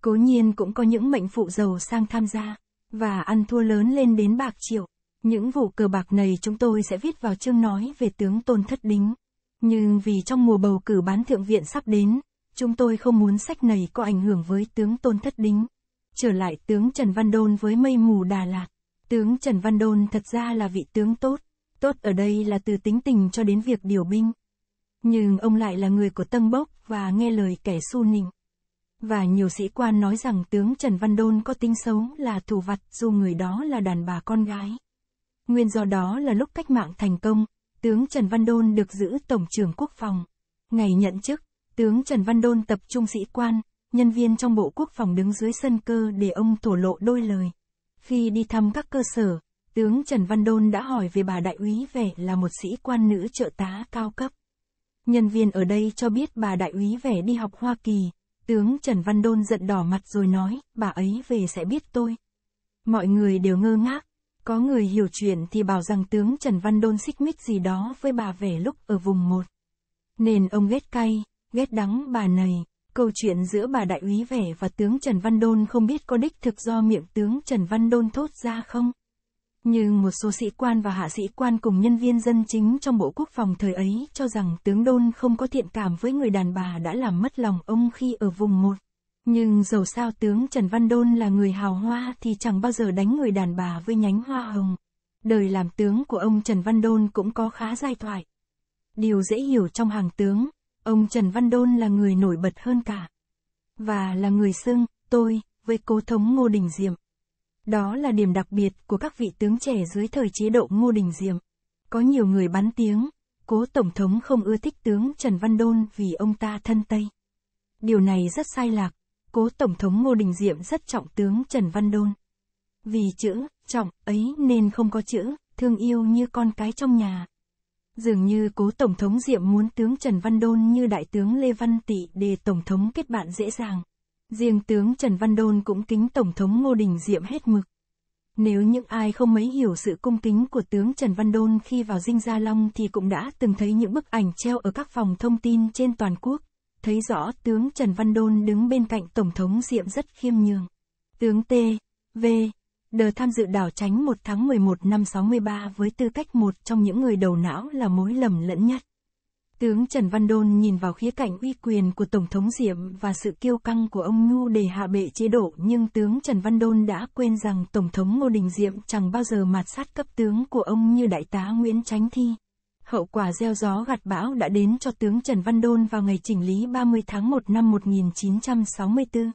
Cố nhiên cũng có những mệnh phụ giàu sang tham gia, và ăn thua lớn lên đến bạc triệu. Những vụ cờ bạc này chúng tôi sẽ viết vào chương nói về tướng tôn thất đính. Nhưng vì trong mùa bầu cử bán thượng viện sắp đến, chúng tôi không muốn sách này có ảnh hưởng với tướng tôn thất đính. Trở lại tướng Trần Văn Đôn với mây mù Đà Lạt. Tướng Trần Văn Đôn thật ra là vị tướng tốt. Tốt ở đây là từ tính tình cho đến việc điều binh. Nhưng ông lại là người của Tân Bốc và nghe lời kẻ su nịnh. Và nhiều sĩ quan nói rằng tướng Trần Văn Đôn có tính xấu là thủ vặt dù người đó là đàn bà con gái. Nguyên do đó là lúc cách mạng thành công, tướng Trần Văn Đôn được giữ Tổng trưởng Quốc phòng. Ngày nhận chức, tướng Trần Văn Đôn tập trung sĩ quan, nhân viên trong Bộ Quốc phòng đứng dưới sân cơ để ông thổ lộ đôi lời. Khi đi thăm các cơ sở, tướng Trần Văn Đôn đã hỏi về bà đại úy vẻ là một sĩ quan nữ trợ tá cao cấp. Nhân viên ở đây cho biết bà đại úy về đi học Hoa Kỳ. Tướng Trần Văn Đôn giận đỏ mặt rồi nói, bà ấy về sẽ biết tôi. Mọi người đều ngơ ngác. Có người hiểu chuyện thì bảo rằng tướng Trần Văn Đôn xích mích gì đó với bà về lúc ở vùng một Nên ông ghét cay, ghét đắng bà này. Câu chuyện giữa bà đại úy vẻ và tướng Trần Văn Đôn không biết có đích thực do miệng tướng Trần Văn Đôn thốt ra không? như một số sĩ quan và hạ sĩ quan cùng nhân viên dân chính trong Bộ Quốc phòng thời ấy cho rằng tướng Đôn không có thiện cảm với người đàn bà đã làm mất lòng ông khi ở vùng một. Nhưng dầu sao tướng Trần Văn Đôn là người hào hoa thì chẳng bao giờ đánh người đàn bà với nhánh hoa hồng. Đời làm tướng của ông Trần Văn Đôn cũng có khá giai thoại. Điều dễ hiểu trong hàng tướng, ông Trần Văn Đôn là người nổi bật hơn cả. Và là người xưng, tôi, với cố thống Ngô Đình Diệm. Đó là điểm đặc biệt của các vị tướng trẻ dưới thời chế độ Ngô Đình Diệm. Có nhiều người bắn tiếng, cố Tổng thống không ưa thích tướng Trần Văn Đôn vì ông ta thân Tây. Điều này rất sai lạc, cố Tổng thống Ngô Đình Diệm rất trọng tướng Trần Văn Đôn. Vì chữ, trọng, ấy nên không có chữ, thương yêu như con cái trong nhà. Dường như cố Tổng thống Diệm muốn tướng Trần Văn Đôn như Đại tướng Lê Văn Tị để Tổng thống kết bạn dễ dàng. Riêng tướng Trần Văn Đôn cũng kính Tổng thống Ngô Đình Diệm hết mực. Nếu những ai không mấy hiểu sự cung kính của tướng Trần Văn Đôn khi vào dinh Gia Long thì cũng đã từng thấy những bức ảnh treo ở các phòng thông tin trên toàn quốc, thấy rõ tướng Trần Văn Đôn đứng bên cạnh Tổng thống Diệm rất khiêm nhường. Tướng T. V. Đờ tham dự đảo tránh 1 tháng 11 năm 63 với tư cách một trong những người đầu não là mối lầm lẫn nhất. Tướng Trần Văn Đôn nhìn vào khía cạnh uy quyền của Tổng thống Diệm và sự kiêu căng của ông Nhu để hạ bệ chế độ nhưng tướng Trần Văn Đôn đã quên rằng Tổng thống Ngô Đình Diệm chẳng bao giờ mạt sát cấp tướng của ông như Đại tá Nguyễn Tránh Thi. Hậu quả gieo gió gặt bão đã đến cho tướng Trần Văn Đôn vào ngày chỉnh lý 30 tháng 1 năm 1964.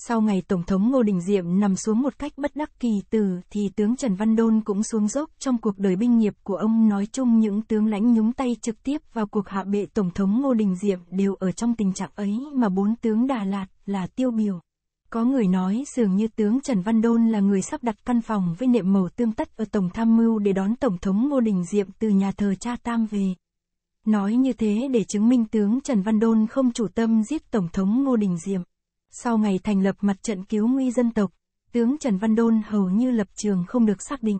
Sau ngày Tổng thống Ngô Đình Diệm nằm xuống một cách bất đắc kỳ từ thì tướng Trần Văn Đôn cũng xuống dốc trong cuộc đời binh nghiệp của ông nói chung những tướng lãnh nhúng tay trực tiếp vào cuộc hạ bệ Tổng thống Ngô Đình Diệm đều ở trong tình trạng ấy mà bốn tướng Đà Lạt là tiêu biểu. Có người nói dường như tướng Trần Văn Đôn là người sắp đặt căn phòng với nệm màu tương tất ở Tổng Tham mưu để đón Tổng thống Ngô Đình Diệm từ nhà thờ cha Tam về. Nói như thế để chứng minh tướng Trần Văn Đôn không chủ tâm giết Tổng thống Ngô Đình Diệm. Sau ngày thành lập mặt trận cứu nguy dân tộc, tướng Trần Văn Đôn hầu như lập trường không được xác định.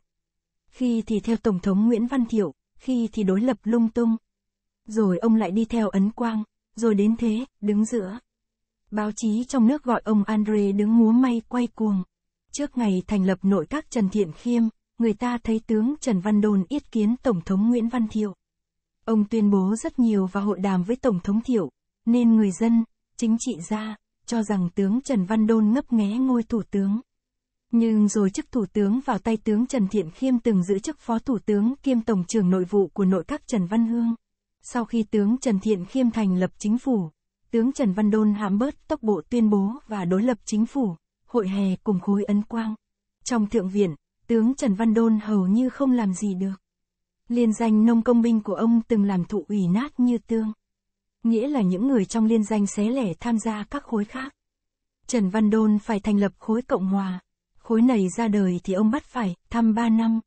Khi thì theo Tổng thống Nguyễn Văn Thiệu, khi thì đối lập lung tung. Rồi ông lại đi theo Ấn Quang, rồi đến thế, đứng giữa. Báo chí trong nước gọi ông Andre đứng múa may quay cuồng. Trước ngày thành lập nội các Trần Thiện Khiêm, người ta thấy tướng Trần Văn Đôn yết kiến Tổng thống Nguyễn Văn Thiệu. Ông tuyên bố rất nhiều và hội đàm với Tổng thống Thiệu, nên người dân, chính trị gia, cho rằng tướng Trần Văn Đôn ngấp nghé ngôi thủ tướng. Nhưng rồi chức thủ tướng vào tay tướng Trần Thiện Khiêm từng giữ chức phó thủ tướng kiêm tổng trưởng nội vụ của nội các Trần Văn Hương. Sau khi tướng Trần Thiện Khiêm thành lập chính phủ, tướng Trần Văn Đôn hãm bớt tốc bộ tuyên bố và đối lập chính phủ, hội hè cùng khối ấn quang. Trong thượng viện, tướng Trần Văn Đôn hầu như không làm gì được. Liên danh nông công binh của ông từng làm thụ ủy nát như tương nghĩa là những người trong liên danh xé lẻ tham gia các khối khác. Trần Văn Đôn phải thành lập khối Cộng Hòa, khối này ra đời thì ông bắt phải thăm 3 năm.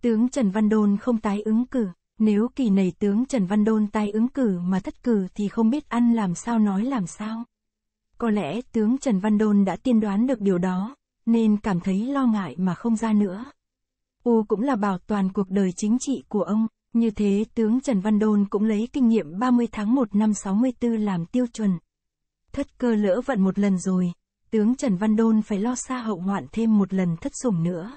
Tướng Trần Văn Đôn không tái ứng cử, nếu kỳ này tướng Trần Văn Đôn tái ứng cử mà thất cử thì không biết ăn làm sao nói làm sao. Có lẽ tướng Trần Văn Đôn đã tiên đoán được điều đó, nên cảm thấy lo ngại mà không ra nữa. U cũng là bảo toàn cuộc đời chính trị của ông. Như thế tướng Trần Văn Đôn cũng lấy kinh nghiệm 30 tháng 1 năm 64 làm tiêu chuẩn. Thất cơ lỡ vận một lần rồi, tướng Trần Văn Đôn phải lo xa hậu hoạn thêm một lần thất sủng nữa.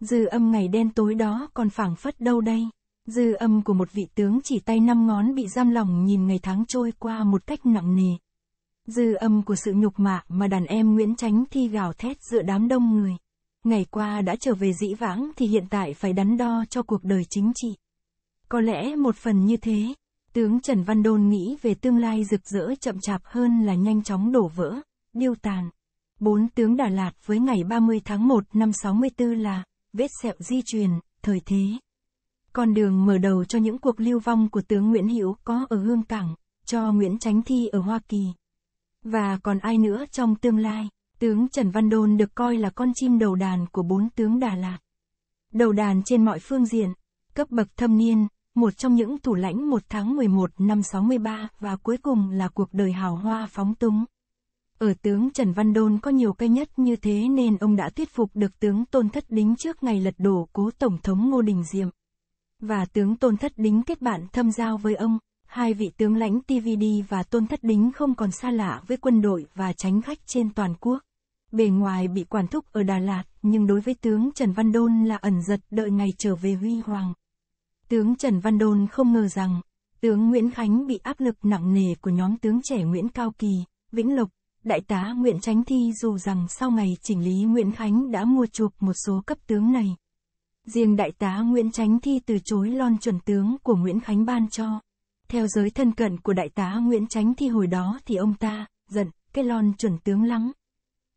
Dư âm ngày đen tối đó còn phảng phất đâu đây? Dư âm của một vị tướng chỉ tay năm ngón bị giam lòng nhìn ngày tháng trôi qua một cách nặng nề. Dư âm của sự nhục mạ mà đàn em Nguyễn Tránh thi gào thét giữa đám đông người. Ngày qua đã trở về dĩ vãng thì hiện tại phải đắn đo cho cuộc đời chính trị. Có lẽ một phần như thế, tướng Trần Văn Đôn nghĩ về tương lai rực rỡ chậm chạp hơn là nhanh chóng đổ vỡ, điêu tàn. Bốn tướng Đà Lạt với ngày 30 tháng 1 năm 64 là, vết sẹo di truyền, thời thế. Con đường mở đầu cho những cuộc lưu vong của tướng Nguyễn Hữu có ở Hương Cảng, cho Nguyễn Tránh Thi ở Hoa Kỳ. Và còn ai nữa trong tương lai, tướng Trần Văn Đôn được coi là con chim đầu đàn của bốn tướng Đà Lạt. Đầu đàn trên mọi phương diện, cấp bậc thâm niên, một trong những thủ lãnh 1 tháng 11 năm 63 và cuối cùng là cuộc đời hào hoa phóng túng. Ở tướng Trần Văn Đôn có nhiều cây nhất như thế nên ông đã thuyết phục được tướng Tôn Thất Đính trước ngày lật đổ cố Tổng thống Ngô Đình Diệm. Và tướng Tôn Thất Đính kết bạn thâm giao với ông, hai vị tướng lãnh TVD và Tôn Thất Đính không còn xa lạ với quân đội và tránh khách trên toàn quốc. Bề ngoài bị quản thúc ở Đà Lạt, nhưng đối với tướng Trần Văn Đôn là ẩn giật đợi ngày trở về huy hoàng. Tướng Trần Văn Đôn không ngờ rằng, tướng Nguyễn Khánh bị áp lực nặng nề của nhóm tướng trẻ Nguyễn Cao Kỳ, Vĩnh Lộc, Đại tá Nguyễn Tránh Thi dù rằng sau ngày chỉnh lý Nguyễn Khánh đã mua chuộc một số cấp tướng này. Riêng Đại tá Nguyễn Tránh Thi từ chối lon chuẩn tướng của Nguyễn Khánh ban cho. Theo giới thân cận của Đại tá Nguyễn Tránh Thi hồi đó thì ông ta, giận, cái lon chuẩn tướng lắm.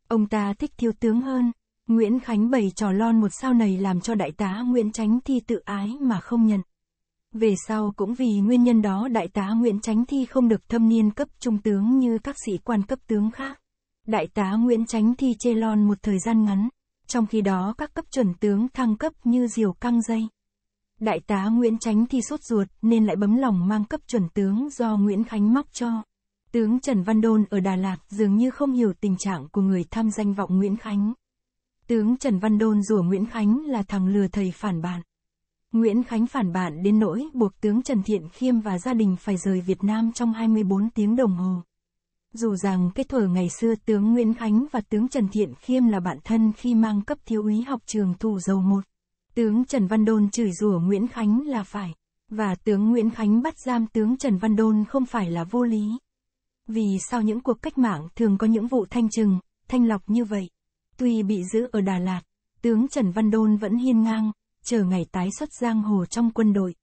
Ông ta thích thiếu tướng hơn, Nguyễn Khánh bày trò lon một sao này làm cho đại tá Nguyễn Tránh Thi tự ái mà không nhận. Về sau cũng vì nguyên nhân đó đại tá Nguyễn Tránh Thi không được thâm niên cấp trung tướng như các sĩ quan cấp tướng khác. Đại tá Nguyễn Tránh Thi chê lon một thời gian ngắn, trong khi đó các cấp chuẩn tướng thăng cấp như diều căng dây. Đại tá Nguyễn Tránh Thi sốt ruột nên lại bấm lòng mang cấp chuẩn tướng do Nguyễn Khánh móc cho. Tướng Trần Văn Đôn ở Đà Lạt dường như không hiểu tình trạng của người tham danh vọng Nguyễn Khánh. Tướng Trần Văn Đôn rủa Nguyễn Khánh là thằng lừa thầy phản bạn. Nguyễn Khánh phản bạn đến nỗi buộc tướng Trần Thiện Khiêm và gia đình phải rời Việt Nam trong 24 tiếng đồng hồ. Dù rằng cái thuở ngày xưa tướng Nguyễn Khánh và tướng Trần Thiện Khiêm là bạn thân khi mang cấp thiếu úy học trường thủ dầu một. Tướng Trần Văn Đôn chửi rủa Nguyễn Khánh là phải, và tướng Nguyễn Khánh bắt giam tướng Trần Văn Đôn không phải là vô lý. Vì sao những cuộc cách mạng thường có những vụ thanh trừng, thanh lọc như vậy? Tuy bị giữ ở Đà Lạt, tướng Trần Văn Đôn vẫn hiên ngang, chờ ngày tái xuất giang hồ trong quân đội.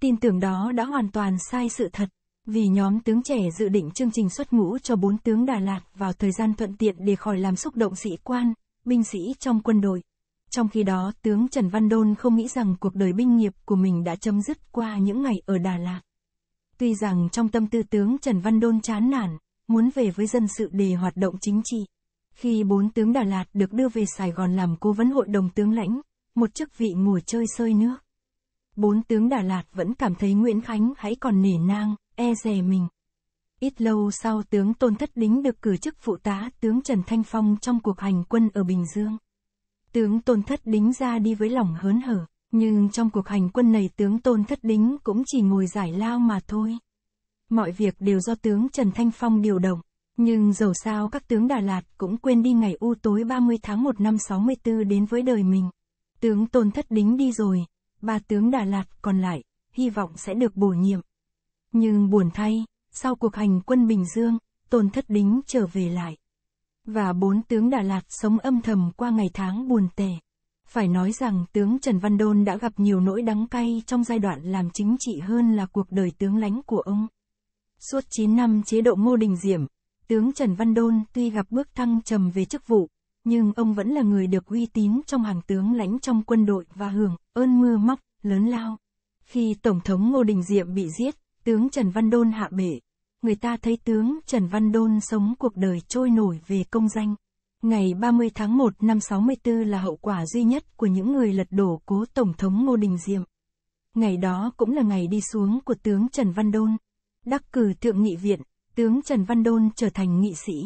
Tin tưởng đó đã hoàn toàn sai sự thật, vì nhóm tướng trẻ dự định chương trình xuất ngũ cho bốn tướng Đà Lạt vào thời gian thuận tiện để khỏi làm xúc động sĩ quan, binh sĩ trong quân đội. Trong khi đó, tướng Trần Văn Đôn không nghĩ rằng cuộc đời binh nghiệp của mình đã chấm dứt qua những ngày ở Đà Lạt. Tuy rằng trong tâm tư tướng Trần Văn Đôn chán nản, muốn về với dân sự để hoạt động chính trị, khi bốn tướng Đà Lạt được đưa về Sài Gòn làm cố vấn hội đồng tướng lãnh, một chức vị ngồi chơi sơi nước. Bốn tướng Đà Lạt vẫn cảm thấy Nguyễn Khánh hãy còn nể nang, e rè mình. Ít lâu sau tướng Tôn Thất Đính được cử chức phụ tá tướng Trần Thanh Phong trong cuộc hành quân ở Bình Dương. Tướng Tôn Thất Đính ra đi với lòng hớn hở, nhưng trong cuộc hành quân này tướng Tôn Thất Đính cũng chỉ ngồi giải lao mà thôi. Mọi việc đều do tướng Trần Thanh Phong điều động. Nhưng dầu sao các tướng Đà Lạt cũng quên đi ngày u tối 30 tháng 1 năm 64 đến với đời mình. Tướng Tôn Thất Đính đi rồi, ba tướng Đà Lạt còn lại, hy vọng sẽ được bổ nhiệm. Nhưng buồn thay, sau cuộc hành quân Bình Dương, Tôn Thất Đính trở về lại. Và bốn tướng Đà Lạt sống âm thầm qua ngày tháng buồn tẻ. Phải nói rằng tướng Trần Văn Đôn đã gặp nhiều nỗi đắng cay trong giai đoạn làm chính trị hơn là cuộc đời tướng lãnh của ông. Suốt 9 năm chế độ Ngô Đình Diệm, Tướng Trần Văn Đôn tuy gặp bước thăng trầm về chức vụ, nhưng ông vẫn là người được uy tín trong hàng tướng lãnh trong quân đội và hưởng ơn mưa móc lớn lao. Khi Tổng thống Ngô Đình Diệm bị giết, tướng Trần Văn Đôn hạ bể. Người ta thấy tướng Trần Văn Đôn sống cuộc đời trôi nổi về công danh. Ngày 30 tháng 1 năm 64 là hậu quả duy nhất của những người lật đổ cố Tổng thống Ngô Đình Diệm. Ngày đó cũng là ngày đi xuống của tướng Trần Văn Đôn. Đắc cử thượng nghị viện, tướng Trần Văn Đôn trở thành nghị sĩ.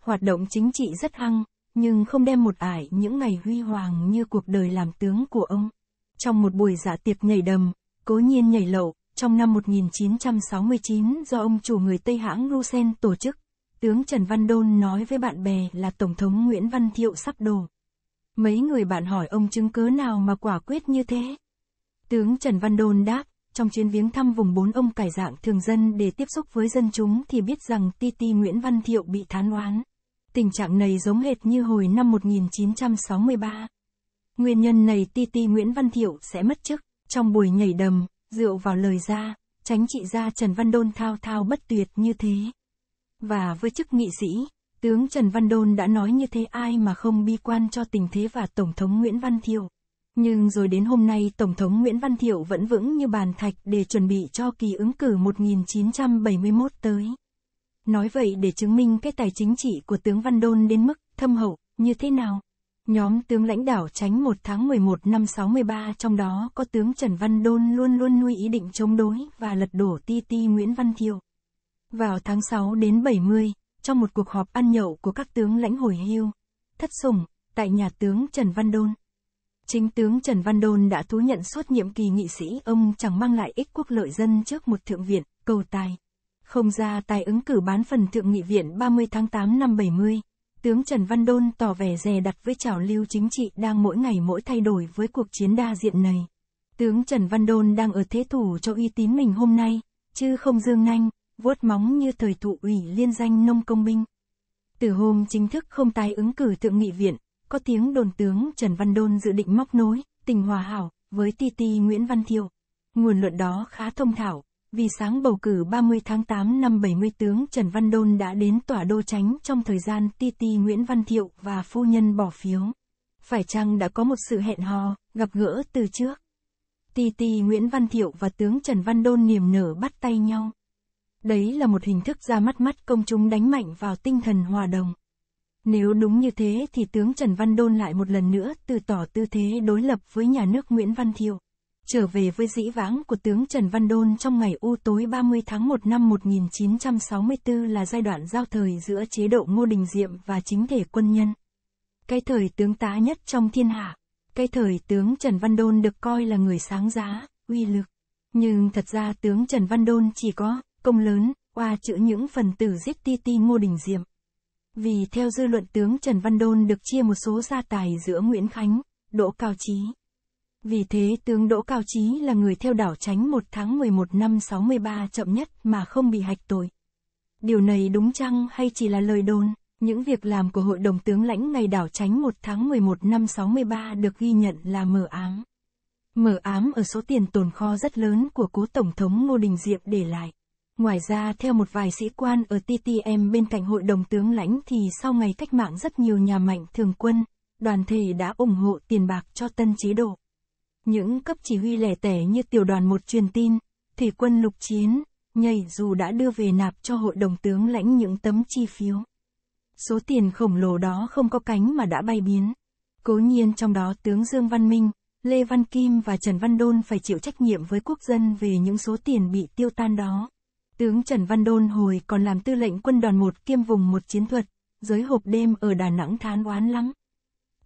Hoạt động chính trị rất hăng, nhưng không đem một ải những ngày huy hoàng như cuộc đời làm tướng của ông. Trong một buổi giả dạ tiệc nhảy đầm, cố nhiên nhảy lậu, trong năm 1969 do ông chủ người Tây hãng Rusen tổ chức, tướng Trần Văn Đôn nói với bạn bè là Tổng thống Nguyễn Văn Thiệu sắp đổ. Mấy người bạn hỏi ông chứng cứ nào mà quả quyết như thế? Tướng Trần Văn Đôn đáp, trong chuyến viếng thăm vùng 4 ông cải dạng thường dân để tiếp xúc với dân chúng thì biết rằng Titi Nguyễn Văn Thiệu bị thán oán. Tình trạng này giống hệt như hồi năm 1963. Nguyên nhân này Titi Nguyễn Văn Thiệu sẽ mất chức, trong buổi nhảy đầm, rượu vào lời ra, tránh trị gia Trần Văn Đôn thao thao bất tuyệt như thế. Và với chức nghị sĩ, tướng Trần Văn Đôn đã nói như thế ai mà không bi quan cho tình thế và Tổng thống Nguyễn Văn Thiệu. Nhưng rồi đến hôm nay Tổng thống Nguyễn Văn Thiệu vẫn vững như bàn thạch để chuẩn bị cho kỳ ứng cử 1971 tới. Nói vậy để chứng minh cái tài chính trị của tướng Văn Đôn đến mức thâm hậu như thế nào? Nhóm tướng lãnh đạo tránh 1 tháng 11 năm 63 trong đó có tướng Trần Văn Đôn luôn luôn nuôi ý định chống đối và lật đổ ti ti Nguyễn Văn Thiệu. Vào tháng 6 đến 70, trong một cuộc họp ăn nhậu của các tướng lãnh hồi hưu, thất sủng, tại nhà tướng Trần Văn Đôn. Chính tướng Trần Văn Đôn đã thú nhận suốt nhiệm kỳ nghị sĩ ông chẳng mang lại ích quốc lợi dân trước một thượng viện, cầu tài. Không ra tài ứng cử bán phần thượng nghị viện 30 tháng 8 năm 70, tướng Trần Văn Đôn tỏ vẻ dè đặt với trào lưu chính trị đang mỗi ngày mỗi thay đổi với cuộc chiến đa diện này. Tướng Trần Văn Đôn đang ở thế thủ cho uy tín mình hôm nay, chứ không dương nanh, vuốt móng như thời thụ ủy liên danh nông công binh. Từ hôm chính thức không tái ứng cử thượng nghị viện, có tiếng đồn tướng Trần Văn Đôn dự định móc nối, tình hòa hảo, với ti ti Nguyễn Văn Thiệu. Nguồn luận đó khá thông thảo, vì sáng bầu cử 30 tháng 8 năm 70 tướng Trần Văn Đôn đã đến tòa đô tránh trong thời gian ti ti Nguyễn Văn Thiệu và phu nhân bỏ phiếu. Phải chăng đã có một sự hẹn hò, gặp gỡ từ trước? Ti ti Nguyễn Văn Thiệu và tướng Trần Văn Đôn niềm nở bắt tay nhau. Đấy là một hình thức ra mắt mắt công chúng đánh mạnh vào tinh thần hòa đồng. Nếu đúng như thế thì tướng Trần Văn Đôn lại một lần nữa từ tỏ tư thế đối lập với nhà nước Nguyễn Văn Thiệu. Trở về với dĩ vãng của tướng Trần Văn Đôn trong ngày u tối 30 tháng 1 năm 1964 là giai đoạn giao thời giữa chế độ Ngô Đình Diệm và chính thể quân nhân. Cái thời tướng tá nhất trong thiên hạ, cái thời tướng Trần Văn Đôn được coi là người sáng giá, uy lực. Nhưng thật ra tướng Trần Văn Đôn chỉ có công lớn, qua chữ những phần tử giết ti ti Ngô Đình Diệm. Vì theo dư luận tướng Trần Văn Đôn được chia một số gia tài giữa Nguyễn Khánh, Đỗ Cao Chí. Vì thế tướng Đỗ Cao Chí là người theo đảo tránh một tháng 11 năm 63 chậm nhất mà không bị hạch tội. Điều này đúng chăng hay chỉ là lời đồn? Những việc làm của hội đồng tướng lãnh ngày đảo tránh một tháng 11 năm 63 được ghi nhận là mở ám. mở ám ở số tiền tồn kho rất lớn của cố Tổng thống Ngô Đình Diệm để lại. Ngoài ra theo một vài sĩ quan ở TTM bên cạnh hội đồng tướng lãnh thì sau ngày cách mạng rất nhiều nhà mạnh thường quân, đoàn thể đã ủng hộ tiền bạc cho tân chế độ. Những cấp chỉ huy lẻ tẻ như tiểu đoàn một truyền tin, thủy quân lục chiến, nhảy dù đã đưa về nạp cho hội đồng tướng lãnh những tấm chi phiếu. Số tiền khổng lồ đó không có cánh mà đã bay biến. Cố nhiên trong đó tướng Dương Văn Minh, Lê Văn Kim và Trần Văn Đôn phải chịu trách nhiệm với quốc dân về những số tiền bị tiêu tan đó. Tướng Trần Văn Đôn hồi còn làm tư lệnh quân đoàn một kiêm vùng một chiến thuật, giới hộp đêm ở Đà Nẵng thán oán lắm.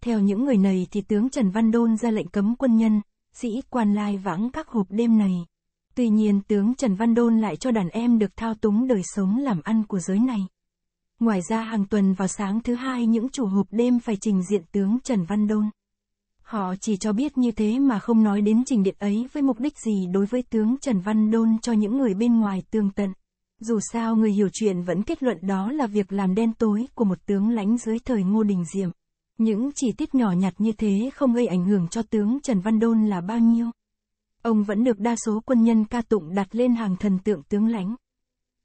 Theo những người này thì tướng Trần Văn Đôn ra lệnh cấm quân nhân, sĩ quan lai vãng các hộp đêm này. Tuy nhiên tướng Trần Văn Đôn lại cho đàn em được thao túng đời sống làm ăn của giới này. Ngoài ra hàng tuần vào sáng thứ hai những chủ hộp đêm phải trình diện tướng Trần Văn Đôn. Họ chỉ cho biết như thế mà không nói đến trình điện ấy với mục đích gì đối với tướng Trần Văn Đôn cho những người bên ngoài tương tận. Dù sao người hiểu chuyện vẫn kết luận đó là việc làm đen tối của một tướng lãnh dưới thời Ngô Đình Diệm. Những chi tiết nhỏ nhặt như thế không gây ảnh hưởng cho tướng Trần Văn Đôn là bao nhiêu. Ông vẫn được đa số quân nhân ca tụng đặt lên hàng thần tượng tướng lãnh.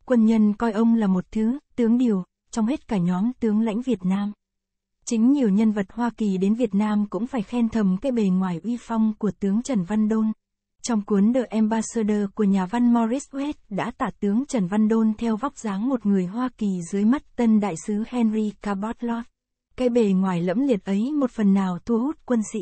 Quân nhân coi ông là một thứ, tướng điều, trong hết cả nhóm tướng lãnh Việt Nam. Chính nhiều nhân vật Hoa Kỳ đến Việt Nam cũng phải khen thầm cái bề ngoài uy phong của tướng Trần Văn Đôn. Trong cuốn The Ambassador của nhà văn Morris West đã tả tướng Trần Văn Đôn theo vóc dáng một người Hoa Kỳ dưới mắt tân đại sứ Henry Cabot Lodge. Cái bề ngoài lẫm liệt ấy một phần nào thu hút quân sĩ.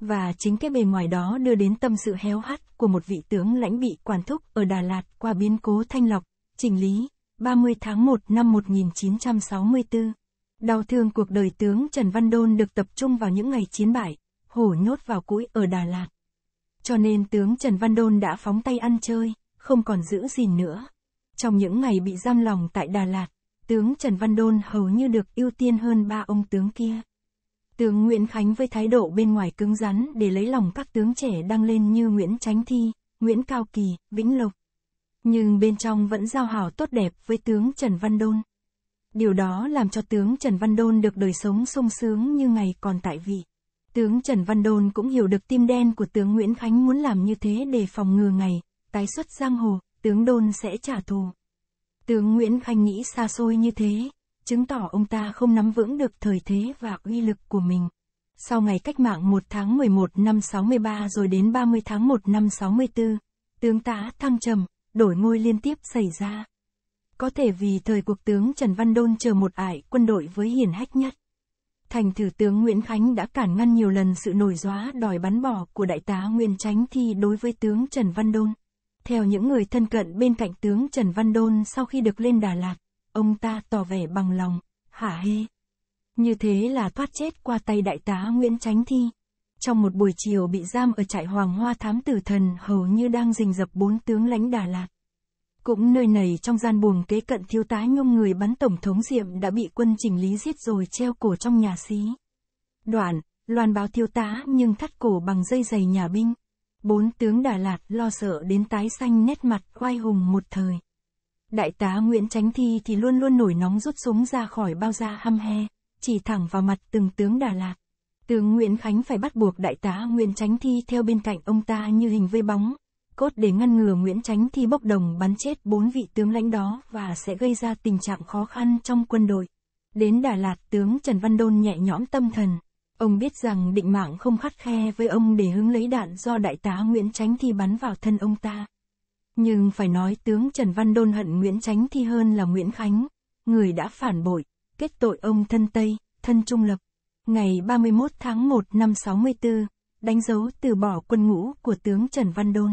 Và chính cái bề ngoài đó đưa đến tâm sự héo hắt của một vị tướng lãnh bị quản thúc ở Đà Lạt qua biến cố Thanh Lọc, Trình lý, 30 tháng 1 năm 1964. Đau thương cuộc đời tướng Trần Văn Đôn được tập trung vào những ngày chiến bại, hổ nhốt vào cũi ở Đà Lạt. Cho nên tướng Trần Văn Đôn đã phóng tay ăn chơi, không còn giữ gì nữa. Trong những ngày bị giam lòng tại Đà Lạt, tướng Trần Văn Đôn hầu như được ưu tiên hơn ba ông tướng kia. Tướng Nguyễn Khánh với thái độ bên ngoài cứng rắn để lấy lòng các tướng trẻ đăng lên như Nguyễn Tránh Thi, Nguyễn Cao Kỳ, Vĩnh Lộc. Nhưng bên trong vẫn giao hảo tốt đẹp với tướng Trần Văn Đôn. Điều đó làm cho tướng Trần Văn Đôn được đời sống sung sướng như ngày còn tại vị. Tướng Trần Văn Đôn cũng hiểu được tim đen của tướng Nguyễn Khánh muốn làm như thế để phòng ngừa ngày, tái xuất giang hồ, tướng Đôn sẽ trả thù. Tướng Nguyễn Khánh nghĩ xa xôi như thế, chứng tỏ ông ta không nắm vững được thời thế và uy lực của mình. Sau ngày cách mạng 1 tháng 11 năm 63 rồi đến 30 tháng 1 năm 64, tướng tá thăng trầm, đổi ngôi liên tiếp xảy ra. Có thể vì thời cuộc tướng Trần Văn Đôn chờ một ải quân đội với hiển hách nhất. Thành thử tướng Nguyễn Khánh đã cản ngăn nhiều lần sự nổi gióa đòi bắn bỏ của đại tá Nguyên Chánh Thi đối với tướng Trần Văn Đôn. Theo những người thân cận bên cạnh tướng Trần Văn Đôn sau khi được lên Đà Lạt, ông ta tỏ vẻ bằng lòng, hả hê. Như thế là thoát chết qua tay đại tá Nguyễn Chánh Thi. Trong một buổi chiều bị giam ở trại Hoàng Hoa Thám Tử Thần hầu như đang rình rập bốn tướng lãnh Đà Lạt. Cũng nơi này trong gian buồng kế cận thiếu tá nhung người bắn tổng thống Diệm đã bị quân trình lý giết rồi treo cổ trong nhà xí. Đoạn, loan báo thiếu tá nhưng thắt cổ bằng dây giày nhà binh. Bốn tướng Đà Lạt lo sợ đến tái xanh nét mặt oai hùng một thời. Đại tá Nguyễn Tránh Thi thì luôn luôn nổi nóng rút súng ra khỏi bao da hăm he, chỉ thẳng vào mặt từng tướng Đà Lạt. Tướng Nguyễn Khánh phải bắt buộc đại tá Nguyễn Tránh Thi theo bên cạnh ông ta như hình vây bóng, cốt để ngăn ngừa Nguyễn tránh Thi bốc đồng bắn chết bốn vị tướng lãnh đó và sẽ gây ra tình trạng khó khăn trong quân đội. Đến Đà Lạt, tướng Trần Văn Đôn nhẹ nhõm tâm thần. Ông biết rằng định mạng không khắt khe với ông để hứng lấy đạn do đại tá Nguyễn tránh Thi bắn vào thân ông ta. Nhưng phải nói tướng Trần Văn Đôn hận Nguyễn tránh Thi hơn là Nguyễn Khánh, người đã phản bội, kết tội ông thân Tây, thân Trung Lập. Ngày 31 tháng 1 năm 64, đánh dấu từ bỏ quân ngũ của tướng Trần Văn Đôn.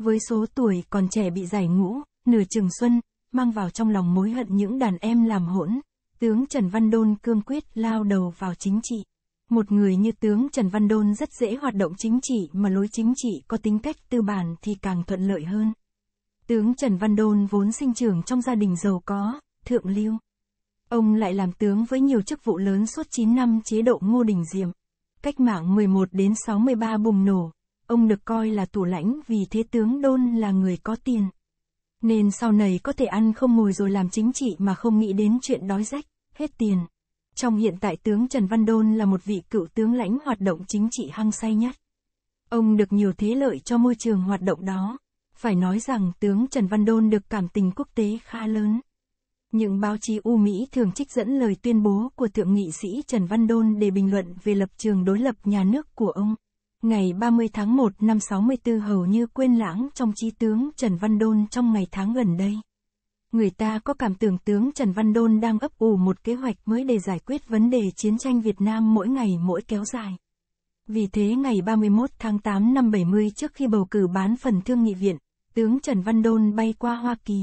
Với số tuổi còn trẻ bị giải ngũ, nửa trường xuân, mang vào trong lòng mối hận những đàn em làm hỗn, tướng Trần Văn Đôn cương quyết lao đầu vào chính trị. Một người như tướng Trần Văn Đôn rất dễ hoạt động chính trị mà lối chính trị có tính cách tư bản thì càng thuận lợi hơn. Tướng Trần Văn Đôn vốn sinh trưởng trong gia đình giàu có, thượng lưu. Ông lại làm tướng với nhiều chức vụ lớn suốt 9 năm chế độ Ngô Đình Diệm. Cách mạng 11 đến 63 bùng nổ, Ông được coi là tủ lãnh vì thế tướng Đôn là người có tiền. Nên sau này có thể ăn không ngồi rồi làm chính trị mà không nghĩ đến chuyện đói rách, hết tiền. Trong hiện tại tướng Trần Văn Đôn là một vị cựu tướng lãnh hoạt động chính trị hăng say nhất. Ông được nhiều thế lợi cho môi trường hoạt động đó. Phải nói rằng tướng Trần Văn Đôn được cảm tình quốc tế khá lớn. Những báo chí U Mỹ thường trích dẫn lời tuyên bố của Thượng nghị sĩ Trần Văn Đôn để bình luận về lập trường đối lập nhà nước của ông. Ngày 30 tháng 1 năm 64 hầu như quên lãng trong trí tướng Trần Văn Đôn trong ngày tháng gần đây. Người ta có cảm tưởng tướng Trần Văn Đôn đang ấp ủ một kế hoạch mới để giải quyết vấn đề chiến tranh Việt Nam mỗi ngày mỗi kéo dài. Vì thế ngày 31 tháng 8 năm 70 trước khi bầu cử bán phần thương nghị viện, tướng Trần Văn Đôn bay qua Hoa Kỳ.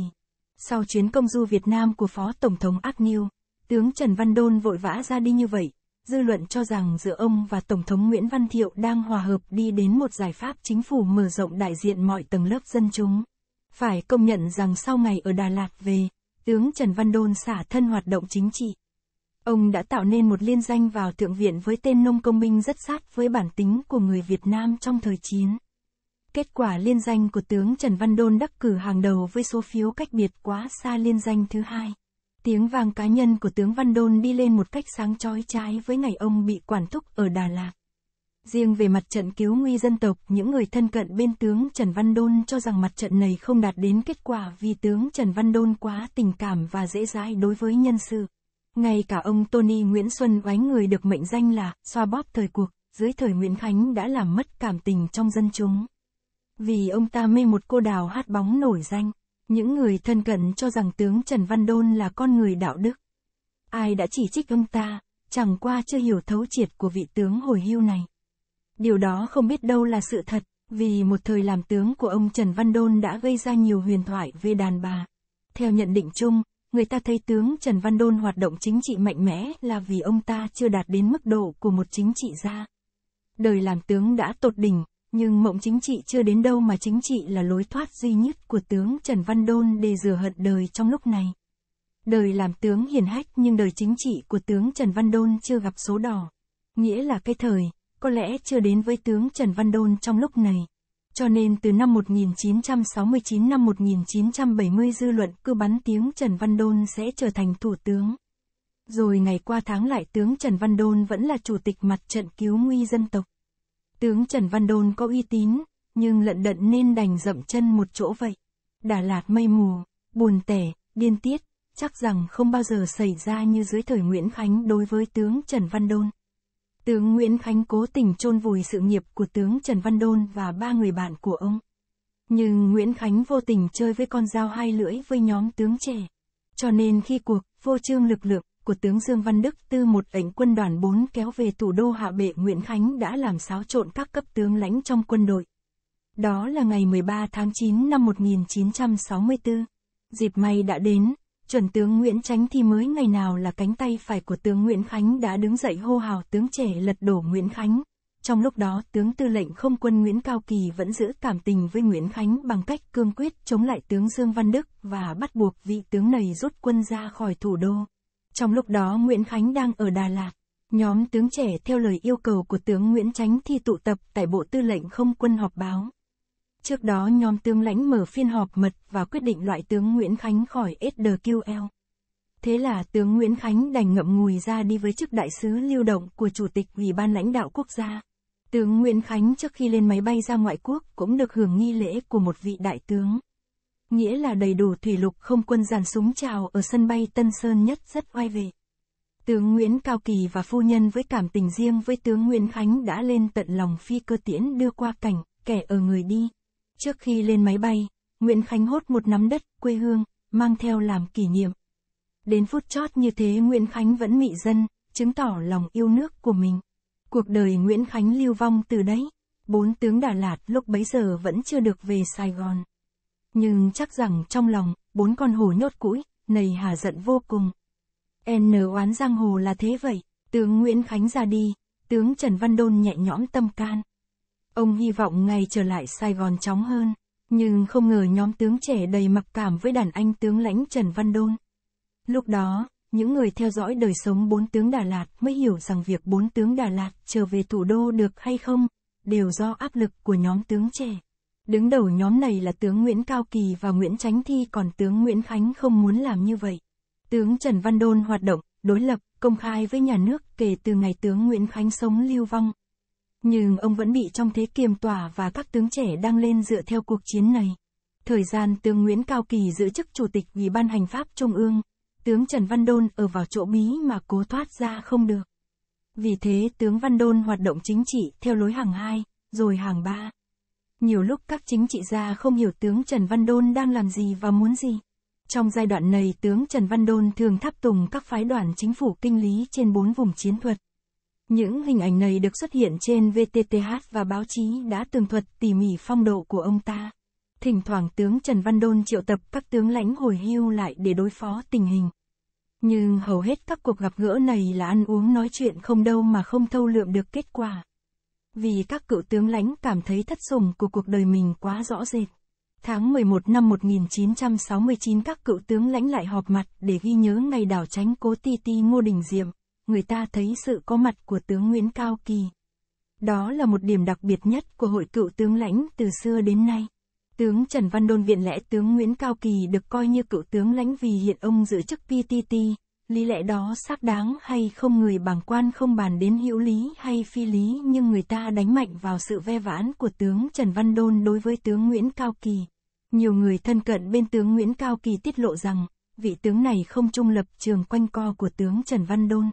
Sau chuyến công du Việt Nam của Phó Tổng thống Agnew, tướng Trần Văn Đôn vội vã ra đi như vậy, dư luận cho rằng giữa ông và Tổng thống Nguyễn Văn Thiệu đang hòa hợp đi đến một giải pháp chính phủ mở rộng đại diện mọi tầng lớp dân chúng. Phải công nhận rằng sau ngày ở Đà Lạt về, tướng Trần Văn Đôn xả thân hoạt động chính trị. Ông đã tạo nên một liên danh vào Thượng viện với tên nông công minh rất sát với bản tính của người Việt Nam trong thời chiến. Kết quả liên danh của tướng Trần Văn Đôn đắc cử hàng đầu với số phiếu cách biệt quá xa liên danh thứ hai. Tiếng vang cá nhân của tướng Văn Đôn đi lên một cách sáng chói trái với ngày ông bị quản thúc ở Đà Lạt. Riêng về mặt trận cứu nguy dân tộc, những người thân cận bên tướng Trần Văn Đôn cho rằng mặt trận này không đạt đến kết quả vì tướng Trần Văn Đôn quá tình cảm và dễ dãi đối với nhân sự. Ngay cả ông Tony Nguyễn Xuân oánh người được mệnh danh là xoa bóp thời cuộc, dưới thời Nguyễn Khánh đã làm mất cảm tình trong dân chúng. Vì ông ta mê một cô đào hát bóng nổi danh. Những người thân cận cho rằng tướng Trần Văn Đôn là con người đạo đức. Ai đã chỉ trích ông ta, chẳng qua chưa hiểu thấu triệt của vị tướng hồi hưu này. Điều đó không biết đâu là sự thật, vì một thời làm tướng của ông Trần Văn Đôn đã gây ra nhiều huyền thoại về đàn bà. Theo nhận định chung, người ta thấy tướng Trần Văn Đôn hoạt động chính trị mạnh mẽ là vì ông ta chưa đạt đến mức độ của một chính trị gia. Đời làm tướng đã tột đỉnh, nhưng mộng chính trị chưa đến đâu mà chính trị là lối thoát duy nhất của tướng Trần Văn Đôn để rửa hận đời trong lúc này. Đời làm tướng hiền hách nhưng đời chính trị của tướng Trần Văn Đôn chưa gặp số đỏ. Nghĩa là cái thời, có lẽ chưa đến với tướng Trần Văn Đôn trong lúc này. Cho nên từ năm 1969 năm 1970 dư luận cứ bắn tiếng Trần Văn Đôn sẽ trở thành thủ tướng. Rồi ngày qua tháng lại tướng Trần Văn Đôn vẫn là chủ tịch mặt trận cứu nguy dân tộc. Tướng Trần Văn Đôn có uy tín, nhưng lận đận nên đành dậm chân một chỗ vậy. Đà Lạt mây mù, buồn tẻ, điên tiết, chắc rằng không bao giờ xảy ra như dưới thời Nguyễn Khánh đối với tướng Trần Văn Đôn. Tướng Nguyễn Khánh cố tình chôn vùi sự nghiệp của tướng Trần Văn Đôn và ba người bạn của ông. Nhưng Nguyễn Khánh vô tình chơi với con dao hai lưỡi với nhóm tướng trẻ. Cho nên khi cuộc vô trương lực lượng của tướng Dương Văn Đức tư một lệnh quân đoàn 4 kéo về thủ đô Hạ Bệ Nguyễn Khánh đã làm xáo trộn các cấp tướng lãnh trong quân đội. Đó là ngày 13 tháng 9 năm 1964. Dịp may đã đến, chuẩn tướng Nguyễn Tránh thì mới ngày nào là cánh tay phải của tướng Nguyễn Khánh đã đứng dậy hô hào tướng trẻ lật đổ Nguyễn Khánh. Trong lúc đó tướng tư lệnh không quân Nguyễn Cao Kỳ vẫn giữ cảm tình với Nguyễn Khánh bằng cách cương quyết chống lại tướng Dương Văn Đức và bắt buộc vị tướng này rút quân ra khỏi thủ đô. Trong lúc đó Nguyễn Khánh đang ở Đà Lạt. Nhóm tướng trẻ theo lời yêu cầu của tướng Nguyễn Chánh thi tụ tập tại Bộ Tư lệnh Không quân họp báo. Trước đó nhóm tướng lãnh mở phiên họp mật và quyết định loại tướng Nguyễn Khánh khỏi SDQL. Thế là tướng Nguyễn Khánh đành ngậm ngùi ra đi với chức đại sứ lưu động của Chủ tịch Ủy ban lãnh đạo quốc gia. Tướng Nguyễn Khánh trước khi lên máy bay ra ngoại quốc cũng được hưởng nghi lễ của một vị đại tướng nghĩa là đầy đủ thủy lục không quân giàn súng chào ở sân bay Tân Sơn nhất rất oai vệ. Tướng Nguyễn Cao Kỳ và phu nhân với cảm tình riêng với tướng Nguyễn Khánh đã lên tận lòng phi cơ tiễn đưa qua cảnh, kẻ ở người đi. Trước khi lên máy bay, Nguyễn Khánh hốt một nắm đất, quê hương, mang theo làm kỷ niệm. Đến phút chót như thế Nguyễn Khánh vẫn mị dân, chứng tỏ lòng yêu nước của mình. Cuộc đời Nguyễn Khánh lưu vong từ đấy. Bốn tướng Đà Lạt lúc bấy giờ vẫn chưa được về Sài Gòn nhưng chắc rằng trong lòng, bốn con hồ nhốt cũi, nầy hà giận vô cùng. N oán giang hồ là thế vậy, tướng Nguyễn Khánh ra đi, tướng Trần Văn Đôn nhẹ nhõm tâm can. Ông hy vọng ngày trở lại Sài Gòn chóng hơn, nhưng không ngờ nhóm tướng trẻ đầy mặc cảm với đàn anh tướng lãnh Trần Văn Đôn. Lúc đó, những người theo dõi đời sống bốn tướng Đà Lạt mới hiểu rằng việc bốn tướng Đà Lạt trở về thủ đô được hay không, đều do áp lực của nhóm tướng trẻ. Đứng đầu nhóm này là tướng Nguyễn Cao Kỳ và Nguyễn Chánh Thi còn tướng Nguyễn Khánh không muốn làm như vậy. Tướng Trần Văn Đôn hoạt động, đối lập, công khai với nhà nước kể từ ngày tướng Nguyễn Khánh sống lưu vong. Nhưng ông vẫn bị trong thế kiềm tỏa và các tướng trẻ đang lên dựa theo cuộc chiến này. Thời gian tướng Nguyễn Cao Kỳ giữ chức Chủ tịch Ủy ban Hành pháp Trung ương, tướng Trần Văn Đôn ở vào chỗ bí mà cố thoát ra không được. Vì thế tướng Văn Đôn hoạt động chính trị theo lối hàng hai, rồi hàng ba. Nhiều lúc các chính trị gia không hiểu tướng Trần Văn Đôn đang làm gì và muốn gì. Trong giai đoạn này tướng Trần Văn Đôn thường tháp tùng các phái đoàn chính phủ kinh lý trên bốn vùng chiến thuật. Những hình ảnh này được xuất hiện trên VTTH và báo chí đã tường thuật tỉ mỉ phong độ của ông ta. Thỉnh thoảng tướng Trần Văn Đôn triệu tập các tướng lãnh hồi hưu lại để đối phó tình hình. Nhưng hầu hết các cuộc gặp gỡ này là ăn uống nói chuyện không đâu mà không thâu lượm được kết quả vì các cựu tướng lãnh cảm thấy thất sủng của cuộc đời mình quá rõ rệt. Tháng 11 năm 1969 các cựu tướng lãnh lại họp mặt để ghi nhớ ngày đảo tránh cố ti ti Ngô Đình Diệm, người ta thấy sự có mặt của tướng Nguyễn Cao Kỳ. Đó là một điểm đặc biệt nhất của hội cựu tướng lãnh từ xưa đến nay. Tướng Trần Văn Đôn viện lẽ tướng Nguyễn Cao Kỳ được coi như cựu tướng lãnh vì hiện ông giữ chức PTT, lý lẽ đó xác đáng hay không người bảng quan không bàn đến hữu lý hay phi lý nhưng người ta đánh mạnh vào sự ve vãn của tướng Trần Văn Đôn đối với tướng Nguyễn Cao Kỳ. Nhiều người thân cận bên tướng Nguyễn Cao Kỳ tiết lộ rằng, vị tướng này không trung lập trường quanh co của tướng Trần Văn Đôn.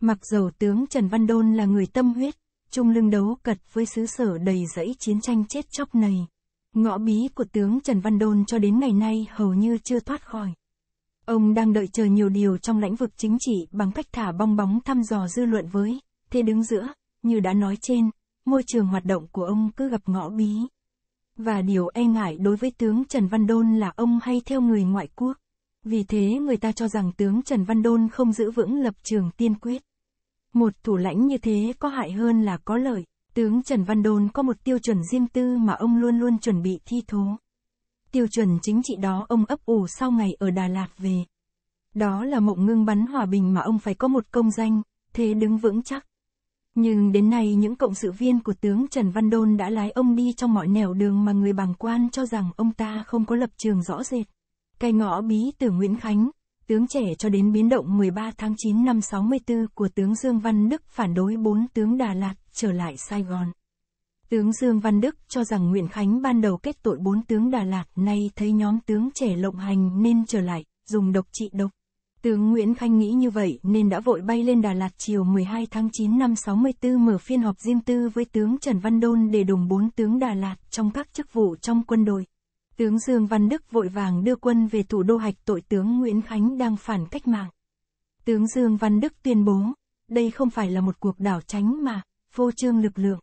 Mặc dầu tướng Trần Văn Đôn là người tâm huyết, trung lưng đấu cật với xứ sở đầy rẫy chiến tranh chết chóc này. Ngõ bí của tướng Trần Văn Đôn cho đến ngày nay hầu như chưa thoát khỏi. Ông đang đợi chờ nhiều điều trong lĩnh vực chính trị bằng cách thả bong bóng thăm dò dư luận với, thế đứng giữa, như đã nói trên, môi trường hoạt động của ông cứ gặp ngõ bí. Và điều e ngại đối với tướng Trần Văn Đôn là ông hay theo người ngoại quốc. Vì thế người ta cho rằng tướng Trần Văn Đôn không giữ vững lập trường tiên quyết. Một thủ lãnh như thế có hại hơn là có lợi. Tướng Trần Văn Đôn có một tiêu chuẩn riêng tư mà ông luôn luôn chuẩn bị thi thố tiêu chuẩn chính trị đó ông ấp ủ sau ngày ở Đà Lạt về. Đó là mộng ngưng bắn hòa bình mà ông phải có một công danh, thế đứng vững chắc. Nhưng đến nay những cộng sự viên của tướng Trần Văn Đôn đã lái ông đi trong mọi nẻo đường mà người bằng quan cho rằng ông ta không có lập trường rõ rệt. Cái ngõ bí từ Nguyễn Khánh, tướng trẻ cho đến biến động 13 tháng 9 năm 64 của tướng Dương Văn Đức phản đối bốn tướng Đà Lạt trở lại Sài Gòn. Tướng Dương Văn Đức cho rằng Nguyễn Khánh ban đầu kết tội bốn tướng Đà Lạt nay thấy nhóm tướng trẻ lộng hành nên trở lại, dùng độc trị độc. Tướng Nguyễn Khanh nghĩ như vậy nên đã vội bay lên Đà Lạt chiều 12 tháng 9 năm 64 mở phiên họp riêng tư với tướng Trần Văn Đôn để đồng bốn tướng Đà Lạt trong các chức vụ trong quân đội. Tướng Dương Văn Đức vội vàng đưa quân về thủ đô hạch tội tướng Nguyễn Khánh đang phản cách mạng. Tướng Dương Văn Đức tuyên bố, đây không phải là một cuộc đảo tránh mà, vô trương lực lượng.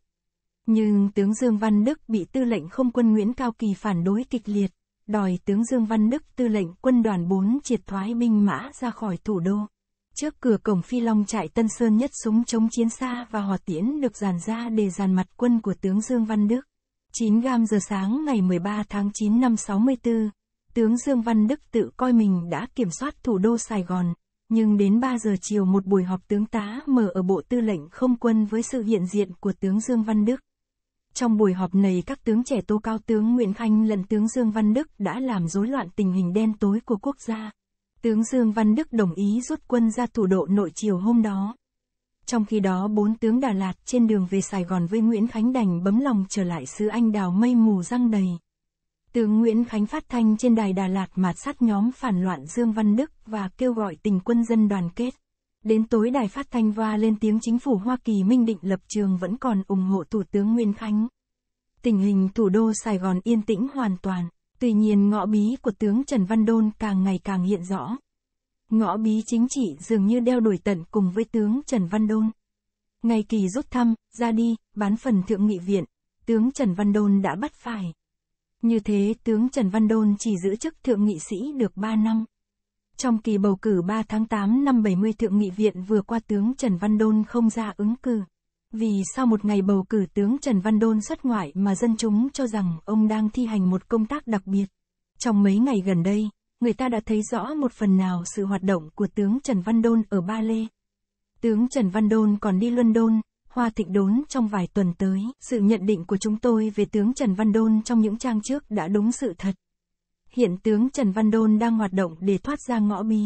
Nhưng tướng Dương Văn Đức bị tư lệnh không quân Nguyễn Cao Kỳ phản đối kịch liệt, đòi tướng Dương Văn Đức tư lệnh quân đoàn 4 triệt thoái binh mã ra khỏi thủ đô. Trước cửa cổng Phi Long trại Tân Sơn nhất súng chống chiến xa và hỏa tiễn được dàn ra để dàn mặt quân của tướng Dương Văn Đức. 9 gam giờ sáng ngày 13 tháng 9 năm 64, tướng Dương Văn Đức tự coi mình đã kiểm soát thủ đô Sài Gòn, nhưng đến 3 giờ chiều một buổi họp tướng tá mở ở Bộ Tư lệnh Không quân với sự hiện diện của tướng Dương Văn Đức. Trong buổi họp này các tướng trẻ Tô Cao tướng Nguyễn Khanh lẫn tướng Dương Văn Đức đã làm rối loạn tình hình đen tối của quốc gia. Tướng Dương Văn Đức đồng ý rút quân ra thủ đô nội chiều hôm đó. Trong khi đó bốn tướng Đà Lạt trên đường về Sài Gòn với Nguyễn Khánh đành bấm lòng trở lại xứ Anh đào mây mù răng đầy. Tướng Nguyễn Khánh phát thanh trên đài Đà Lạt mạt sát nhóm phản loạn Dương Văn Đức và kêu gọi tình quân dân đoàn kết. Đến tối đài phát thanh va lên tiếng chính phủ Hoa Kỳ minh định lập trường vẫn còn ủng hộ Thủ tướng Nguyên Khánh. Tình hình thủ đô Sài Gòn yên tĩnh hoàn toàn, tuy nhiên ngõ bí của tướng Trần Văn Đôn càng ngày càng hiện rõ. Ngõ bí chính trị dường như đeo đuổi tận cùng với tướng Trần Văn Đôn. Ngày kỳ rút thăm, ra đi, bán phần thượng nghị viện, tướng Trần Văn Đôn đã bắt phải. Như thế, tướng Trần Văn Đôn chỉ giữ chức thượng nghị sĩ được 3 năm. Trong kỳ bầu cử 3 tháng 8 năm 70 Thượng nghị viện vừa qua tướng Trần Văn Đôn không ra ứng cử. Vì sau một ngày bầu cử tướng Trần Văn Đôn xuất ngoại mà dân chúng cho rằng ông đang thi hành một công tác đặc biệt. Trong mấy ngày gần đây, người ta đã thấy rõ một phần nào sự hoạt động của tướng Trần Văn Đôn ở Ba Lê. Tướng Trần Văn Đôn còn đi luân đôn Hoa Thịnh Đốn trong vài tuần tới. Sự nhận định của chúng tôi về tướng Trần Văn Đôn trong những trang trước đã đúng sự thật hiện tướng Trần Văn Đôn đang hoạt động để thoát ra ngõ bí.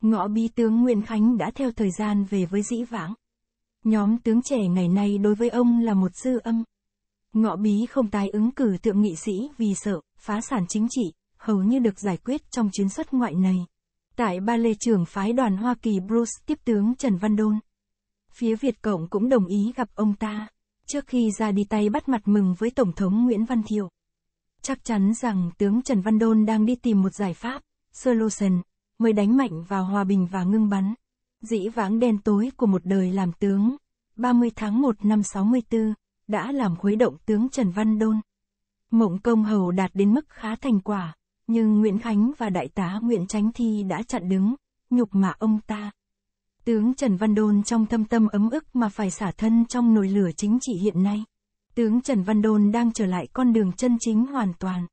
Ngõ bí tướng Nguyễn Khánh đã theo thời gian về với dĩ vãng. Nhóm tướng trẻ ngày nay đối với ông là một dư âm. Ngõ bí không tái ứng cử thượng nghị sĩ vì sợ, phá sản chính trị, hầu như được giải quyết trong chuyến xuất ngoại này. Tại Ba Lê trưởng phái đoàn Hoa Kỳ Bruce tiếp tướng Trần Văn Đôn. Phía Việt Cộng cũng đồng ý gặp ông ta, trước khi ra đi tay bắt mặt mừng với Tổng thống Nguyễn Văn Thiệu. Chắc chắn rằng tướng Trần Văn Đôn đang đi tìm một giải pháp, solution, mới đánh mạnh vào hòa bình và ngưng bắn. Dĩ vãng đen tối của một đời làm tướng, 30 tháng 1 năm 64, đã làm khuấy động tướng Trần Văn Đôn. Mộng công hầu đạt đến mức khá thành quả, nhưng Nguyễn Khánh và đại tá Nguyễn Tránh Thi đã chặn đứng, nhục mạ ông ta. Tướng Trần Văn Đôn trong thâm tâm ấm ức mà phải xả thân trong nồi lửa chính trị hiện nay. Tướng Trần Văn Đôn đang trở lại con đường chân chính hoàn toàn.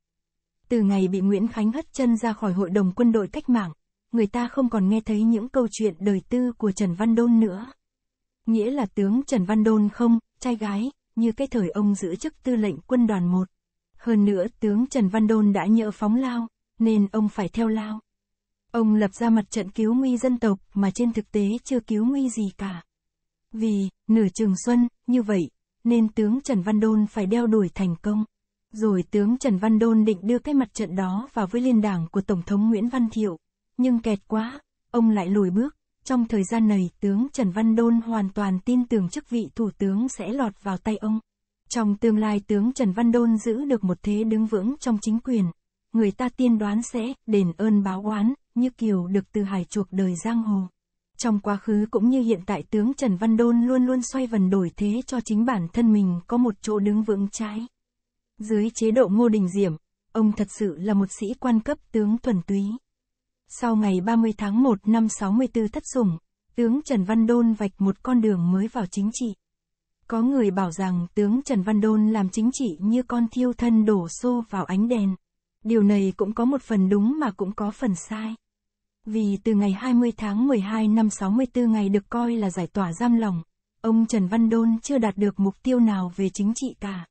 Từ ngày bị Nguyễn Khánh hất chân ra khỏi hội đồng quân đội cách mạng, người ta không còn nghe thấy những câu chuyện đời tư của Trần Văn Đôn nữa. Nghĩa là tướng Trần Văn Đôn không, trai gái, như cái thời ông giữ chức tư lệnh quân đoàn 1. Hơn nữa tướng Trần Văn Đôn đã nhỡ phóng lao, nên ông phải theo lao. Ông lập ra mặt trận cứu nguy dân tộc mà trên thực tế chưa cứu nguy gì cả. Vì, nửa trường xuân, như vậy, nên tướng Trần Văn Đôn phải đeo đuổi thành công. Rồi tướng Trần Văn Đôn định đưa cái mặt trận đó vào với liên đảng của Tổng thống Nguyễn Văn Thiệu, nhưng kẹt quá, ông lại lùi bước. Trong thời gian này, tướng Trần Văn Đôn hoàn toàn tin tưởng chức vị thủ tướng sẽ lọt vào tay ông. Trong tương lai tướng Trần Văn Đôn giữ được một thế đứng vững trong chính quyền, người ta tiên đoán sẽ đền ơn báo oán, như kiều được từ hải chuộc đời giang hồ. Trong quá khứ cũng như hiện tại tướng Trần Văn Đôn luôn luôn xoay vần đổi thế cho chính bản thân mình có một chỗ đứng vững trái. Dưới chế độ Ngô Đình Diệm, ông thật sự là một sĩ quan cấp tướng thuần túy. Sau ngày 30 tháng 1 năm 64 thất sủng, tướng Trần Văn Đôn vạch một con đường mới vào chính trị. Có người bảo rằng tướng Trần Văn Đôn làm chính trị như con thiêu thân đổ xô vào ánh đèn. Điều này cũng có một phần đúng mà cũng có phần sai. Vì từ ngày 20 tháng 12 năm 64 ngày được coi là giải tỏa giam lỏng, ông Trần Văn Đôn chưa đạt được mục tiêu nào về chính trị cả.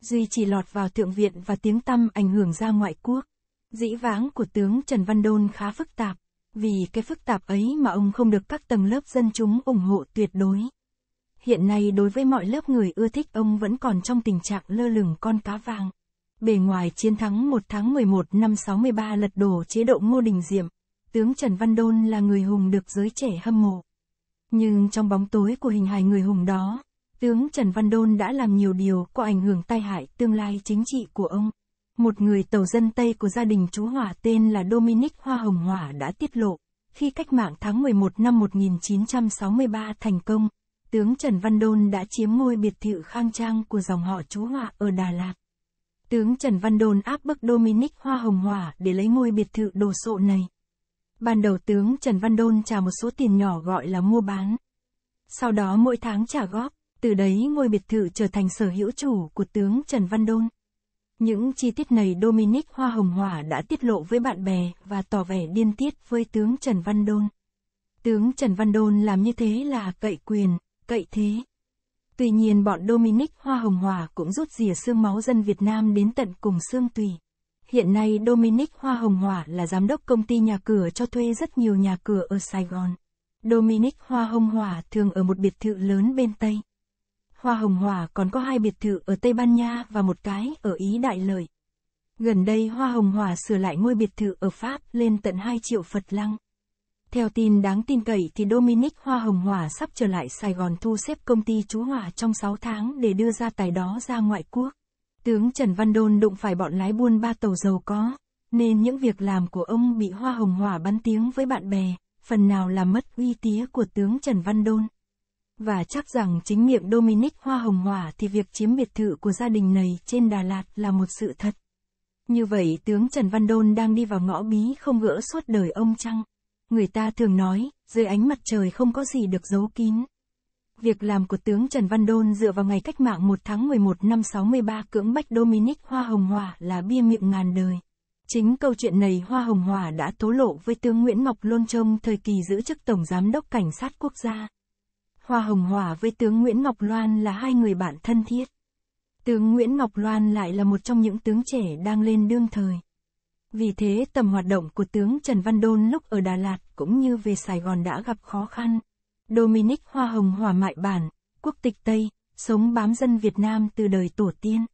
Duy chỉ lọt vào thượng viện và tiếng tăm ảnh hưởng ra ngoại quốc. Dĩ vãng của tướng Trần Văn Đôn khá phức tạp, vì cái phức tạp ấy mà ông không được các tầng lớp dân chúng ủng hộ tuyệt đối. Hiện nay đối với mọi lớp người ưa thích ông vẫn còn trong tình trạng lơ lửng con cá vàng. Bề ngoài chiến thắng 1 tháng 11 năm 63 lật đổ chế độ Ngô Đình Diệm, tướng Trần Văn Đôn là người hùng được giới trẻ hâm mộ. Nhưng trong bóng tối của hình hài người hùng đó, tướng Trần Văn Đôn đã làm nhiều điều có ảnh hưởng tai hại tương lai chính trị của ông. Một người tàu dân Tây của gia đình chú Hỏa tên là Dominic Hoa Hồng Hỏa đã tiết lộ, khi cách mạng tháng 11 năm 1963 thành công, tướng Trần Văn Đôn đã chiếm ngôi biệt thự khang trang của dòng họ chú Hỏa ở Đà Lạt. Tướng Trần Văn Đôn áp bức Dominic Hoa Hồng Hỏa để lấy ngôi biệt thự đồ sộ này. Ban đầu tướng Trần Văn Đôn trả một số tiền nhỏ gọi là mua bán. Sau đó mỗi tháng trả góp, từ đấy ngôi biệt thự trở thành sở hữu chủ của tướng Trần Văn Đôn. Những chi tiết này Dominic Hoa Hồng Hỏa đã tiết lộ với bạn bè và tỏ vẻ điên tiết với tướng Trần Văn Đôn. Tướng Trần Văn Đôn làm như thế là cậy quyền, cậy thế. Tuy nhiên bọn Dominic Hoa Hồng Hòa cũng rút rỉa xương máu dân Việt Nam đến tận cùng xương tùy. Hiện nay Dominic Hoa Hồng Hỏa là giám đốc công ty nhà cửa cho thuê rất nhiều nhà cửa ở Sài Gòn. Dominic Hoa Hồng Hỏa thường ở một biệt thự lớn bên Tây. Hoa Hồng Hỏa còn có hai biệt thự ở Tây Ban Nha và một cái ở Ý Đại Lợi. Gần đây Hoa Hồng Hỏa sửa lại ngôi biệt thự ở Pháp lên tận 2 triệu Phật lăng. Theo tin đáng tin cậy thì Dominic Hoa Hồng Hỏa sắp trở lại Sài Gòn thu xếp công ty chú Hỏa trong 6 tháng để đưa ra tài đó ra ngoại quốc. Tướng Trần Văn Đôn đụng phải bọn lái buôn ba tàu giàu có, nên những việc làm của ông bị hoa hồng hỏa bắn tiếng với bạn bè, phần nào làm mất uy tía của tướng Trần Văn Đôn. Và chắc rằng chính miệng Dominic Hoa Hồng Hỏa thì việc chiếm biệt thự của gia đình này trên Đà Lạt là một sự thật. Như vậy tướng Trần Văn Đôn đang đi vào ngõ bí không gỡ suốt đời ông chăng? Người ta thường nói, dưới ánh mặt trời không có gì được giấu kín. Việc làm của tướng Trần Văn Đôn dựa vào ngày cách mạng 1 tháng 11 năm 63 cưỡng bách Dominic Hoa Hồng Hòa là bia miệng ngàn đời. Chính câu chuyện này Hoa Hồng Hòa đã tố lộ với tướng Nguyễn Ngọc Lôn Trông thời kỳ giữ chức Tổng Giám đốc Cảnh sát Quốc gia. Hoa Hồng Hòa với tướng Nguyễn Ngọc Loan là hai người bạn thân thiết. Tướng Nguyễn Ngọc Loan lại là một trong những tướng trẻ đang lên đương thời. Vì thế tầm hoạt động của tướng Trần Văn Đôn lúc ở Đà Lạt cũng như về Sài Gòn đã gặp khó khăn. Dominic Hoa Hồng Hòa Mại Bản, quốc tịch Tây, sống bám dân Việt Nam từ đời tổ tiên.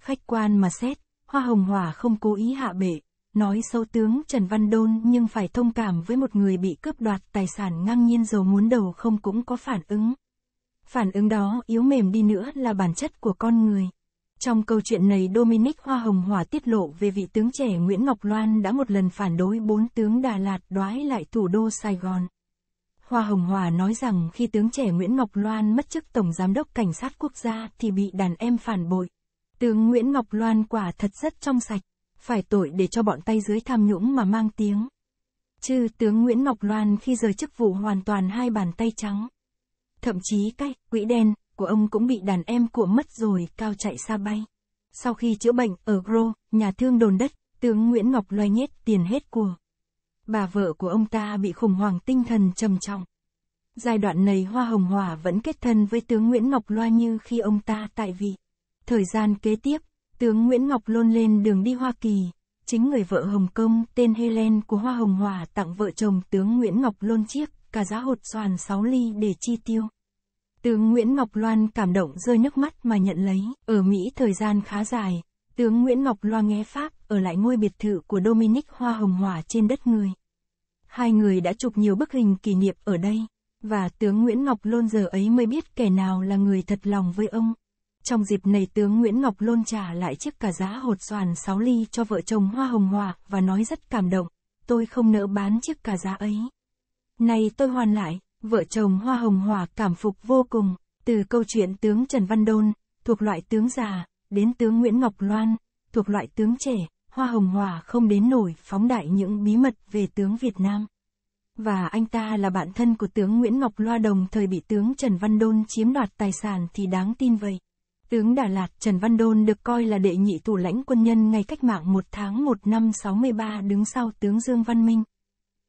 Khách quan mà xét, Hoa Hồng Hòa không cố ý hạ bệ, nói xấu tướng Trần Văn Đôn nhưng phải thông cảm với một người bị cướp đoạt tài sản ngang nhiên dầu muốn đầu không cũng có phản ứng. Phản ứng đó yếu mềm đi nữa là bản chất của con người. Trong câu chuyện này Dominic Hoa Hồng Hòa tiết lộ về vị tướng trẻ Nguyễn Ngọc Loan đã một lần phản đối bốn tướng Đà Lạt đoái lại thủ đô Sài Gòn. Hoa Hồng Hòa nói rằng khi tướng trẻ Nguyễn Ngọc Loan mất chức Tổng Giám đốc Cảnh sát Quốc gia thì bị đàn em phản bội. Tướng Nguyễn Ngọc Loan quả thật rất trong sạch, phải tội để cho bọn tay dưới tham nhũng mà mang tiếng. Chứ tướng Nguyễn Ngọc Loan khi rời chức vụ hoàn toàn hai bàn tay trắng. Thậm chí cái quỹ đen của ông cũng bị đàn em của mất rồi cao chạy xa bay. Sau khi chữa bệnh ở Gro, nhà thương đồn đất, tướng Nguyễn Ngọc Loan nhét tiền hết của bà vợ của ông ta bị khủng hoảng tinh thần trầm trọng. Giai đoạn này Hoa Hồng Hòa vẫn kết thân với tướng Nguyễn Ngọc Loa như khi ông ta tại vị. Thời gian kế tiếp, tướng Nguyễn Ngọc Lôn lên đường đi Hoa Kỳ. Chính người vợ Hồng Kông tên Helen của Hoa Hồng Hòa tặng vợ chồng tướng Nguyễn Ngọc Lôn chiếc cả giá hột xoàn 6 ly để chi tiêu. Tướng Nguyễn Ngọc Loan cảm động rơi nước mắt mà nhận lấy. Ở Mỹ thời gian khá dài, Tướng Nguyễn Ngọc Loa nghe Pháp ở lại ngôi biệt thự của Dominic Hoa Hồng Hòa trên đất người. Hai người đã chụp nhiều bức hình kỷ niệm ở đây, và tướng Nguyễn Ngọc Lôn giờ ấy mới biết kẻ nào là người thật lòng với ông. Trong dịp này tướng Nguyễn Ngọc Lôn trả lại chiếc cả giá hột xoàn 6 ly cho vợ chồng Hoa Hồng Hòa và nói rất cảm động, tôi không nỡ bán chiếc cả giá ấy. Này tôi hoàn lại, vợ chồng Hoa Hồng Hòa cảm phục vô cùng, từ câu chuyện tướng Trần Văn Đôn, thuộc loại tướng già, đến tướng Nguyễn Ngọc Loan, thuộc loại tướng trẻ, Hoa Hồng Hòa không đến nổi phóng đại những bí mật về tướng Việt Nam. Và anh ta là bạn thân của tướng Nguyễn Ngọc Loa đồng thời bị tướng Trần Văn Đôn chiếm đoạt tài sản thì đáng tin vậy. Tướng Đà Lạt Trần Văn Đôn được coi là đệ nhị thủ lãnh quân nhân ngày cách mạng 1 tháng 1 năm 63 đứng sau tướng Dương Văn Minh.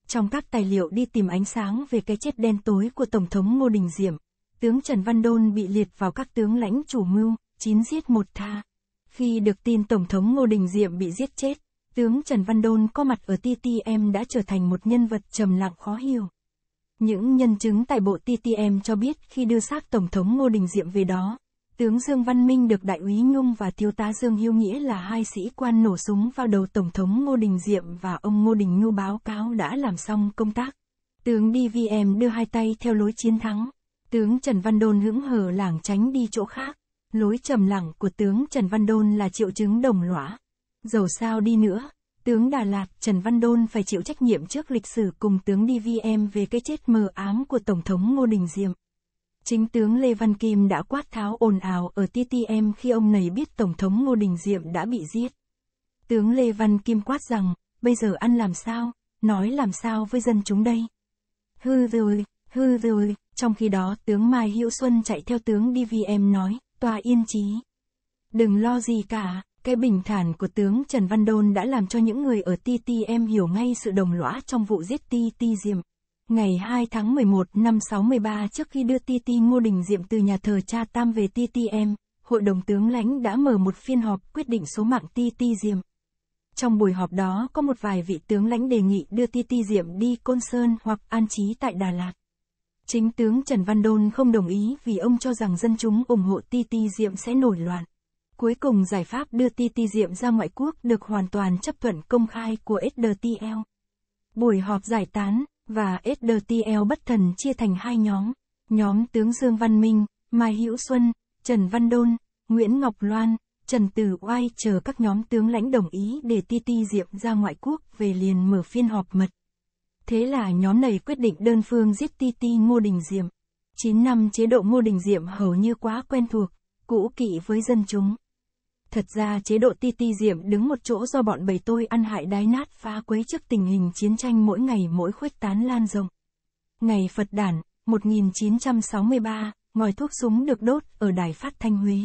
Trong các tài liệu đi tìm ánh sáng về cái chết đen tối của Tổng thống Ngô Đình Diệm, tướng Trần Văn Đôn bị liệt vào các tướng lãnh chủ mưu chín giết một tha. Khi được tin Tổng thống Ngô Đình Diệm bị giết chết, tướng Trần Văn Đôn có mặt ở TTM đã trở thành một nhân vật trầm lặng khó hiểu. Những nhân chứng tại bộ TTM cho biết khi đưa xác Tổng thống Ngô Đình Diệm về đó, tướng Dương Văn Minh được Đại úy Nhung và Thiếu tá Dương Hiếu Nghĩa là hai sĩ quan nổ súng vào đầu Tổng thống Ngô Đình Diệm và ông Ngô Đình Nhu báo cáo đã làm xong công tác. Tướng DVM đưa hai tay theo lối chiến thắng. Tướng Trần Văn Đôn hững hờ lảng tránh đi chỗ khác. Lối trầm lặng của tướng Trần Văn Đôn là triệu chứng đồng lõa. Dầu sao đi nữa, tướng Đà Lạt Trần Văn Đôn phải chịu trách nhiệm trước lịch sử cùng tướng DVM về cái chết mờ ám của Tổng thống Ngô Đình Diệm. Chính tướng Lê Văn Kim đã quát tháo ồn ào ở TTM khi ông này biết Tổng thống Ngô Đình Diệm đã bị giết. Tướng Lê Văn Kim quát rằng, bây giờ ăn làm sao, nói làm sao với dân chúng đây. Hư rồi, hư rồi, trong khi đó tướng Mai Hữu Xuân chạy theo tướng DVM nói, tòa yên chí. Đừng lo gì cả, cái bình thản của tướng Trần Văn Đôn đã làm cho những người ở TTM hiểu ngay sự đồng lõa trong vụ giết Ti Ti Diệm. Ngày 2 tháng 11 năm 63 trước khi đưa Ti Ti Ngô Đình Diệm từ nhà thờ cha Tam về TTM, hội đồng tướng lãnh đã mở một phiên họp quyết định số mạng Ti Ti Diệm. Trong buổi họp đó có một vài vị tướng lãnh đề nghị đưa Ti Ti Diệm đi Côn Sơn hoặc An Chí tại Đà Lạt. Chính tướng Trần Văn Đôn không đồng ý vì ông cho rằng dân chúng ủng hộ Ti Ti Diệm sẽ nổi loạn. Cuối cùng giải pháp đưa Ti Ti Diệm ra ngoại quốc được hoàn toàn chấp thuận công khai của SDTL. Buổi họp giải tán, và SDTL bất thần chia thành hai nhóm. Nhóm tướng Dương Văn Minh, Mai Hữu Xuân, Trần Văn Đôn, Nguyễn Ngọc Loan, Trần Tử Oai chờ các nhóm tướng lãnh đồng ý để Ti Ti Diệm ra ngoại quốc về liền mở phiên họp mật. Thế là nhóm này quyết định đơn phương giết ti ti Ngô Đình Diệm. 9 năm chế độ Ngô Đình Diệm hầu như quá quen thuộc, cũ kỵ với dân chúng. Thật ra chế độ ti ti Diệm đứng một chỗ do bọn bầy tôi ăn hại đái nát phá quấy trước tình hình chiến tranh mỗi ngày mỗi khuếch tán lan rộng. Ngày Phật Đản, 1963, ngòi thuốc súng được đốt ở Đài Phát Thanh Huế.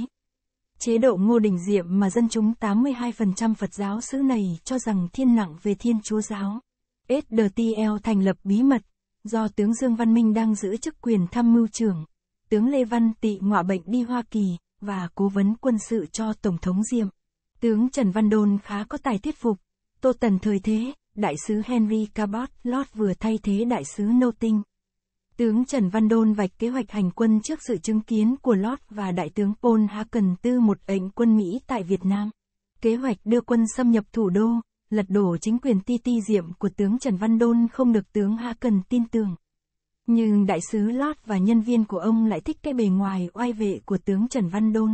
Chế độ Ngô Đình Diệm mà dân chúng 82% Phật giáo xứ này cho rằng thiên nặng về Thiên Chúa Giáo. SDTL thành lập bí mật, do tướng Dương Văn Minh đang giữ chức quyền tham mưu trưởng, tướng Lê Văn Tị ngọa bệnh đi Hoa Kỳ, và cố vấn quân sự cho Tổng thống Diệm. Tướng Trần Văn Đôn khá có tài thuyết phục, Tô Tần thời thế, đại sứ Henry Cabot Lott vừa thay thế đại sứ Noting. Tướng Trần Văn Đôn vạch kế hoạch hành quân trước sự chứng kiến của Lott và đại tướng Paul Haken tư một ảnh quân Mỹ tại Việt Nam. Kế hoạch đưa quân xâm nhập thủ đô, lật đổ chính quyền ti ti diệm của tướng Trần Văn Đôn không được tướng Hạ Cần tin tưởng. Nhưng đại sứ Lót và nhân viên của ông lại thích cái bề ngoài oai vệ của tướng Trần Văn Đôn.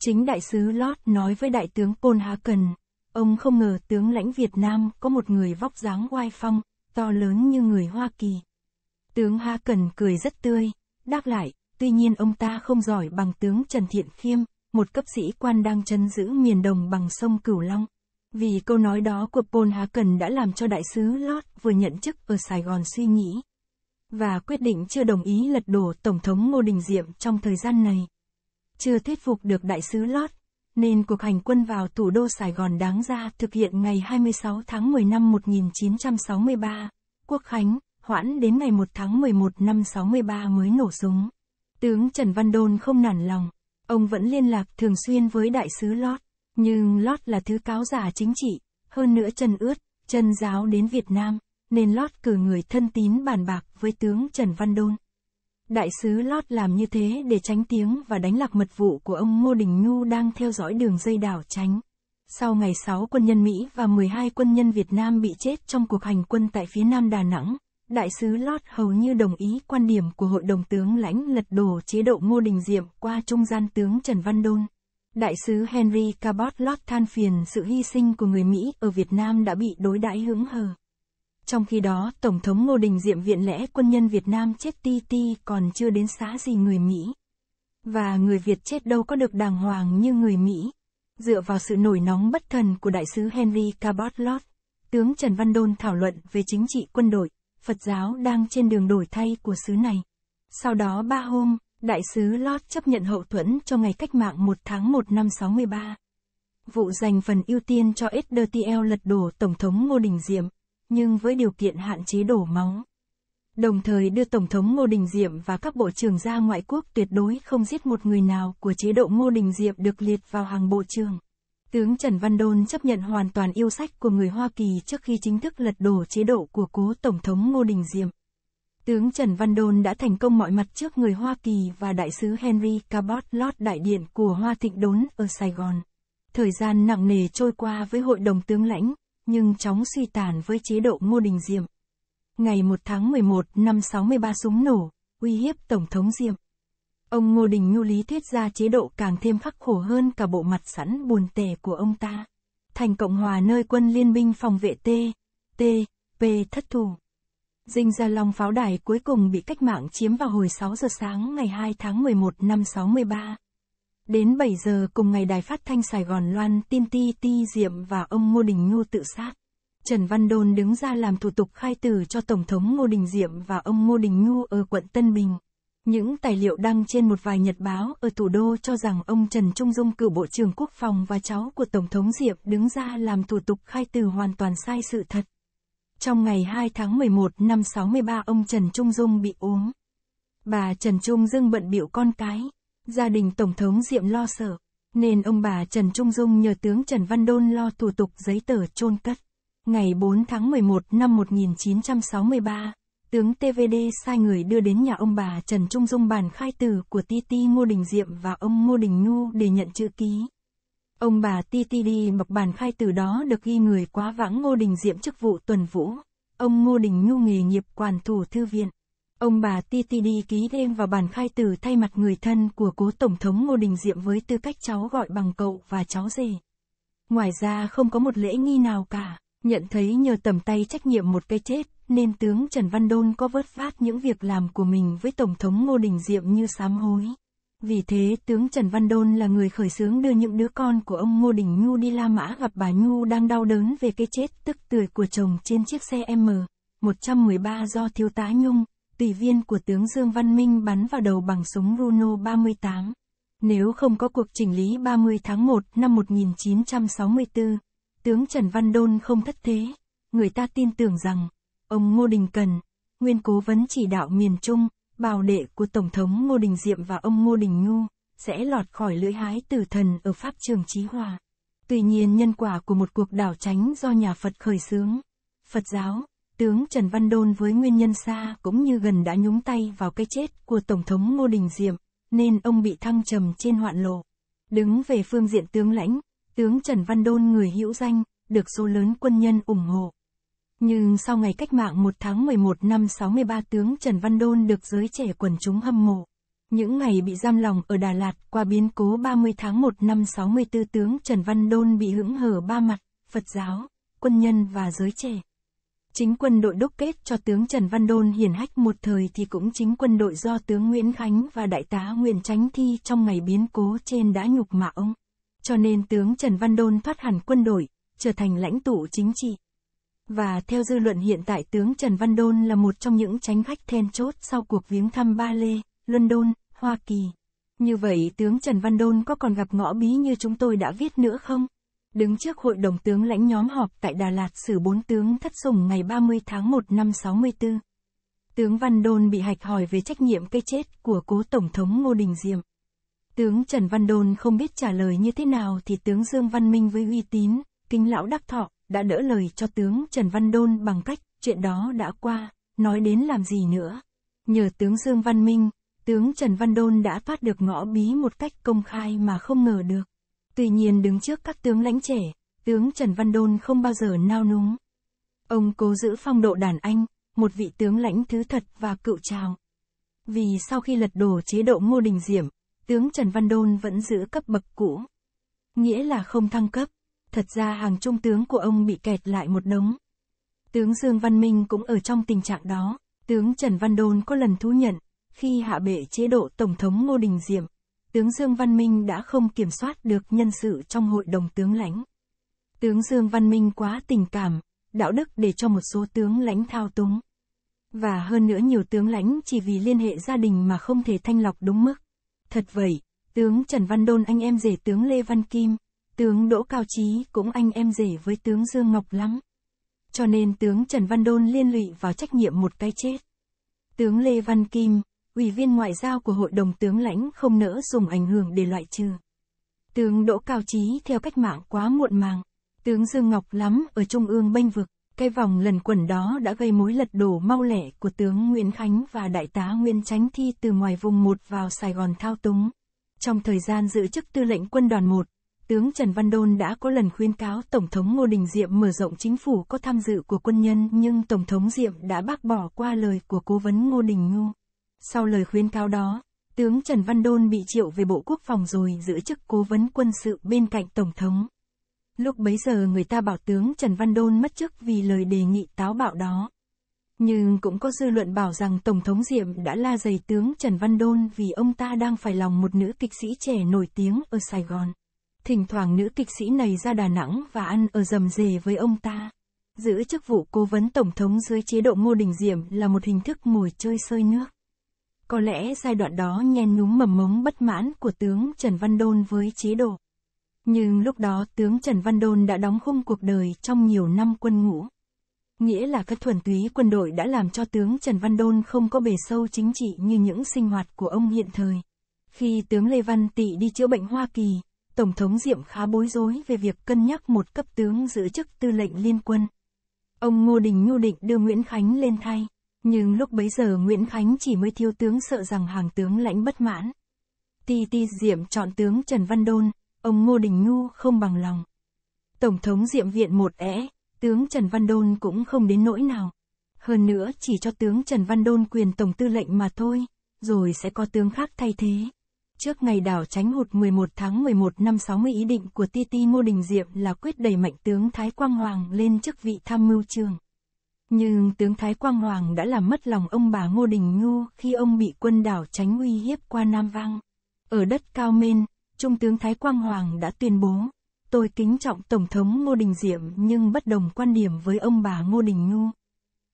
Chính đại sứ Lót nói với đại tướng Paul Hạ Cần, ông không ngờ tướng lãnh Việt Nam có một người vóc dáng oai phong, to lớn như người Hoa Kỳ. Tướng Hạ Cần cười rất tươi, đáp lại, tuy nhiên ông ta không giỏi bằng tướng Trần Thiện Khiêm, một cấp sĩ quan đang chân giữ miền đồng bằng sông Cửu Long. Vì câu nói đó của Paul Haken đã làm cho đại sứ Lord vừa nhận chức ở Sài Gòn suy nghĩ. Và quyết định chưa đồng ý lật đổ Tổng thống Ngô Đình Diệm trong thời gian này. Chưa thuyết phục được đại sứ Lord, nên cuộc hành quân vào thủ đô Sài Gòn đáng ra thực hiện ngày 26 tháng 10 năm 1963, Quốc Khánh, hoãn đến ngày 1 tháng 11 năm 63 mới nổ súng. Tướng Trần Văn Đôn không nản lòng, ông vẫn liên lạc thường xuyên với đại sứ Lót. Nhưng lót là thứ cáo giả chính trị, hơn nữa Trần Ướt, Trần Giáo đến Việt Nam, nên lót cử người thân tín bàn bạc với tướng Trần Văn Đôn. Đại sứ lót làm như thế để tránh tiếng và đánh lạc mật vụ của ông Ngô Đình Nhu đang theo dõi đường dây đảo tránh. Sau ngày 6 quân nhân Mỹ và 12 quân nhân Việt Nam bị chết trong cuộc hành quân tại phía nam Đà Nẵng, đại sứ Lót hầu như đồng ý quan điểm của hội đồng tướng lãnh lật đổ chế độ Ngô Đình Diệm qua trung gian tướng Trần Văn Đôn. Đại sứ Henry Cabot Lott than phiền sự hy sinh của người Mỹ ở Việt Nam đã bị đối đãi hững hờ. Trong khi đó, Tổng thống Ngô Đình Diệm viện lẽ quân nhân Việt Nam chết ti ti còn chưa đến xã gì người Mỹ. Và người Việt chết đâu có được đàng hoàng như người Mỹ. Dựa vào sự nổi nóng bất thần của đại sứ Henry Cabot Lott, tướng Trần Văn Đôn thảo luận về chính trị quân đội, Phật giáo đang trên đường đổi thay của xứ này. Sau đó ba hôm, Đại sứ Lord chấp nhận hậu thuẫn cho ngày cách mạng 1 tháng 1 năm 63. Vụ dành phần ưu tiên cho SDTL lật đổ Tổng thống Ngô Đình Diệm, nhưng với điều kiện hạn chế đổ máu. Đồng thời đưa Tổng thống Ngô Đình Diệm và các bộ trưởng ra ngoại quốc tuyệt đối không giết một người nào của chế độ Ngô Đình Diệm được liệt vào hàng bộ trưởng. Tướng Trần Văn Đôn chấp nhận hoàn toàn yêu sách của người Hoa Kỳ trước khi chính thức lật đổ chế độ của cố Tổng thống Ngô Đình Diệm. Tướng Trần Văn Đôn đã thành công mọi mặt trước người Hoa Kỳ và đại sứ Henry Cabot Lord đại điện của Hoa Thịnh Đốn ở Sài Gòn. Thời gian nặng nề trôi qua với hội đồng tướng lãnh, nhưng chóng suy tàn với chế độ Ngô Đình Diệm. Ngày 1 tháng 11 năm 63 súng nổ, uy hiếp Tổng thống Diệm. Ông Ngô Đình Nhu lý thuyết ra chế độ càng thêm khắc khổ hơn cả bộ mặt sẵn buồn tẻ của ông ta. Thành Cộng Hòa nơi quân liên minh phòng vệ T, T, P thất thủ. Dinh Gia Long pháo đài cuối cùng bị cách mạng chiếm vào hồi 6 giờ sáng ngày 2 tháng 11 năm 63. Đến 7 giờ cùng ngày đài phát thanh Sài Gòn loan tin Ti Ti Diệm và ông Ngô Đình Nhu tự sát. Trần Văn Đôn đứng ra làm thủ tục khai tử cho Tổng thống Ngô Đình Diệm và ông Ngô Đình Nhu ở quận Tân Bình. Những tài liệu đăng trên một vài nhật báo ở thủ đô cho rằng ông Trần Trung Dung cử Bộ trưởng Quốc phòng và cháu của Tổng thống Diệm đứng ra làm thủ tục khai tử hoàn toàn sai sự thật. Trong ngày 2 tháng 11 năm 63 ông Trần Trung Dung bị uống. Bà Trần Trung Dương bận biểu con cái. Gia đình Tổng thống Diệm lo sợ. Nên ông bà Trần Trung Dung nhờ tướng Trần Văn Đôn lo thủ tục giấy tờ chôn cất. Ngày 4 tháng 11 năm 1963, tướng TVD sai người đưa đến nhà ông bà Trần Trung Dung bàn khai tử của Ti Ti Ngô Đình Diệm và ông Ngô Đình Nhu để nhận chữ ký. Ông bà TTD Mộc bản Khai từ đó được ghi người quá vãng Ngô Đình Diệm chức vụ tuần vũ. Ông Ngô Đình Nhu nghề nghiệp quản thủ thư viện. Ông bà TTD ký thêm vào bản khai từ thay mặt người thân của cố Tổng thống Ngô Đình Diệm với tư cách cháu gọi bằng cậu và cháu rể. Ngoài ra không có một lễ nghi nào cả, nhận thấy nhờ tầm tay trách nhiệm một cây chết, nên tướng Trần Văn Đôn có vớt vát những việc làm của mình với Tổng thống Ngô Đình Diệm như sám hối. Vì thế, tướng Trần Văn Đôn là người khởi xướng đưa những đứa con của ông Ngô Đình Nhu đi La Mã gặp bà Nhu đang đau đớn về cái chết tức tươi của chồng trên chiếc xe M113 do thiếu tá Nhung, tùy viên của tướng Dương Văn Minh bắn vào đầu bằng súng Runo 38. Nếu không có cuộc chỉnh lý 30 tháng 1 năm 1964, tướng Trần Văn Đôn không thất thế. Người ta tin tưởng rằng, ông Ngô Đình Cần, nguyên cố vấn chỉ đạo miền Trung, bào đệ của Tổng thống Ngô Đình Diệm và ông Ngô Đình Ngu, sẽ lọt khỏi lưỡi hái tử thần ở Pháp Trường Chí Hòa. Tuy nhiên nhân quả của một cuộc đảo tránh do nhà Phật khởi xướng, Phật giáo, tướng Trần Văn Đôn với nguyên nhân xa cũng như gần đã nhúng tay vào cái chết của Tổng thống Ngô Đình Diệm, nên ông bị thăng trầm trên hoạn lộ. Đứng về phương diện tướng lãnh, tướng Trần Văn Đôn người hữu danh, được số lớn quân nhân ủng hộ. Nhưng sau ngày cách mạng 1 tháng 11 năm 63 tướng Trần Văn Đôn được giới trẻ quần chúng hâm mộ. Những ngày bị giam lòng ở Đà Lạt qua biến cố 30 tháng 1 năm 64 tướng Trần Văn Đôn bị hững hở ba mặt, Phật giáo, quân nhân và giới trẻ. Chính quân đội đúc kết cho tướng Trần Văn Đôn hiển hách một thời thì cũng chính quân đội do tướng Nguyễn Khánh và đại tá Nguyễn Tránh Thi trong ngày biến cố trên đã nhục mạ ông. Cho nên tướng Trần Văn Đôn thoát hẳn quân đội, trở thành lãnh tụ chính trị. Và theo dư luận hiện tại tướng Trần Văn Đôn là một trong những tránh khách then chốt sau cuộc viếng thăm Ba Lê, London, Hoa Kỳ. Như vậy tướng Trần Văn Đôn có còn gặp ngõ bí như chúng tôi đã viết nữa không? Đứng trước hội đồng tướng lãnh nhóm họp tại Đà Lạt xử bốn tướng thất sủng ngày 30 tháng 1 năm 64. Tướng Văn Đôn bị hạch hỏi về trách nhiệm cây chết của cố Tổng thống Ngô Đình Diệm. Tướng Trần Văn Đôn không biết trả lời như thế nào thì tướng Dương Văn Minh với uy tín, kinh lão đắc thọ, đã đỡ lời cho tướng Trần Văn Đôn bằng cách, chuyện đó đã qua, nói đến làm gì nữa. Nhờ tướng Dương Văn Minh, tướng Trần Văn Đôn đã phát được ngõ bí một cách công khai mà không ngờ được. Tuy nhiên đứng trước các tướng lãnh trẻ, tướng Trần Văn Đôn không bao giờ nao núng. Ông cố giữ phong độ đàn anh, một vị tướng lãnh thứ thật và cựu trào. Vì sau khi lật đổ chế độ Ngô Đình Diệm, tướng Trần Văn Đôn vẫn giữ cấp bậc cũ. Nghĩa là không thăng cấp, thật ra hàng trung tướng của ông bị kẹt lại một đống. Tướng Dương Văn Minh cũng ở trong tình trạng đó, tướng Trần Văn Đôn có lần thú nhận, khi hạ bệ chế độ Tổng thống Ngô Đình Diệm, tướng Dương Văn Minh đã không kiểm soát được nhân sự trong hội đồng tướng lãnh. Tướng Dương Văn Minh quá tình cảm, đạo đức để cho một số tướng lãnh thao túng. Và hơn nữa nhiều tướng lãnh chỉ vì liên hệ gia đình mà không thể thanh lọc đúng mức. Thật vậy, tướng Trần Văn Đôn anh em rể tướng Lê Văn Kim, Tướng Đỗ Cao Trí cũng anh em rể với tướng Dương Ngọc lắm. Cho nên tướng Trần Văn Đôn liên lụy vào trách nhiệm một cái chết. Tướng Lê Văn Kim, ủy viên ngoại giao của hội đồng tướng lãnh không nỡ dùng ảnh hưởng để loại trừ. Tướng Đỗ Cao Trí theo cách mạng quá muộn màng. Tướng Dương Ngọc lắm ở Trung ương bênh vực. Cái vòng lần quẩn đó đã gây mối lật đổ mau lẻ của tướng Nguyễn Khánh và đại tá Nguyễn Chánh Thi từ ngoài vùng 1 vào Sài Gòn thao túng. Trong thời gian giữ chức tư lệnh quân đoàn 1, tướng Trần Văn Đôn đã có lần khuyên cáo Tổng thống Ngô Đình Diệm mở rộng chính phủ có tham dự của quân nhân nhưng Tổng thống Diệm đã bác bỏ qua lời của cố vấn Ngô Đình Ngô. Sau lời khuyên cáo đó, tướng Trần Văn Đôn bị triệu về Bộ Quốc phòng rồi giữ chức cố vấn quân sự bên cạnh Tổng thống. Lúc bấy giờ người ta bảo tướng Trần Văn Đôn mất chức vì lời đề nghị táo bạo đó. Nhưng cũng có dư luận bảo rằng Tổng thống Diệm đã la dày tướng Trần Văn Đôn vì ông ta đang phải lòng một nữ kịch sĩ trẻ nổi tiếng ở Sài Gòn. Thỉnh thoảng nữ kịch sĩ này ra Đà Nẵng và ăn ở dầm dề với ông ta. Giữ chức vụ cố vấn tổng thống dưới chế độ Ngô Đình Diệm là một hình thức mồi chơi sơi nước. Có lẽ giai đoạn đó nhen nhúm mầm mống bất mãn của tướng Trần Văn Đôn với chế độ. Nhưng lúc đó tướng Trần Văn Đôn đã đóng khung cuộc đời trong nhiều năm quân ngũ. Nghĩa là các thuần túy quân đội đã làm cho tướng Trần Văn Đôn không có bề sâu chính trị như những sinh hoạt của ông hiện thời. Khi tướng Lê Văn Tị đi chữa bệnh Hoa Kỳ, Tổng thống Diệm khá bối rối về việc cân nhắc một cấp tướng giữ chức tư lệnh liên quân. Ông Ngô Đình Nhu định đưa Nguyễn Khánh lên thay, nhưng lúc bấy giờ Nguyễn Khánh chỉ mới thiếu tướng sợ rằng hàng tướng lãnh bất mãn. Ti Ti Diệm chọn tướng Trần Văn Đôn, ông Ngô Đình Nhu không bằng lòng. Tổng thống Diệm viện một ẽ, tướng Trần Văn Đôn cũng không đến nỗi nào. Hơn nữa chỉ cho tướng Trần Văn Đôn quyền tổng tư lệnh mà thôi, rồi sẽ có tướng khác thay thế. Trước ngày đảo tránh hụt 11 tháng 11 năm 60 ý định của Ti Ti Ngô Đình Diệm là quyết đẩy mạnh tướng Thái Quang Hoàng lên chức vị tham mưu trường. Nhưng tướng Thái Quang Hoàng đã làm mất lòng ông bà Ngô Đình Ngu khi ông bị quân đảo tránh uy hiếp qua Nam Vang. Ở đất Cao Mên, Trung tướng Thái Quang Hoàng đã tuyên bố, tôi kính trọng Tổng thống Ngô Đình Diệm nhưng bất đồng quan điểm với ông bà Ngô Đình Ngu.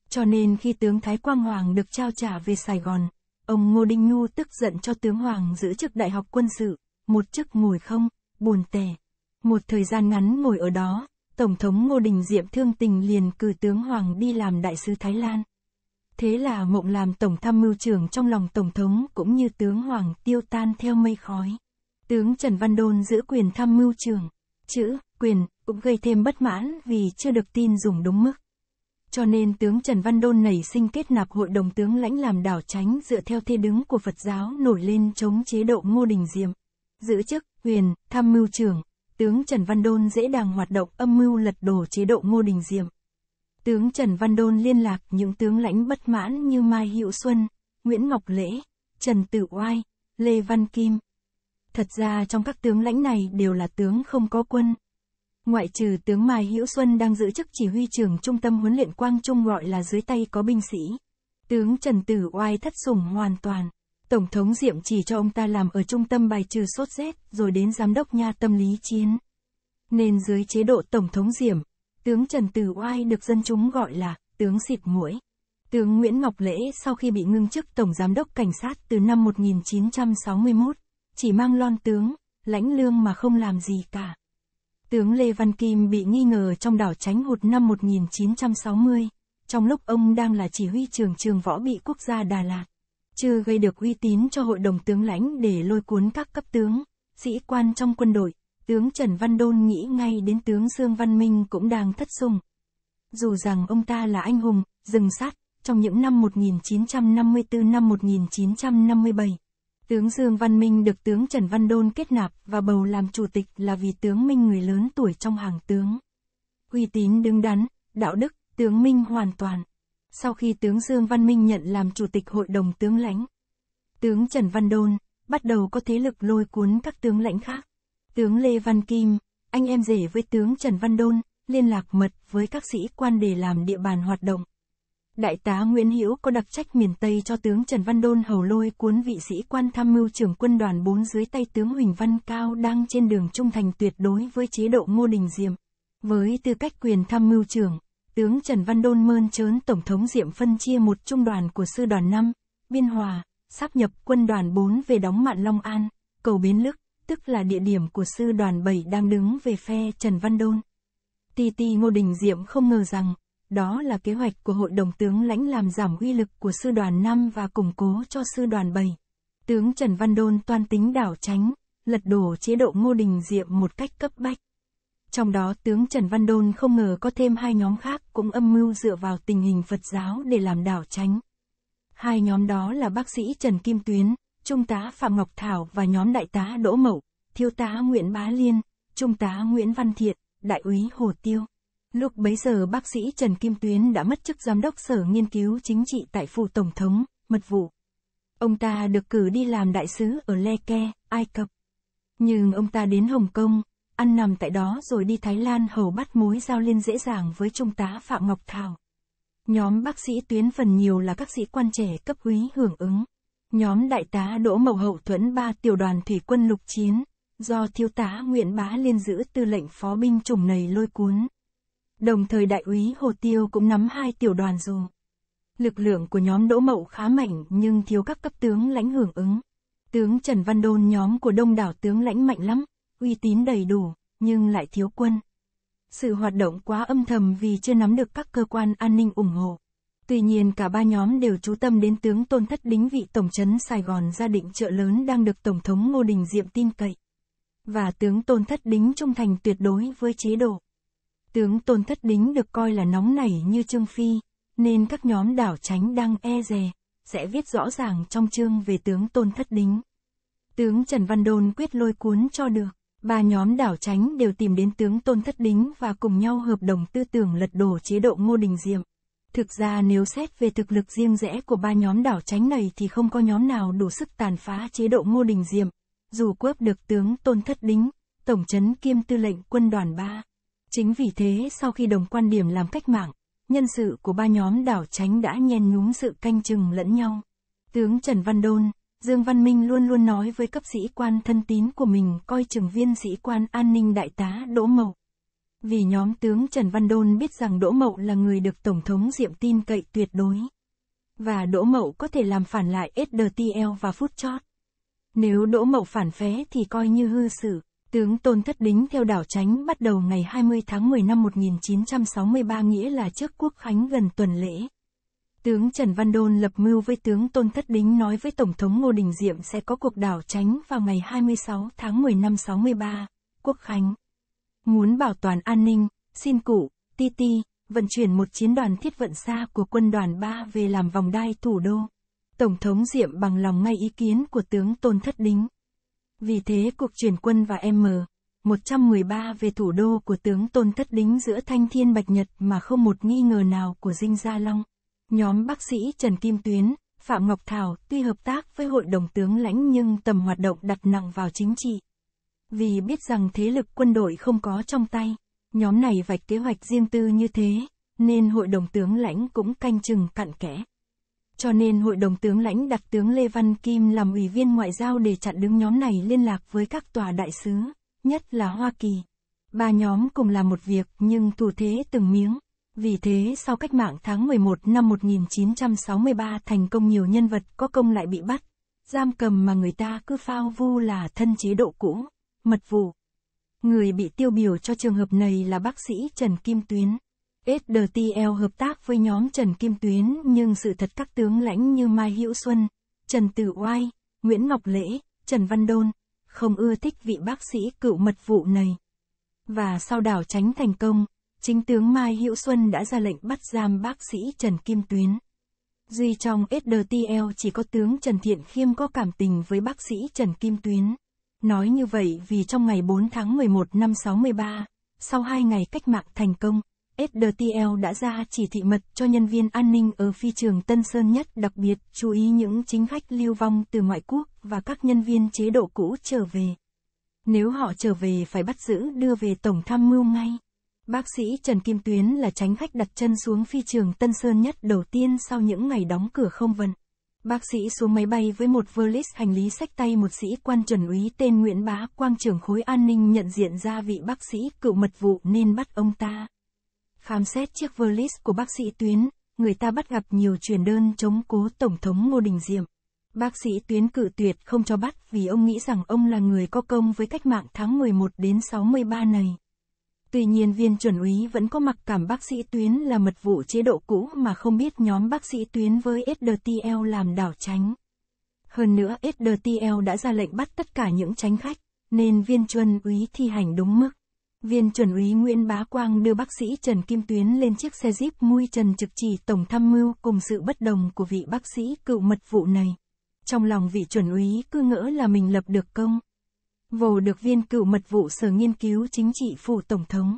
Cho nên khi tướng Thái Quang Hoàng được trao trả về Sài Gòn, Ông Ngô Đinh Nhu tức giận cho tướng Hoàng giữ chức đại học quân sự, một chức ngồi không, buồn tẻ. Một thời gian ngắn ngồi ở đó, Tổng thống Ngô Đình Diệm thương tình liền cử tướng Hoàng đi làm đại sứ Thái Lan. Thế là mộng làm tổng tham mưu trưởng trong lòng Tổng thống cũng như tướng Hoàng tiêu tan theo mây khói. Tướng Trần Văn Đôn giữ quyền tham mưu trưởng, chữ, quyền, cũng gây thêm bất mãn vì chưa được tin dùng đúng mức. Cho nên tướng Trần Văn Đôn nảy sinh kết nạp hội đồng tướng lãnh làm đảo tránh dựa theo thê đứng của Phật giáo nổi lên chống chế độ Ngô Đình Diệm. Giữ chức, quyền, tham mưu trưởng, tướng Trần Văn Đôn dễ dàng hoạt động âm mưu lật đổ chế độ Ngô Đình Diệm. Tướng Trần Văn Đôn liên lạc những tướng lãnh bất mãn như Mai Hữu Xuân, Nguyễn Ngọc Lễ, Trần Tử Oai, Lê Văn Kim. Thật ra trong các tướng lãnh này đều là tướng không có quân, Ngoại trừ tướng Mai Hữu Xuân đang giữ chức chỉ huy trưởng trung tâm huấn luyện Quang Trung gọi là dưới tay có binh sĩ. Tướng Trần Tử Oai thất sủng hoàn toàn. Tổng thống Diệm chỉ cho ông ta làm ở trung tâm bài trừ sốt rét, rồi đến giám đốc nha tâm lý chiến. Nên dưới chế độ Tổng thống Diệm, tướng Trần Tử Oai được dân chúng gọi là tướng xịt mũi. Tướng Nguyễn Ngọc Lễ sau khi bị ngưng chức Tổng Giám đốc Cảnh sát từ năm 1961, chỉ mang lon tướng, lãnh lương mà không làm gì cả. Tướng Lê Văn Kim bị nghi ngờ trong đảo tránh hụt năm 1960, trong lúc ông đang là chỉ huy trường trường võ bị quốc gia Đà Lạt. Chưa gây được uy tín cho hội đồng tướng lãnh để lôi cuốn các cấp tướng, sĩ quan trong quân đội, tướng Trần Văn Đôn nghĩ ngay đến tướng Dương Văn Minh cũng đang thất sùng. Dù rằng ông ta là anh hùng, rừng sắt, trong những năm 1954 năm 1957, Tướng Dương Văn Minh được tướng Trần Văn Đôn kết nạp và bầu làm chủ tịch là vì tướng Minh người lớn tuổi trong hàng tướng. Uy tín đứng đắn, đạo đức, tướng Minh hoàn toàn. Sau khi tướng Dương Văn Minh nhận làm chủ tịch hội đồng tướng lãnh, tướng Trần Văn Đôn bắt đầu có thế lực lôi cuốn các tướng lãnh khác. Tướng Lê Văn Kim, anh em rể với tướng Trần Văn Đôn, liên lạc mật với các sĩ quan để làm địa bàn hoạt động. Đại tá Nguyễn Hữu có đặc trách miền Tây cho tướng Trần Văn Đôn hầu lôi cuốn vị sĩ quan tham mưu trưởng quân đoàn 4 dưới tay tướng Huỳnh Văn Cao đang trên đường trung thành tuyệt đối với chế độ Ngô Đình Diệm. Với tư cách quyền tham mưu trưởng, tướng Trần Văn Đôn mơn trớn Tổng thống Diệm phân chia một trung đoàn của sư đoàn 5, Biên Hòa, sáp nhập quân đoàn 4 về đóng mạn Long An, cầu Bến Lức, tức là địa điểm của sư đoàn 7 đang đứng về phe Trần Văn Đôn. Ti Ti Ngô Đình Diệm không ngờ rằng, đó là kế hoạch của hội đồng tướng lãnh làm giảm uy lực của sư đoàn 5 và củng cố cho sư đoàn 7. Tướng Trần Văn Đôn toan tính đảo tránh, lật đổ chế độ Ngô Đình Diệm một cách cấp bách. Trong đó tướng Trần Văn Đôn không ngờ có thêm hai nhóm khác cũng âm mưu dựa vào tình hình Phật giáo để làm đảo tránh. Hai nhóm đó là bác sĩ Trần Kim Tuyến, Trung tá Phạm Ngọc Thảo và nhóm đại tá Đỗ Mậu, Thiếu tá Nguyễn Bá Liên, Trung tá Nguyễn Văn Thiện, Đại úy Hồ Tiêu. Lúc bấy giờ bác sĩ Trần Kim Tuyến đã mất chức giám đốc sở nghiên cứu chính trị tại phủ tổng thống, mật vụ. Ông ta được cử đi làm đại sứ ở Leke, Ai Cập. Nhưng ông ta đến Hồng Kông, ăn nằm tại đó rồi đi Thái Lan hầu bắt mối giao liên dễ dàng với Trung tá Phạm Ngọc Thảo. Nhóm bác sĩ tuyến phần nhiều là các sĩ quan trẻ cấp quý hưởng ứng. Nhóm đại tá Đỗ Mậu Hậu thuẫn ba tiểu đoàn thủy quân lục chiến, do thiếu tá Nguyễn Bá Liên giữ tư lệnh phó binh chủng này lôi cuốn. Đồng thời đại úy Hồ Tiêu cũng nắm hai tiểu đoàn dù. Lực lượng của nhóm Đỗ Mậu khá mạnh nhưng thiếu các cấp tướng lãnh hưởng ứng. Tướng Trần Văn Đôn nhóm của đông đảo tướng lãnh mạnh lắm, uy tín đầy đủ, nhưng lại thiếu quân. Sự hoạt động quá âm thầm vì chưa nắm được các cơ quan an ninh ủng hộ. Tuy nhiên cả ba nhóm đều chú tâm đến tướng Tôn Thất đính vị tổng trấn Sài Gòn gia định trợ lớn đang được Tổng thống Ngô Đình Diệm tin cậy. Và tướng Tôn Thất đính trung thành tuyệt đối với chế độ. Tướng Tôn Thất Đính được coi là nóng nảy như Trương Phi, nên các nhóm đảo tránh đang e dè, sẽ viết rõ ràng trong chương về tướng Tôn Thất Đính. Tướng Trần Văn Đôn quyết lôi cuốn cho được, ba nhóm đảo tránh đều tìm đến tướng Tôn Thất Đính và cùng nhau hợp đồng tư tưởng lật đổ chế độ Ngô Đình Diệm. Thực ra nếu xét về thực lực riêng rẽ của ba nhóm đảo tránh này thì không có nhóm nào đủ sức tàn phá chế độ Ngô Đình Diệm, dù cướp được tướng Tôn Thất Đính, Tổng trấn kiêm tư lệnh quân đoàn ba Chính vì thế sau khi đồng quan điểm làm cách mạng, nhân sự của ba nhóm đảo tránh đã nhen nhúm sự canh chừng lẫn nhau. Tướng Trần Văn Đôn, Dương Văn Minh luôn luôn nói với cấp sĩ quan thân tín của mình coi chừng viên sĩ quan an ninh đại tá Đỗ Mậu. Vì nhóm tướng Trần Văn Đôn biết rằng Đỗ Mậu là người được Tổng thống Diệm tin cậy tuyệt đối. Và Đỗ Mậu có thể làm phản lại SDTL và phút chót. Nếu Đỗ Mậu phản phé thì coi như hư sự. Tướng Tôn Thất Đính theo đảo Tránh bắt đầu ngày 20 tháng 10 năm 1963 nghĩa là trước Quốc Khánh gần tuần lễ. Tướng Trần Văn Đôn lập mưu với tướng Tôn Thất Đính nói với Tổng thống Ngô Đình Diệm sẽ có cuộc đảo Tránh vào ngày 26 tháng 10 năm 63, Quốc Khánh. Muốn bảo toàn an ninh, xin cụ, Ti Ti, vận chuyển một chiến đoàn thiết vận xa của quân đoàn 3 về làm vòng đai thủ đô. Tổng thống Diệm bằng lòng ngay ý kiến của tướng Tôn Thất Đính. Vì thế cuộc chuyển quân và M. 113 về thủ đô của tướng Tôn Thất Đính giữa Thanh Thiên Bạch Nhật mà không một nghi ngờ nào của Dinh Gia Long. Nhóm bác sĩ Trần Kim Tuyến, Phạm Ngọc Thảo tuy hợp tác với hội đồng tướng lãnh nhưng tầm hoạt động đặt nặng vào chính trị. Vì biết rằng thế lực quân đội không có trong tay, nhóm này vạch kế hoạch riêng tư như thế, nên hội đồng tướng lãnh cũng canh chừng cặn kẽ. Cho nên hội đồng tướng lãnh đặt tướng Lê Văn Kim làm ủy viên ngoại giao để chặn đứng nhóm này liên lạc với các tòa đại sứ, nhất là Hoa Kỳ. Ba nhóm cùng làm một việc nhưng thủ thế từng miếng. Vì thế sau cách mạng tháng 11 năm 1963 thành công nhiều nhân vật có công lại bị bắt, giam cầm mà người ta cứ phao vu là thân chế độ cũ, mật vụ. Người bị tiêu biểu cho trường hợp này là bác sĩ Trần Kim Tuyến. SDTL hợp tác với nhóm Trần Kim Tuyến nhưng sự thật các tướng lãnh như Mai Hữu Xuân, Trần Tử Oai, Nguyễn Ngọc Lễ, Trần Văn Đôn, không ưa thích vị bác sĩ cựu mật vụ này. Và sau đảo tránh thành công, chính tướng Mai Hữu Xuân đã ra lệnh bắt giam bác sĩ Trần Kim Tuyến. Duy trong SDTL chỉ có tướng Trần Thiện Khiêm có cảm tình với bác sĩ Trần Kim Tuyến. Nói như vậy vì trong ngày 4 tháng 11 năm 63, sau hai ngày cách mạng thành công, SDTL đã ra chỉ thị mật cho nhân viên an ninh ở phi trường Tân Sơn Nhất đặc biệt chú ý những chính khách lưu vong từ ngoại quốc và các nhân viên chế độ cũ trở về. Nếu họ trở về phải bắt giữ đưa về Tổng tham mưu ngay. Bác sĩ Trần Kim Tuyến là tránh khách đặt chân xuống phi trường Tân Sơn Nhất đầu tiên sau những ngày đóng cửa không vận. Bác sĩ xuống máy bay với một vơ list hành lý sách tay một sĩ quan chuẩn úy tên Nguyễn Bá Quang trưởng khối an ninh nhận diện ra vị bác sĩ cựu mật vụ nên bắt ông ta. Khám xét chiếc Verlis của bác sĩ Tuyến, người ta bắt gặp nhiều truyền đơn chống cố Tổng thống Ngô Đình Diệm. Bác sĩ Tuyến cự tuyệt không cho bắt vì ông nghĩ rằng ông là người có công với cách mạng tháng 11 đến 63 này. Tuy nhiên viên chuẩn úy vẫn có mặc cảm bác sĩ Tuyến là mật vụ chế độ cũ mà không biết nhóm bác sĩ Tuyến với SDTL làm đảo tránh. Hơn nữa SDTL đã ra lệnh bắt tất cả những tránh khách, nên viên chuẩn úy thi hành đúng mức viên chuẩn úy Nguyễn Bá Quang đưa bác sĩ Trần Kim Tuyến lên chiếc xe jeep mui Trần Trực Chỉ tổng tham mưu cùng sự bất đồng của vị bác sĩ cựu mật vụ này. Trong lòng vị chuẩn úy cứ ngỡ là mình lập được công. Vồ được viên cựu mật vụ sở nghiên cứu chính trị phủ tổng thống.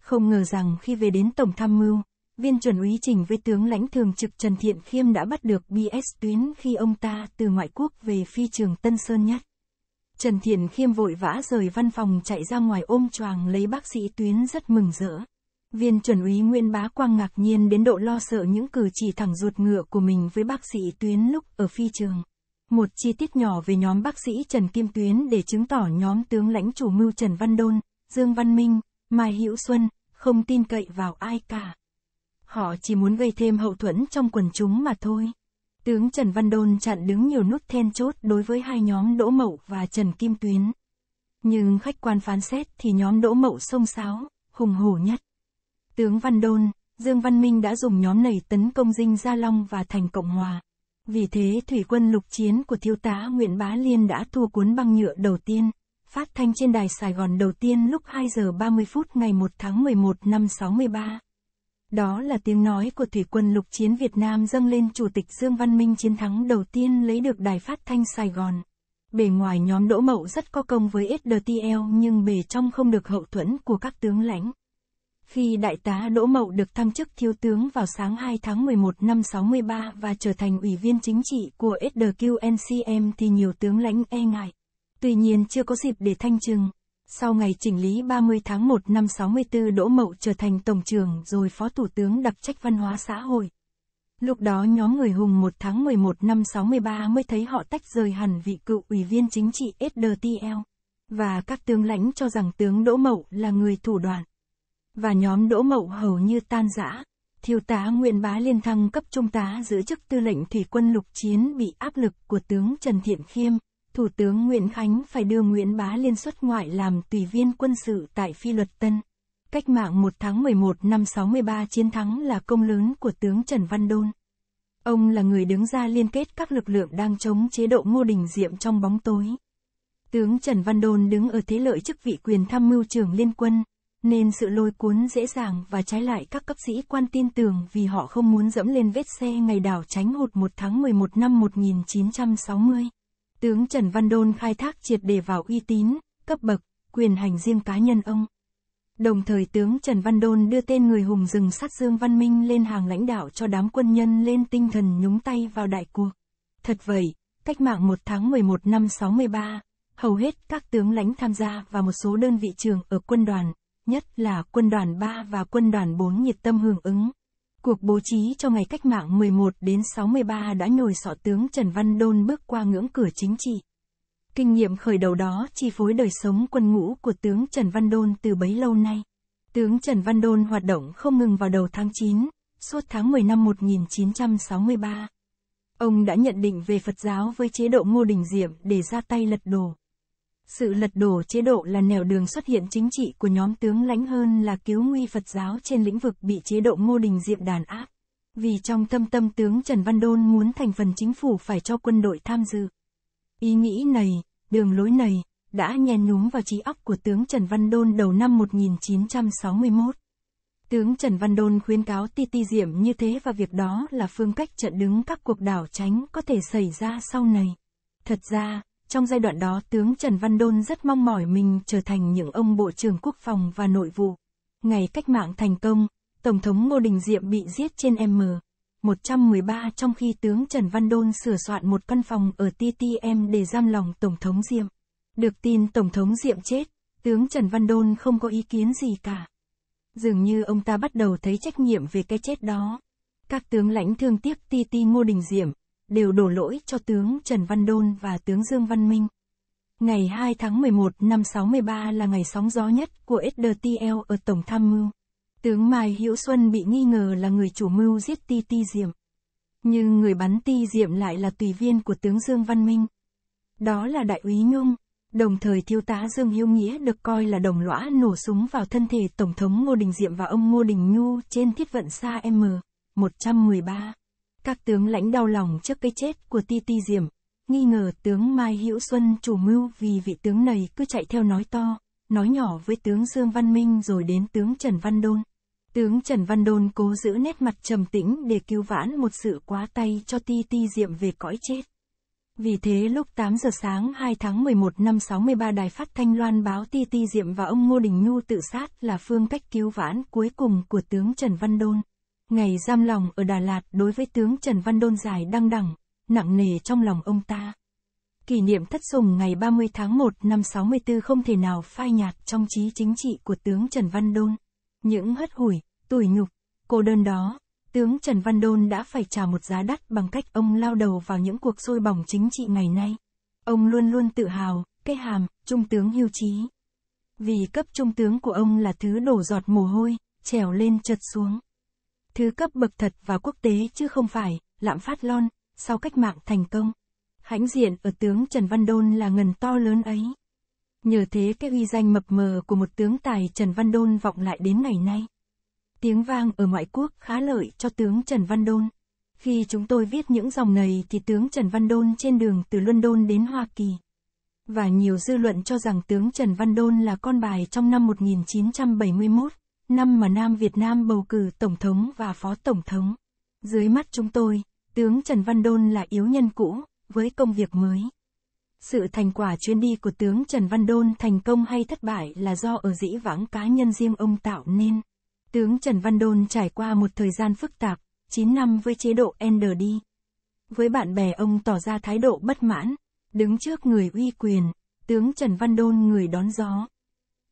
Không ngờ rằng khi về đến tổng tham mưu, viên chuẩn úy trình với tướng lãnh thường trực Trần Thiện Khiêm đã bắt được BS Tuyến khi ông ta từ ngoại quốc về phi trường Tân Sơn Nhất. Trần Thiền Khiêm vội vã rời văn phòng chạy ra ngoài ôm choàng lấy bác sĩ Tuyến rất mừng rỡ. Viên chuẩn úy Nguyễn Bá Quang ngạc nhiên đến độ lo sợ những cử chỉ thẳng ruột ngựa của mình với bác sĩ Tuyến lúc ở phi trường. Một chi tiết nhỏ về nhóm bác sĩ Trần Kim Tuyến để chứng tỏ nhóm tướng lãnh chủ mưu Trần Văn Đôn, Dương Văn Minh, Mai Hữu Xuân, không tin cậy vào ai cả. Họ chỉ muốn gây thêm hậu thuẫn trong quần chúng mà thôi. Tướng Trần Văn Đôn chặn đứng nhiều nút then chốt đối với hai nhóm Đỗ Mậu và Trần Kim Tuyến. Nhưng khách quan phán xét thì nhóm Đỗ Mậu xông xáo, hùng hổ nhất. Tướng Văn Đôn, Dương Văn Minh đã dùng nhóm này tấn công dinh Gia Long và thành Cộng Hòa. Vì thế thủy quân lục chiến của thiếu tá Nguyễn Bá Liên đã thua cuốn băng nhựa đầu tiên, phát thanh trên đài Sài Gòn đầu tiên lúc 2 giờ 30 phút ngày 1 tháng 11 năm 63. Đó là tiếng nói của thủy quân lục chiến Việt Nam dâng lên Chủ tịch Dương Văn Minh chiến thắng đầu tiên lấy được đài phát thanh Sài Gòn. Bề ngoài nhóm Đỗ Mậu rất có công với SDTL nhưng bề trong không được hậu thuẫn của các tướng lãnh. Khi đại tá Đỗ Mậu được thăng chức thiếu tướng vào sáng 2 tháng 11 năm 63 và trở thành ủy viên chính trị của SDQNCM thì nhiều tướng lãnh e ngại. Tuy nhiên chưa có dịp để thanh trừng. Sau ngày chỉnh lý 30 tháng 1 năm 64 Đỗ Mậu trở thành Tổng trưởng rồi Phó Thủ tướng đặc trách văn hóa xã hội. Lúc đó nhóm người Hùng 1 tháng 11 năm 63 mới thấy họ tách rời hẳn vị cựu ủy viên chính trị SDTL. Và các tướng lãnh cho rằng tướng Đỗ Mậu là người thủ đoạn. Và nhóm Đỗ Mậu hầu như tan rã. Thiếu tá Nguyễn Bá Liên thăng cấp trung tá giữ chức tư lệnh thủy quân lục chiến bị áp lực của tướng Trần Thiện Khiêm, Thủ tướng Nguyễn Khánh phải đưa Nguyễn Bá Liên xuất ngoại làm tùy viên quân sự tại Phi Luật Tân. Cách mạng 1 tháng 11 năm 63 chiến thắng là công lớn của tướng Trần Văn Đôn. Ông là người đứng ra liên kết các lực lượng đang chống chế độ Ngô Đình Diệm trong bóng tối. Tướng Trần Văn Đôn đứng ở thế lợi chức vị quyền tham mưu trưởng liên quân, nên sự lôi cuốn dễ dàng và trái lại các cấp sĩ quan tin tưởng vì họ không muốn dẫm lên vết xe ngày đảo tránh hụt 1 tháng 11 năm 1960. Tướng Trần Văn Đôn khai thác triệt để vào uy tín, cấp bậc, quyền hành riêng cá nhân ông. Đồng thời tướng Trần Văn Đôn đưa tên người hùng rừng sát Dương Văn Minh lên hàng lãnh đạo cho đám quân nhân lên tinh thần nhúng tay vào đại cuộc. Thật vậy, cách mạng 1 tháng 11 năm 63, hầu hết các tướng lãnh tham gia và một số đơn vị trường ở quân đoàn, nhất là quân đoàn 3 và quân đoàn 4 nhiệt tâm hưởng ứng. Cuộc bố trí cho ngày cách mạng 11 đến 63 đã nhồi sọ tướng Trần Văn Đôn bước qua ngưỡng cửa chính trị. Kinh nghiệm khởi đầu đó chi phối đời sống quân ngũ của tướng Trần Văn Đôn từ bấy lâu nay. Tướng Trần Văn Đôn hoạt động không ngừng vào đầu tháng 9, suốt tháng 10 năm 1963. Ông đã nhận định về Phật giáo với chế độ Ngô Đình Diệm để ra tay lật đổ. Sự lật đổ chế độ là nẻo đường xuất hiện chính trị của nhóm tướng lãnh hơn là cứu nguy Phật giáo trên lĩnh vực bị chế độ Ngô Đình Diệm đàn áp. Vì trong tâm tâm tướng Trần Văn Đôn muốn thành phần chính phủ phải cho quân đội tham dự. Ý nghĩ này, đường lối này, đã nhen nhúm vào trí óc của tướng Trần Văn Đôn đầu năm 1961. Tướng Trần Văn Đôn khuyến cáo ti ti diệm như thế và việc đó là phương cách chặn đứng các cuộc đảo tránh có thể xảy ra sau này. Thật ra, trong giai đoạn đó tướng Trần Văn Đôn rất mong mỏi mình trở thành những ông Bộ trưởng Quốc phòng và Nội vụ. Ngày cách mạng thành công, Tổng thống Ngô Đình Diệm bị giết trên M. 113 trong khi tướng Trần Văn Đôn sửa soạn một căn phòng ở TTM để giam lòng Tổng thống Diệm. Được tin Tổng thống Diệm chết, tướng Trần Văn Đôn không có ý kiến gì cả. Dường như ông ta bắt đầu thấy trách nhiệm về cái chết đó. Các tướng lãnh thương tiếc ti ti Ngô Đình Diệm, đều đổ lỗi cho tướng Trần Văn Đôn và tướng Dương Văn Minh. Ngày 2 tháng 11 năm 63 là ngày sóng gió nhất của SDTL ở Tổng Tham mưu. Tướng Mai Hữu Xuân bị nghi ngờ là người chủ mưu giết Ti Ti Diệm. Nhưng người bắn Ti Diệm lại là tùy viên của tướng Dương Văn Minh. Đó là Đại úy Nhung, đồng thời thiếu tá Dương Hiếu Nghĩa được coi là đồng lõa nổ súng vào thân thể Tổng thống Ngô Đình Diệm và ông Ngô Đình Nhu trên thiết vận xa M113. Các tướng lãnh đau lòng trước cái chết của Ti Ti Diệm, nghi ngờ tướng Mai Hữu Xuân chủ mưu vì vị tướng này cứ chạy theo nói to, nói nhỏ với tướng Dương Văn Minh rồi đến tướng Trần Văn Đôn. Tướng Trần Văn Đôn cố giữ nét mặt trầm tĩnh để cứu vãn một sự quá tay cho Ti Ti Diệm về cõi chết. Vì thế lúc 8 giờ sáng 2 tháng 11 năm 63 đài phát thanh loan báo Ti Ti Diệm và ông Ngô Đình Nhu tự sát là phương cách cứu vãn cuối cùng của tướng Trần Văn Đôn. Ngày giam lòng ở Đà Lạt đối với tướng Trần Văn Đôn dài đăng đẳng, nặng nề trong lòng ông ta. Kỷ niệm thất sùng ngày 30 tháng 1 năm 64 không thể nào phai nhạt trong trí chính trị của tướng Trần Văn Đôn. Những hất hủi, tủi nhục, cô đơn đó, tướng Trần Văn Đôn đã phải trả một giá đắt bằng cách ông lao đầu vào những cuộc sôi bỏng chính trị ngày nay. Ông luôn luôn tự hào, cái hàm, trung tướng hưu trí. Vì cấp trung tướng của ông là thứ đổ giọt mồ hôi, trèo lên chật xuống thứ cấp bậc thật và quốc tế chứ không phải, lạm phát lon, sau cách mạng thành công. Hãnh diện ở tướng Trần Văn Đôn là ngần to lớn ấy. Nhờ thế cái uy danh mập mờ của một tướng tài Trần Văn Đôn vọng lại đến ngày nay. Tiếng vang ở ngoại quốc khá lợi cho tướng Trần Văn Đôn. Khi chúng tôi viết những dòng này thì tướng Trần Văn Đôn trên đường từ London đến Hoa Kỳ. Và nhiều dư luận cho rằng tướng Trần Văn Đôn là con bài trong năm 1971 năm mà Nam Việt Nam bầu cử Tổng thống và Phó Tổng thống. Dưới mắt chúng tôi, tướng Trần Văn Đôn là yếu nhân cũ, với công việc mới. Sự thành quả chuyên đi của tướng Trần Văn Đôn thành công hay thất bại là do ở dĩ vãng cá nhân riêng ông tạo nên. Tướng Trần Văn Đôn trải qua một thời gian phức tạp, 9 năm với chế độ ND. Với bạn bè ông tỏ ra thái độ bất mãn, đứng trước người uy quyền, tướng Trần Văn Đôn người đón gió.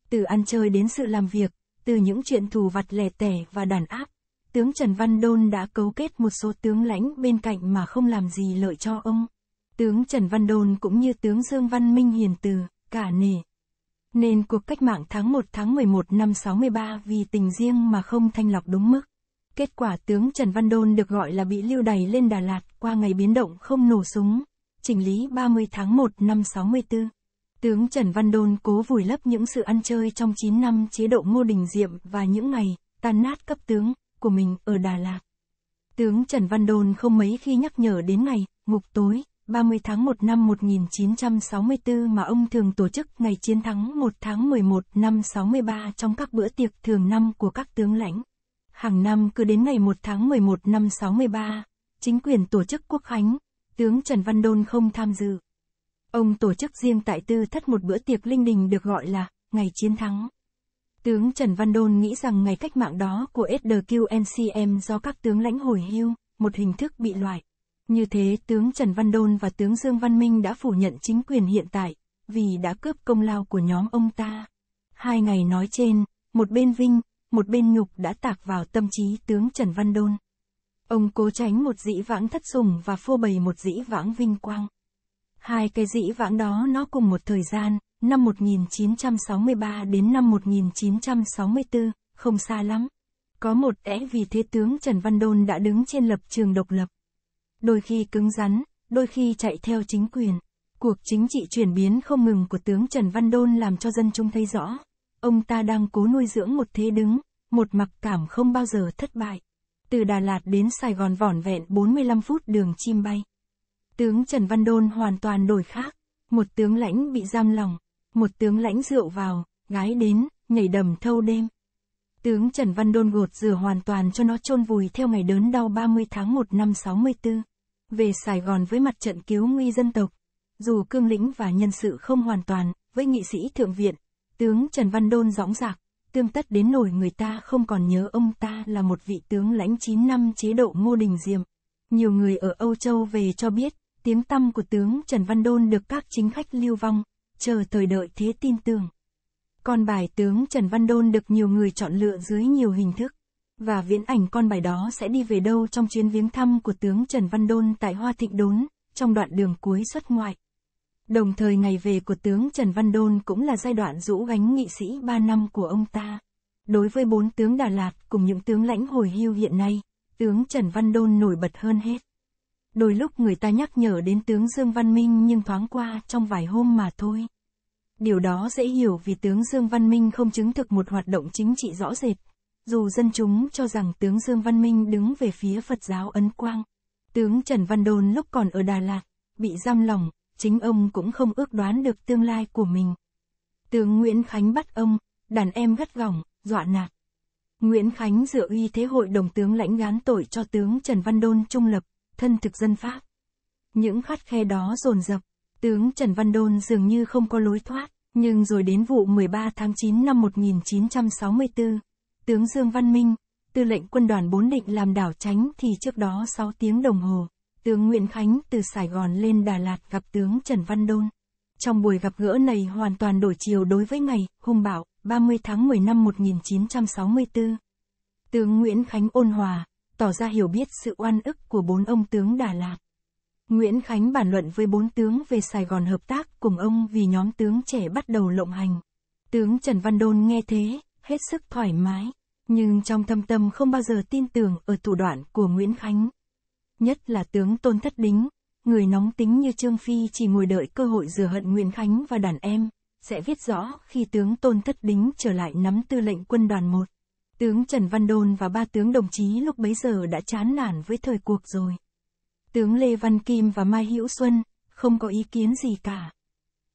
Từ ăn chơi đến sự làm việc, từ những chuyện thù vặt lẻ tẻ và đàn áp, tướng Trần Văn Đôn đã cấu kết một số tướng lãnh bên cạnh mà không làm gì lợi cho ông. Tướng Trần Văn Đôn cũng như tướng Dương Văn Minh hiền từ, cả nề, Nên cuộc cách mạng tháng 1 tháng 11 năm 63 vì tình riêng mà không thanh lọc đúng mức. Kết quả tướng Trần Văn Đôn được gọi là bị lưu đày lên Đà Lạt qua ngày biến động không nổ súng, chỉnh lý 30 tháng 1 năm 64. Tướng Trần Văn Đôn cố vùi lấp những sự ăn chơi trong 9 năm chế độ Ngô Đình Diệm và những ngày tan nát cấp tướng của mình ở Đà Lạt. Tướng Trần Văn Đôn không mấy khi nhắc nhở đến ngày ngục tối 30 tháng 1 năm 1964 mà ông thường tổ chức ngày chiến thắng 1 tháng 11 năm 63 trong các bữa tiệc thường năm của các tướng lãnh. Hàng năm cứ đến ngày 1 tháng 11 năm 63, chính quyền tổ chức quốc khánh, tướng Trần Văn Đôn không tham dự. Ông tổ chức riêng tại tư thất một bữa tiệc linh đình được gọi là Ngày Chiến Thắng. Tướng Trần Văn Đôn nghĩ rằng ngày cách mạng đó của SDQNCM do các tướng lãnh hồi hưu, một hình thức bị loại. Như thế tướng Trần Văn Đôn và tướng Dương Văn Minh đã phủ nhận chính quyền hiện tại, vì đã cướp công lao của nhóm ông ta. Hai ngày nói trên, một bên vinh, một bên nhục đã tạc vào tâm trí tướng Trần Văn Đôn. Ông cố tránh một dĩ vãng thất sùng và phô bày một dĩ vãng vinh quang. Hai cái dĩ vãng đó nó cùng một thời gian, năm 1963 đến năm 1964, không xa lắm. Có một lẽ vì thế tướng Trần Văn Đôn đã đứng trên lập trường độc lập. Đôi khi cứng rắn, đôi khi chạy theo chính quyền. Cuộc chính trị chuyển biến không ngừng của tướng Trần Văn Đôn làm cho dân chúng thấy rõ. Ông ta đang cố nuôi dưỡng một thế đứng, một mặc cảm không bao giờ thất bại. Từ Đà Lạt đến Sài Gòn vỏn vẹn 45 phút đường chim bay. Tướng Trần Văn Đôn hoàn toàn đổi khác. Một tướng lãnh bị giam lòng, một tướng lãnh rượu vào, gái đến, nhảy đầm thâu đêm. Tướng Trần Văn Đôn gột rửa hoàn toàn cho nó chôn vùi theo ngày đớn đau 30 tháng 1 năm 64. Về Sài Gòn với mặt trận cứu nguy dân tộc, dù cương lĩnh và nhân sự không hoàn toàn, với nghị sĩ thượng viện, tướng Trần Văn Đôn dõng dạc, tương tất đến nổi người ta không còn nhớ ông ta là một vị tướng lãnh 9 năm chế độ Ngô Đình Diệm. Nhiều người ở Âu Châu về cho biết, tiếng tăm của tướng Trần Văn Đôn được các chính khách lưu vong, chờ thời đợi thế tin tưởng. Con bài tướng Trần Văn Đôn được nhiều người chọn lựa dưới nhiều hình thức, và viễn ảnh con bài đó sẽ đi về đâu trong chuyến viếng thăm của tướng Trần Văn Đôn tại Hoa Thịnh Đốn, trong đoạn đường cuối xuất ngoại. Đồng thời ngày về của tướng Trần Văn Đôn cũng là giai đoạn rũ gánh nghị sĩ 3 năm của ông ta. Đối với bốn tướng Đà Lạt cùng những tướng lãnh hồi hưu hiện nay, tướng Trần Văn Đôn nổi bật hơn hết. Đôi lúc người ta nhắc nhở đến tướng Dương Văn Minh nhưng thoáng qua trong vài hôm mà thôi. Điều đó dễ hiểu vì tướng Dương Văn Minh không chứng thực một hoạt động chính trị rõ rệt, dù dân chúng cho rằng tướng Dương Văn Minh đứng về phía Phật giáo Ấn Quang. Tướng Trần Văn Đôn lúc còn ở Đà Lạt, bị giam lòng, chính ông cũng không ước đoán được tương lai của mình. Tướng Nguyễn Khánh bắt ông, đàn em gắt gỏng, dọa nạt. Nguyễn Khánh dựa uy thế hội đồng tướng lãnh gán tội cho tướng Trần Văn Đôn trung lập, thân thực dân Pháp. Những khát khe đó dồn dập, tướng Trần Văn Đôn dường như không có lối thoát, nhưng rồi đến vụ 13 tháng 9 năm 1964, tướng Dương Văn Minh, tư lệnh quân đoàn bốn định làm đảo tránh thì trước đó 6 tiếng đồng hồ, tướng Nguyễn Khánh từ Sài Gòn lên Đà Lạt gặp tướng Trần Văn Đôn. Trong buổi gặp gỡ này hoàn toàn đổi chiều đối với ngày, hung bạo, 30 tháng 10 năm 1964. Tướng Nguyễn Khánh ôn hòa, tỏ ra hiểu biết sự oan ức của bốn ông tướng Đà Lạt. Nguyễn Khánh bàn luận với bốn tướng về Sài Gòn hợp tác cùng ông vì nhóm tướng trẻ bắt đầu lộng hành. Tướng Trần Văn Đôn nghe thế, hết sức thoải mái, nhưng trong thâm tâm không bao giờ tin tưởng ở thủ đoạn của Nguyễn Khánh. Nhất là tướng Tôn Thất Đính, người nóng tính như Trương Phi chỉ ngồi đợi cơ hội rửa hận Nguyễn Khánh và đàn em, sẽ viết rõ khi tướng Tôn Thất Đính trở lại nắm tư lệnh quân đoàn 1. Tướng Trần Văn Đôn và ba tướng đồng chí lúc bấy giờ đã chán nản với thời cuộc rồi. Tướng Lê Văn Kim và Mai Hữu Xuân, không có ý kiến gì cả.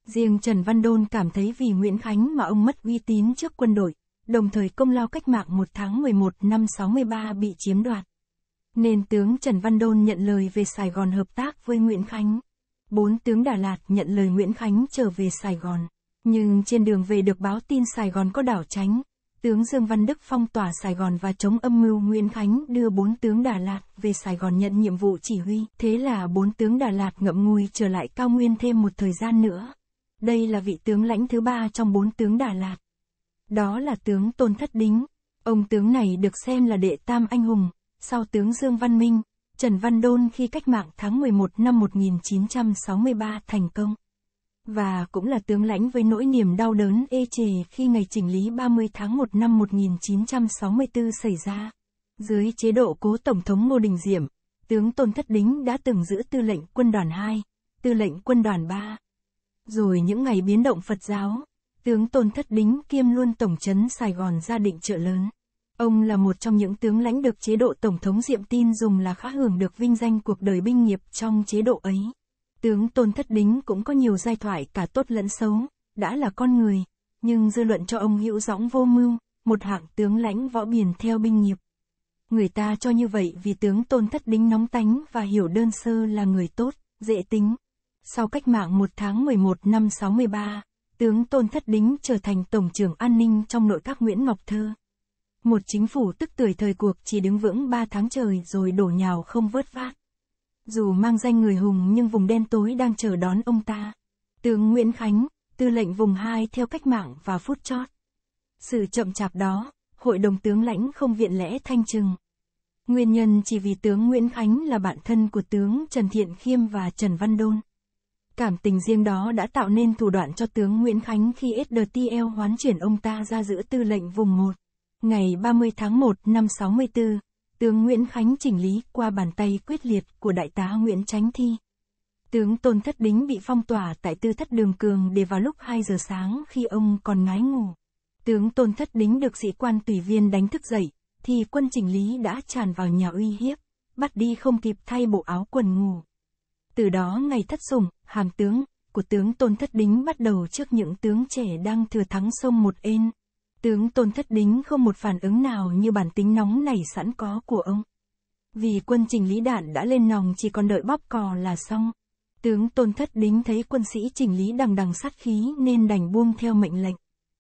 Riêng Trần Văn Đôn cảm thấy vì Nguyễn Khánh mà ông mất uy tín trước quân đội, đồng thời công lao cách mạng 1 tháng 11 năm 63 bị chiếm đoạt. Nên tướng Trần Văn Đôn nhận lời về Sài Gòn hợp tác với Nguyễn Khánh. Bốn tướng Đà Lạt nhận lời Nguyễn Khánh trở về Sài Gòn. Nhưng trên đường về được báo tin Sài Gòn có đảo tránh, tướng Dương Văn Đức phong tỏa Sài Gòn và chống âm mưu Nguyễn Khánh đưa bốn tướng Đà Lạt về Sài Gòn nhận nhiệm vụ chỉ huy. Thế là bốn tướng Đà Lạt ngậm ngùi trở lại cao nguyên thêm một thời gian nữa. Đây là vị tướng lãnh thứ ba trong bốn tướng Đà Lạt. Đó là tướng Tôn Thất Đính. Ông tướng này được xem là đệ tam anh hùng, sau tướng Dương Văn Minh, Trần Văn Đôn khi cách mạng tháng 11 năm 1963 thành công và cũng là tướng lãnh với nỗi niềm đau đớn ê chề khi ngày chỉnh lý 30 tháng 1 năm 1964 xảy ra. Dưới chế độ cố Tổng thống Ngô Đình Diệm, tướng Tôn Thất Đính đã từng giữ tư lệnh quân đoàn 2, tư lệnh quân đoàn 3. Rồi những ngày biến động Phật giáo, tướng Tôn Thất Đính kiêm luôn tổng chấn Sài Gòn gia định trợ lớn. Ông là một trong những tướng lãnh được chế độ Tổng thống Diệm tin dùng là khá hưởng được vinh danh cuộc đời binh nghiệp trong chế độ ấy. Tướng Tôn Thất Đính cũng có nhiều giai thoại cả tốt lẫn xấu, đã là con người, nhưng dư luận cho ông hữu dõng vô mưu, một hạng tướng lãnh võ biển theo binh nghiệp. Người ta cho như vậy vì tướng Tôn Thất Đính nóng tánh và hiểu đơn sơ là người tốt, dễ tính. Sau cách mạng một tháng 11 năm 63, tướng Tôn Thất Đính trở thành Tổng trưởng An ninh trong nội các Nguyễn Ngọc Thơ. Một chính phủ tức tuổi thời cuộc chỉ đứng vững 3 tháng trời rồi đổ nhào không vớt vát. Dù mang danh người hùng nhưng vùng đen tối đang chờ đón ông ta. Tướng Nguyễn Khánh, tư lệnh vùng 2 theo cách mạng và phút chót. Sự chậm chạp đó, hội đồng tướng lãnh không viện lẽ thanh trừng. Nguyên nhân chỉ vì tướng Nguyễn Khánh là bạn thân của tướng Trần Thiện Khiêm và Trần Văn Đôn. Cảm tình riêng đó đã tạo nên thủ đoạn cho tướng Nguyễn Khánh khi SDTL hoán chuyển ông ta ra giữa tư lệnh vùng 1. Ngày 30 tháng 1 năm 64, Tướng Nguyễn Khánh chỉnh lý qua bàn tay quyết liệt của đại tá Nguyễn tránh Thi. Tướng Tôn Thất Đính bị phong tỏa tại tư thất đường cường để vào lúc 2 giờ sáng khi ông còn ngái ngủ. Tướng Tôn Thất Đính được sĩ quan tùy viên đánh thức dậy, thì quân chỉnh lý đã tràn vào nhà uy hiếp, bắt đi không kịp thay bộ áo quần ngủ. Từ đó ngày thất sủng, hàm tướng, của tướng Tôn Thất Đính bắt đầu trước những tướng trẻ đang thừa thắng sông một ên. Tướng Tôn Thất Đính không một phản ứng nào như bản tính nóng nảy sẵn có của ông. Vì quân trình lý đạn đã lên nòng chỉ còn đợi bóp cò là xong. Tướng Tôn Thất Đính thấy quân sĩ trình lý đằng đằng sát khí nên đành buông theo mệnh lệnh.